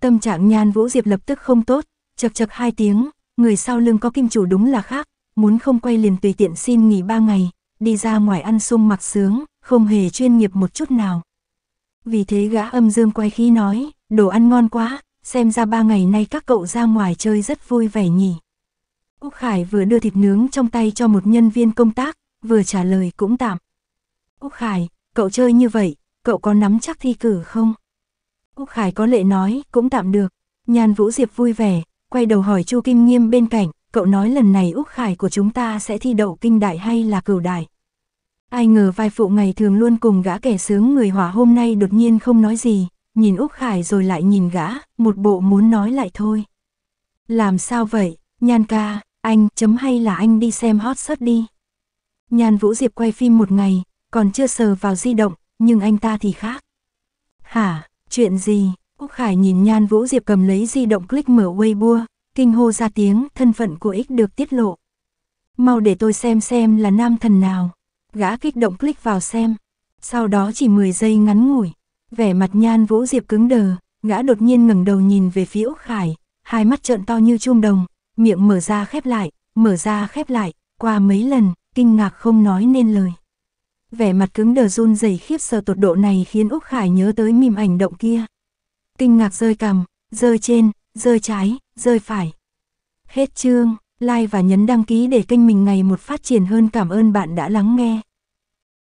Tâm trạng nhan vũ diệp lập tức không tốt, chật chật hai tiếng, người sau lưng có kim chủ đúng là khác, muốn không quay liền tùy tiện xin nghỉ ba ngày, đi ra ngoài ăn sung mặc sướng, không hề chuyên nghiệp một chút nào. Vì thế gã âm dương quay khí nói, đồ ăn ngon quá, xem ra ba ngày nay các cậu ra ngoài chơi rất vui vẻ nhỉ. Úc Khải vừa đưa thịt nướng trong tay cho một nhân viên công tác, vừa trả lời cũng tạm. Úc Khải, cậu chơi như vậy, cậu có nắm chắc thi cử không? Úc Khải có lệ nói, cũng tạm được. Nhàn Vũ Diệp vui vẻ, quay đầu hỏi Chu Kim Nghiêm bên cạnh, cậu nói lần này Úc Khải của chúng ta sẽ thi đậu kinh đại hay là cửu đại? Ai ngờ vai phụ ngày thường luôn cùng gã kẻ sướng người hỏa hôm nay đột nhiên không nói gì, nhìn Úc Khải rồi lại nhìn gã, một bộ muốn nói lại thôi. Làm sao vậy, Nhan ca, anh chấm hay là anh đi xem hot search đi. Nhan Vũ Diệp quay phim một ngày, còn chưa sờ vào di động, nhưng anh ta thì khác. Hả, chuyện gì? Úc Khải nhìn Nhan Vũ Diệp cầm lấy di động click mở Weibo, kinh hô ra tiếng thân phận của ích được tiết lộ. Mau để tôi xem xem là nam thần nào gã kích động click vào xem. Sau đó chỉ 10 giây ngắn ngủi, vẻ mặt nhan vũ diệp cứng đờ, gã đột nhiên ngẩng đầu nhìn về phía Úc Khải, hai mắt trợn to như chuông đồng, miệng mở ra khép lại, mở ra khép lại, qua mấy lần, kinh ngạc không nói nên lời. Vẻ mặt cứng đờ run rẩy khiếp sợ tột độ này khiến Úc Khải nhớ tới mìm ảnh động kia. Kinh ngạc rơi cầm, rơi trên, rơi trái, rơi phải. Hết chương like và nhấn đăng ký để kênh mình ngày một phát triển hơn cảm ơn bạn đã lắng nghe.